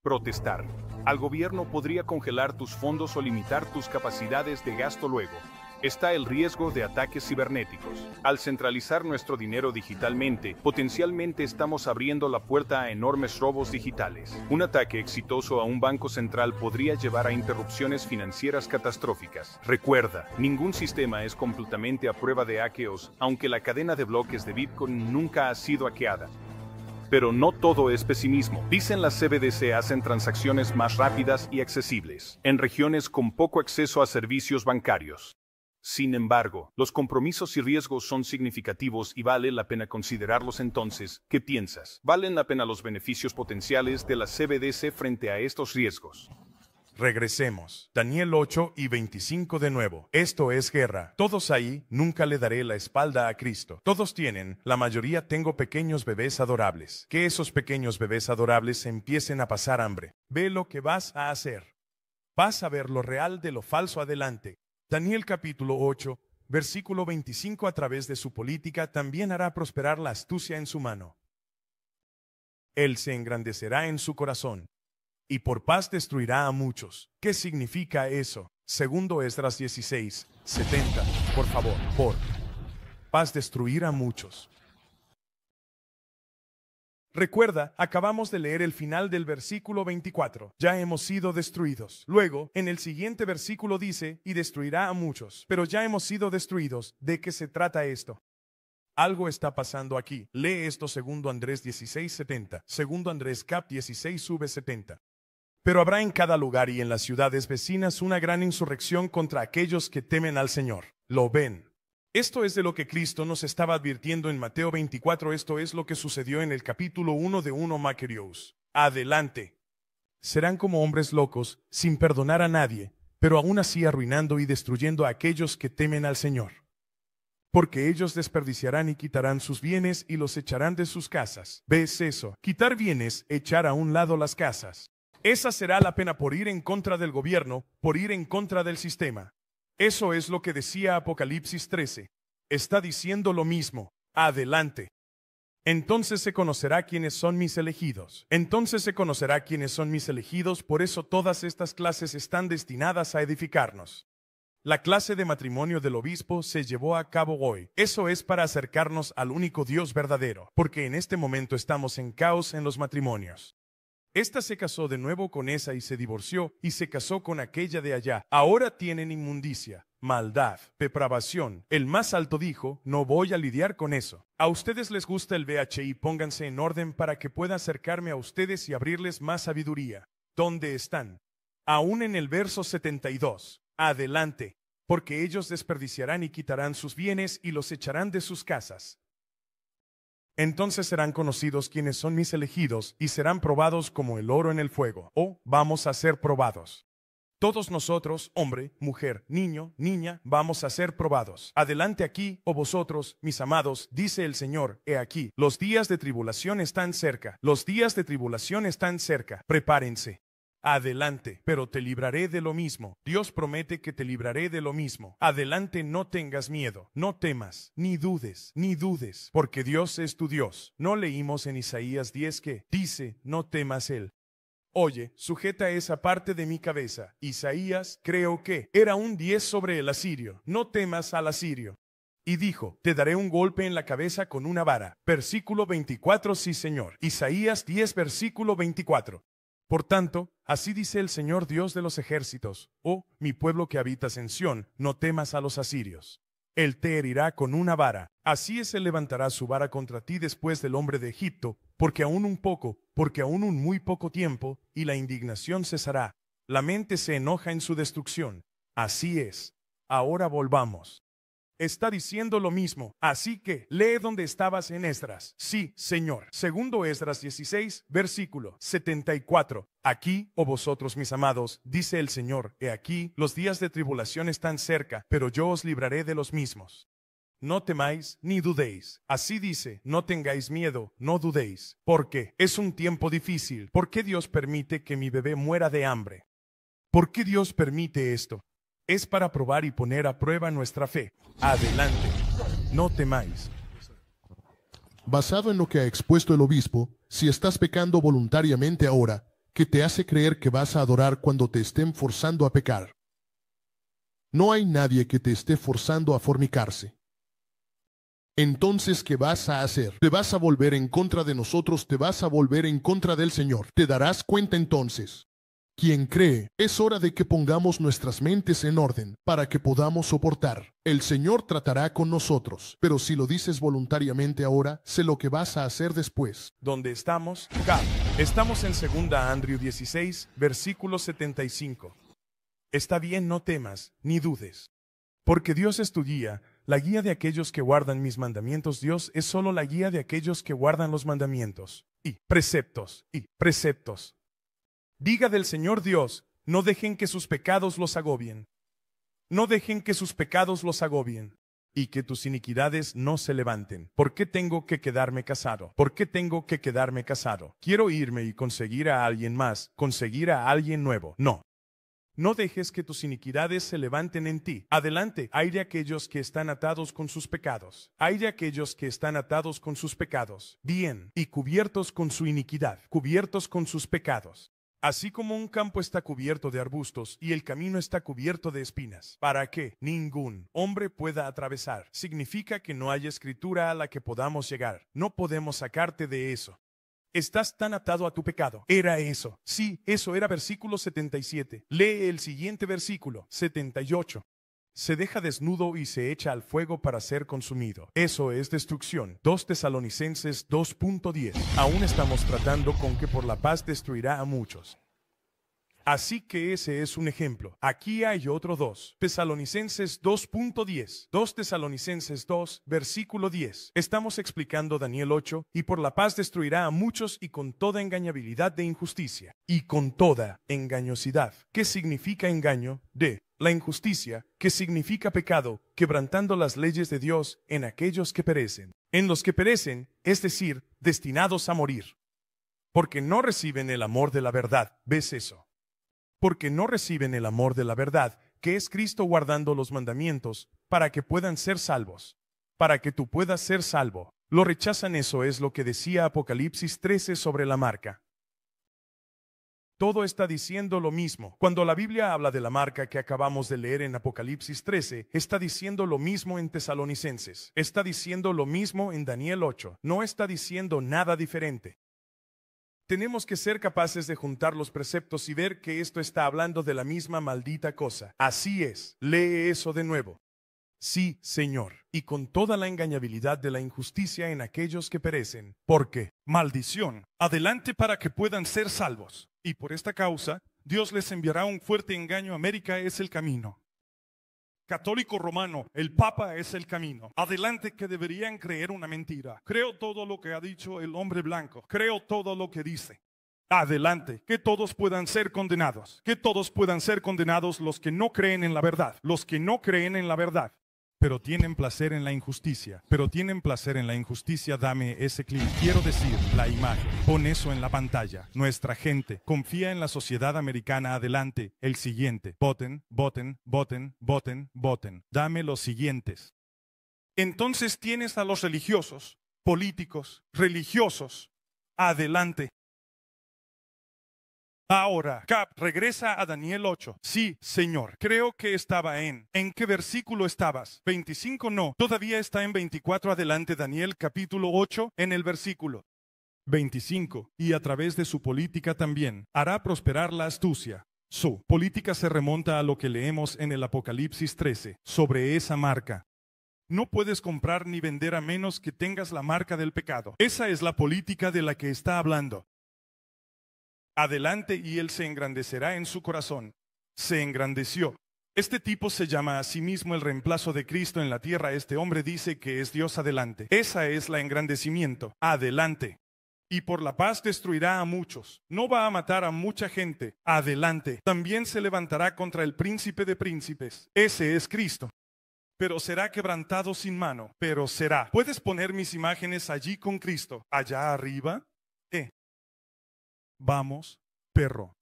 Protestar. Al gobierno podría congelar tus fondos o limitar tus capacidades de gasto luego está el riesgo de ataques cibernéticos. Al centralizar nuestro dinero digitalmente, potencialmente estamos abriendo la puerta a enormes robos digitales. Un ataque exitoso a un banco central podría llevar a interrupciones financieras catastróficas. Recuerda, ningún sistema es completamente a prueba de hackeos, aunque la cadena de bloques de Bitcoin nunca ha sido hackeada pero no todo es pesimismo. Dicen las CBDC hacen transacciones más rápidas y accesibles en regiones con poco acceso a servicios bancarios. Sin embargo, los compromisos y riesgos son significativos y vale la pena considerarlos entonces. ¿Qué piensas? ¿Valen la pena los beneficios potenciales de la CBDC frente a estos riesgos? Regresemos. Daniel 8 y 25 de nuevo. Esto es guerra. Todos ahí, nunca le daré la espalda a Cristo. Todos tienen, la mayoría tengo pequeños bebés adorables. Que esos pequeños bebés adorables empiecen a pasar hambre. Ve lo que vas a hacer. Vas a ver lo real de lo falso adelante. Daniel capítulo 8, versículo 25, a través de su política también hará prosperar la astucia en su mano. Él se engrandecerá en su corazón y por paz destruirá a muchos. ¿Qué significa eso? Segundo Esdras 16, 70, por favor, por paz destruirá a muchos. Recuerda, acabamos de leer el final del versículo 24. Ya hemos sido destruidos. Luego, en el siguiente versículo dice, y destruirá a muchos. Pero ya hemos sido destruidos. ¿De qué se trata esto? Algo está pasando aquí. Lee esto segundo Andrés 16:70. Segundo Andrés cap 16 sube 70. Pero habrá en cada lugar y en las ciudades vecinas una gran insurrección contra aquellos que temen al Señor. Lo ven, esto es de lo que Cristo nos estaba advirtiendo en Mateo 24, esto es lo que sucedió en el capítulo 1 de 1 Macarios. Adelante. Serán como hombres locos, sin perdonar a nadie, pero aún así arruinando y destruyendo a aquellos que temen al Señor. Porque ellos desperdiciarán y quitarán sus bienes y los echarán de sus casas. ¿Ves eso? Quitar bienes, echar a un lado las casas. Esa será la pena por ir en contra del gobierno, por ir en contra del sistema. Eso es lo que decía Apocalipsis 13. Está diciendo lo mismo. Adelante. Entonces se conocerá quiénes son mis elegidos. Entonces se conocerá quiénes son mis elegidos, por eso todas estas clases están destinadas a edificarnos. La clase de matrimonio del obispo se llevó a cabo hoy. Eso es para acercarnos al único Dios verdadero, porque en este momento estamos en caos en los matrimonios. Esta se casó de nuevo con esa y se divorció y se casó con aquella de allá. Ahora tienen inmundicia, maldad, depravación. El más alto dijo, no voy a lidiar con eso. A ustedes les gusta el BHI, pónganse en orden para que pueda acercarme a ustedes y abrirles más sabiduría. ¿Dónde están? Aún en el verso 72. Adelante, porque ellos desperdiciarán y quitarán sus bienes y los echarán de sus casas. Entonces serán conocidos quienes son mis elegidos y serán probados como el oro en el fuego, o oh, vamos a ser probados. Todos nosotros, hombre, mujer, niño, niña, vamos a ser probados. Adelante aquí, oh vosotros, mis amados, dice el Señor, he aquí, los días de tribulación están cerca, los días de tribulación están cerca, prepárense. Adelante, pero te libraré de lo mismo. Dios promete que te libraré de lo mismo. Adelante, no tengas miedo, no temas, ni dudes, ni dudes, porque Dios es tu Dios. No leímos en Isaías 10 que dice, no temas él. Oye, sujeta esa parte de mi cabeza. Isaías, creo que, era un 10 sobre el asirio. No temas al asirio. Y dijo, te daré un golpe en la cabeza con una vara. Versículo 24, sí señor. Isaías 10, versículo 24. Por tanto, así dice el Señor Dios de los ejércitos, oh, mi pueblo que habitas en Sión, no temas a los asirios. Él te herirá con una vara, así es él levantará su vara contra ti después del hombre de Egipto, porque aún un poco, porque aún un muy poco tiempo, y la indignación cesará. La mente se enoja en su destrucción. Así es. Ahora volvamos está diciendo lo mismo. Así que lee donde estabas en Esdras. Sí, Señor. Segundo Esdras 16, versículo 74. Aquí, oh vosotros mis amados, dice el Señor, he aquí, los días de tribulación están cerca, pero yo os libraré de los mismos. No temáis ni dudéis. Así dice, no tengáis miedo, no dudéis, porque es un tiempo difícil. ¿Por qué Dios permite que mi bebé muera de hambre? ¿Por qué Dios permite esto? es para probar y poner a prueba nuestra fe. Adelante, no temáis. Basado en lo que ha expuesto el obispo, si estás pecando voluntariamente ahora, ¿qué te hace creer que vas a adorar cuando te estén forzando a pecar. No hay nadie que te esté forzando a formicarse. Entonces, ¿qué vas a hacer? Te vas a volver en contra de nosotros, te vas a volver en contra del Señor. Te darás cuenta entonces quien cree, es hora de que pongamos nuestras mentes en orden para que podamos soportar. El Señor tratará con nosotros, pero si lo dices voluntariamente ahora, sé lo que vas a hacer después. ¿Dónde estamos? Estamos en 2 Andrew 16, versículo 75. Está bien, no temas, ni dudes. Porque Dios es tu guía, la guía de aquellos que guardan mis mandamientos. Dios es solo la guía de aquellos que guardan los mandamientos. Y preceptos, y preceptos. Diga del Señor Dios, no dejen que sus pecados los agobien. No dejen que sus pecados los agobien y que tus iniquidades no se levanten. ¿Por qué tengo que quedarme casado? ¿Por qué tengo que quedarme casado? Quiero irme y conseguir a alguien más, conseguir a alguien nuevo. No. No dejes que tus iniquidades se levanten en ti. Adelante, hay de aquellos que están atados con sus pecados. Hay de aquellos que están atados con sus pecados. Bien, y cubiertos con su iniquidad, cubiertos con sus pecados. Así como un campo está cubierto de arbustos y el camino está cubierto de espinas, para que ningún hombre pueda atravesar, significa que no hay escritura a la que podamos llegar. No podemos sacarte de eso. Estás tan atado a tu pecado. Era eso. Sí, eso era versículo 77. Lee el siguiente versículo, 78 se deja desnudo y se echa al fuego para ser consumido. Eso es destrucción. 2 Tesalonicenses 2.10. Aún estamos tratando con que por la paz destruirá a muchos. Así que ese es un ejemplo. Aquí hay otro dos. 2. Tesalonicenses 2.10. 2 Tesalonicenses 2, versículo 10. Estamos explicando Daniel 8, y por la paz destruirá a muchos y con toda engañabilidad de injusticia, y con toda engañosidad. ¿Qué significa engaño? De la injusticia, que significa pecado, quebrantando las leyes de Dios en aquellos que perecen, en los que perecen, es decir, destinados a morir. Porque no reciben el amor de la verdad, ¿ves eso? Porque no reciben el amor de la verdad, que es Cristo guardando los mandamientos, para que puedan ser salvos, para que tú puedas ser salvo. Lo rechazan, eso es lo que decía Apocalipsis 13 sobre la marca todo está diciendo lo mismo. Cuando la Biblia habla de la marca que acabamos de leer en Apocalipsis 13, está diciendo lo mismo en Tesalonicenses, está diciendo lo mismo en Daniel 8, no está diciendo nada diferente. Tenemos que ser capaces de juntar los preceptos y ver que esto está hablando de la misma maldita cosa. Así es, lee eso de nuevo. Sí, Señor, y con toda la engañabilidad de la injusticia en aquellos que perecen, porque maldición, adelante para que puedan ser salvos. Y por esta causa, Dios les enviará un fuerte engaño. América es el camino. Católico romano, el Papa es el camino. Adelante que deberían creer una mentira. Creo todo lo que ha dicho el hombre blanco. Creo todo lo que dice. Adelante, que todos puedan ser condenados, que todos puedan ser condenados los que no creen en la verdad, los que no creen en la verdad pero tienen placer en la injusticia, pero tienen placer en la injusticia, dame ese clip. Quiero decir, la imagen. Pon eso en la pantalla. Nuestra gente confía en la sociedad americana adelante. El siguiente. Voten, voten, voten, voten, voten. Dame los siguientes. Entonces tienes a los religiosos, políticos, religiosos, adelante. Ahora, Cap, regresa a Daniel 8. Sí, Señor, creo que estaba en. ¿En qué versículo estabas? 25 no. Todavía está en 24 adelante Daniel capítulo 8 en el versículo. 25. Y a través de su política también hará prosperar la astucia, su política se remonta a lo que leemos en el Apocalipsis 13 sobre esa marca. No puedes comprar ni vender a menos que tengas la marca del pecado. Esa es la política de la que está hablando adelante y él se engrandecerá en su corazón. Se engrandeció. Este tipo se llama a sí mismo el reemplazo de Cristo en la tierra. Este hombre dice que es Dios adelante. Esa es la engrandecimiento. Adelante. Y por la paz destruirá a muchos. No va a matar a mucha gente. Adelante. También se levantará contra el príncipe de príncipes. Ese es Cristo. Pero será quebrantado sin mano. Pero será. ¿Puedes poner mis imágenes allí con Cristo? Allá arriba. Eh vamos, perro.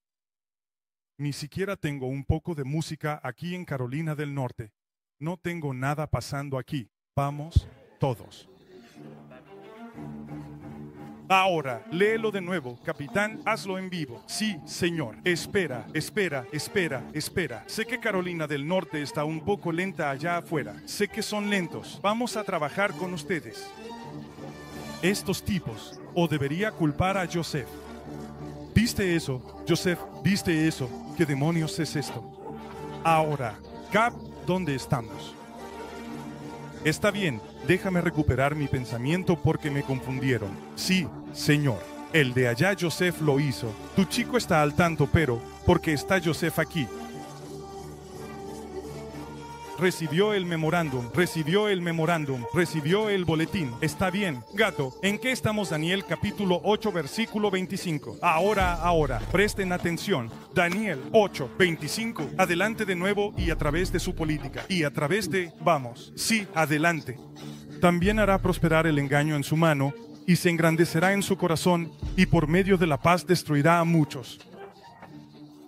Ni siquiera tengo un poco de música aquí en Carolina del Norte. No tengo nada pasando aquí. Vamos todos. Ahora, léelo de nuevo. Capitán, hazlo en vivo. Sí, señor. Espera, espera, espera, espera. Sé que Carolina del Norte está un poco lenta allá afuera. Sé que son lentos. Vamos a trabajar con ustedes. Estos tipos, o debería culpar a Joseph. ¿Viste eso? Joseph, ¿viste eso? ¿Qué demonios es esto? Ahora, Cap, ¿dónde estamos? Está bien, déjame recuperar mi pensamiento porque me confundieron. Sí, señor. El de allá Joseph lo hizo. Tu chico está al tanto, pero, porque está Joseph aquí, recibió el memorándum, recibió el memorándum, recibió el boletín. Está bien. Gato, ¿en qué estamos Daniel capítulo 8 versículo 25? Ahora, ahora, presten atención. Daniel 8, 25. Adelante de nuevo y a través de su política. Y a través de, vamos, sí, adelante. También hará prosperar el engaño en su mano y se engrandecerá en su corazón y por medio de la paz destruirá a muchos.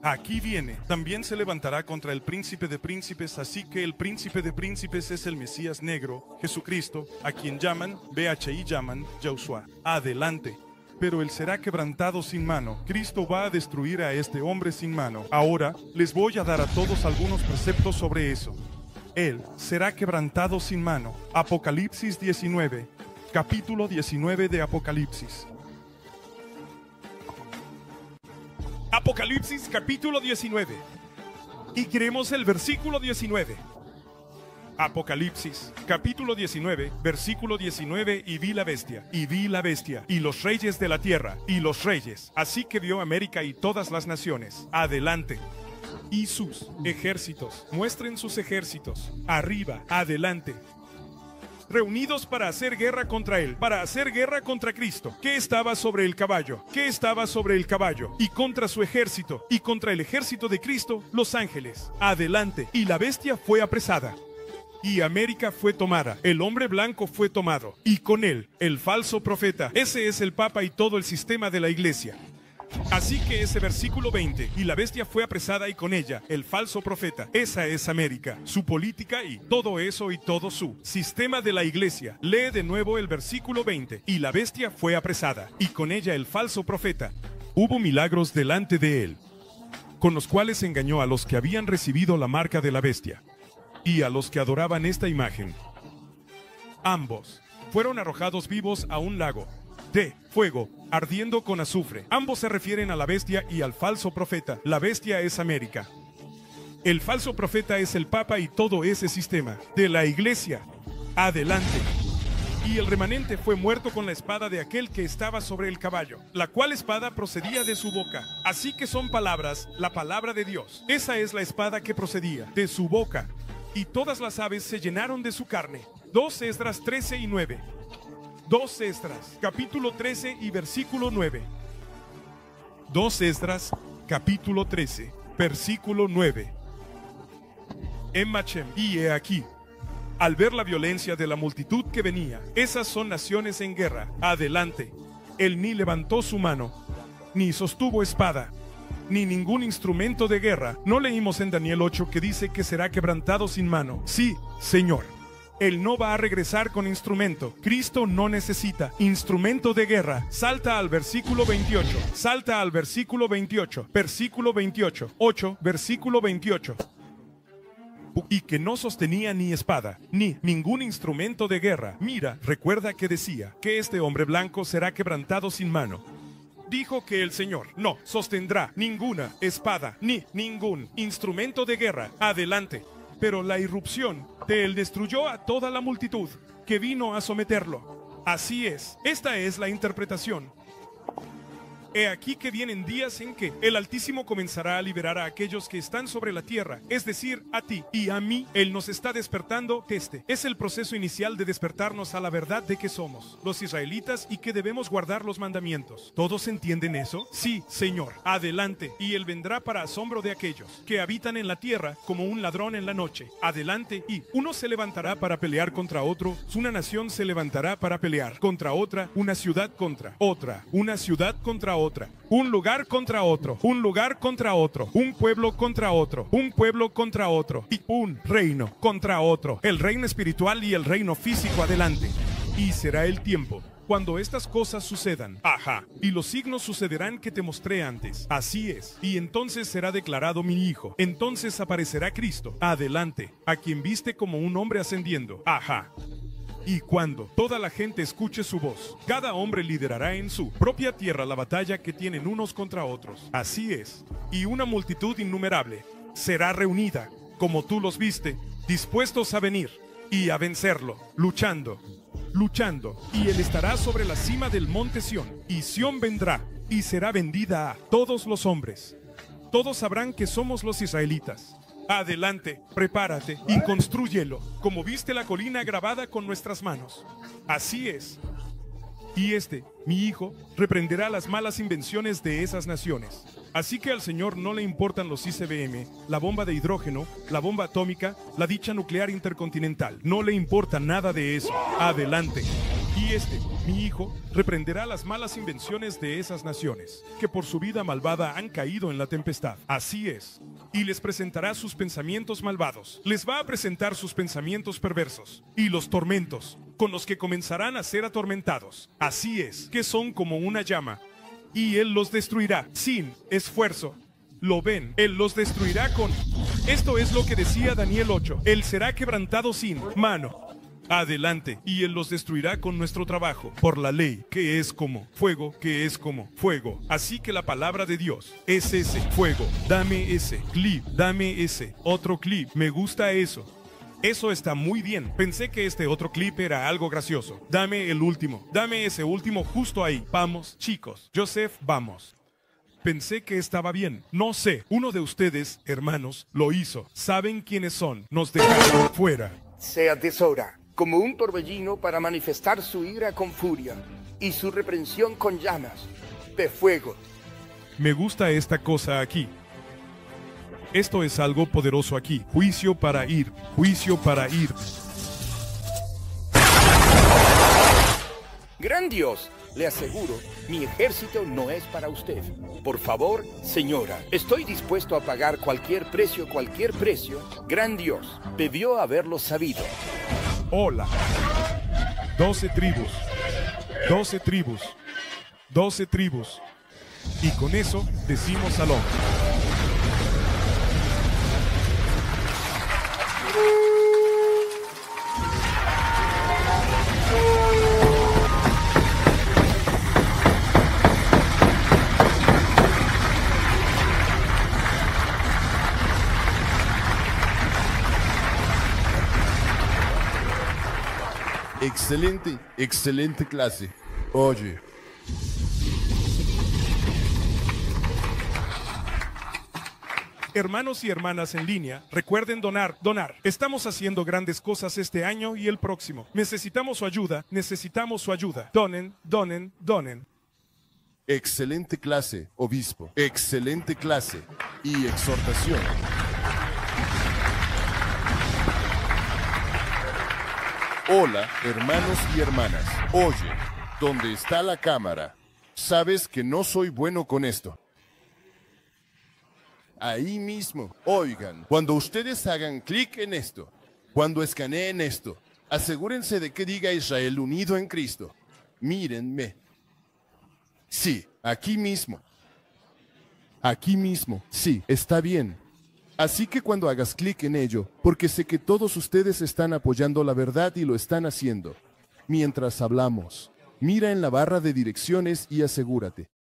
Aquí viene. También se levantará contra el príncipe de príncipes, así que el príncipe de príncipes es el Mesías negro, Jesucristo, a quien llaman, BHI llaman, Joshua. Adelante pero él será quebrantado sin mano. Cristo va a destruir a este hombre sin mano. Ahora les voy a dar a todos algunos preceptos sobre eso. Él será quebrantado sin mano. Apocalipsis 19, capítulo 19 de Apocalipsis. Apocalipsis capítulo 19. Y creemos el versículo 19. Apocalipsis, capítulo 19, versículo 19, y vi la bestia, y vi la bestia, y los reyes de la tierra, y los reyes, así que vio América y todas las naciones, adelante. Y sus ejércitos, muestren sus ejércitos, arriba, adelante, reunidos para hacer guerra contra él, para hacer guerra contra Cristo, que estaba sobre el caballo, que estaba sobre el caballo, y contra su ejército, y contra el ejército de Cristo, los ángeles. Adelante, y la bestia fue apresada y América fue tomada. El hombre blanco fue tomado y con él el falso profeta. Ese es el Papa y todo el sistema de la Iglesia. Así que ese versículo 20, y la bestia fue apresada y con ella el falso profeta. Esa es América, su política y todo eso y todo su sistema de la iglesia. Lee de nuevo el versículo 20, y la bestia fue apresada y con ella el falso profeta. Hubo milagros delante de él, con los cuales engañó a los que habían recibido la marca de la bestia y a los que adoraban esta imagen. Ambos fueron arrojados vivos a un lago de fuego, ardiendo con azufre. Ambos se refieren a la bestia y al falso profeta. La bestia es América. El falso profeta es el Papa y todo ese sistema. De la iglesia, adelante. Y el remanente fue muerto con la espada de aquel que estaba sobre el caballo, la cual espada procedía de su boca. Así que son palabras, la palabra de Dios. Esa es la espada que procedía de su boca. Y todas las aves se llenaron de su carne. 2 Esdras 13 y 9. Dos Esdras, capítulo 13 y versículo 9. Dos Esdras, capítulo 13, versículo 9. En Machem, y he aquí, al ver la violencia de la multitud que venía, esas son naciones en guerra, adelante. Él ni levantó su mano, ni sostuvo espada, ni ningún instrumento de guerra. No leímos en Daniel 8 que dice que será quebrantado sin mano. Sí, Señor. Él no va a regresar con instrumento. Cristo no necesita instrumento de guerra. Salta al versículo 28. Salta al versículo 28. Versículo 28. 8. Versículo 28 y que no sostenía ni espada, ni ningún instrumento de guerra. Mira, recuerda que decía que este hombre blanco será quebrantado sin mano. Dijo que el Señor no sostendrá ninguna espada, ni ningún instrumento de guerra. Adelante. Pero la irrupción de él destruyó a toda la multitud que vino a someterlo. Así es, esta es la interpretación. He aquí que vienen días en que el Altísimo comenzará a liberar a aquellos que están sobre la tierra, es decir, a ti y a mí. Él nos está despertando. Este es el proceso inicial de despertarnos a la verdad de que somos los israelitas y que debemos guardar los mandamientos. ¿Todos entienden eso? Sí, Señor. Adelante. Y Él vendrá para asombro de aquellos que habitan en la tierra como un ladrón en la noche. Adelante. Y uno se levantará para pelear contra otro. Una nación se levantará para pelear contra otra. Una ciudad contra otra. Una ciudad contra otra otra, un lugar contra otro, un lugar contra otro, un pueblo contra otro, un pueblo contra otro y un reino contra otro, el reino espiritual y el reino físico adelante. Y será el tiempo cuando estas cosas sucedan. Ajá. Y los signos sucederán que te mostré antes. Así es. Y entonces será declarado mi hijo. Entonces aparecerá Cristo. Adelante. A quien viste como un hombre ascendiendo. Ajá y cuando toda la gente escuche su voz. Cada hombre liderará en su propia tierra la batalla que tienen unos contra otros. Así es, y una multitud innumerable será reunida, como tú los viste, dispuestos a venir y a vencerlo, luchando, luchando, y él estará sobre la cima del monte Sión, y Sión vendrá y será vendida a todos los hombres. Todos sabrán que somos los israelitas. Adelante, prepárate y construyelo, como viste la colina grabada con nuestras manos. Así es. Y este, mi hijo, reprenderá las malas invenciones de esas naciones. Así que al Señor no le importan los ICBM, la bomba de hidrógeno, la bomba atómica, la dicha nuclear intercontinental. No le importa nada de eso. Adelante. Y este, mi hijo, reprenderá las malas invenciones de esas naciones, que por su vida malvada han caído en la tempestad. Así es. Y les presentará sus pensamientos malvados. Les va a presentar sus pensamientos perversos y los tormentos con los que comenzarán a ser atormentados. Así es, que son como una llama, y él los destruirá sin esfuerzo. Lo ven, él los destruirá con... Esto es lo que decía Daniel 8, él será quebrantado sin mano adelante, y Él los destruirá con nuestro trabajo, por la ley, que es como fuego, que es como fuego. Así que la palabra de Dios es ese fuego. Dame ese clip, dame ese otro clip. Me gusta eso. Eso está muy bien. Pensé que este otro clip era algo gracioso. Dame el último. Dame ese último justo ahí. Vamos, chicos. Joseph, vamos. Pensé que estaba bien. No sé. Uno de ustedes, hermanos, lo hizo. Saben quiénes son. Nos dejaron fuera. Sea tesora como un torbellino para manifestar su ira con furia y su reprensión con llamas de fuego. Me gusta esta cosa aquí. Esto es algo poderoso aquí. Juicio para ir, juicio para ir. Gran Dios, le aseguro, mi ejército no es para usted. Por favor, señora, estoy dispuesto a pagar cualquier precio, cualquier precio. Gran Dios, debió haberlo sabido. Hola. Doce tribus. Doce tribus. Doce tribus. Y con eso decimos salón. Excelente, excelente clase. Oye. Hermanos y hermanas en línea, recuerden donar, donar. Estamos haciendo grandes cosas este año y el próximo. Necesitamos su ayuda, necesitamos su ayuda. Donen, donen, donen. Excelente clase, obispo. Excelente clase y exhortación. Hola, hermanos y hermanas. Oye, ¿dónde está la cámara? Sabes que no soy bueno con esto. Ahí mismo. Oigan, cuando ustedes hagan clic en esto, cuando escaneen esto, asegúrense de que diga Israel unido en Cristo. Mírenme. Sí, aquí mismo. Aquí mismo. Sí, está bien. Así que cuando hagas clic en ello, porque sé que todos ustedes están apoyando la verdad y lo están haciendo. Mientras hablamos, mira en la barra de direcciones y asegúrate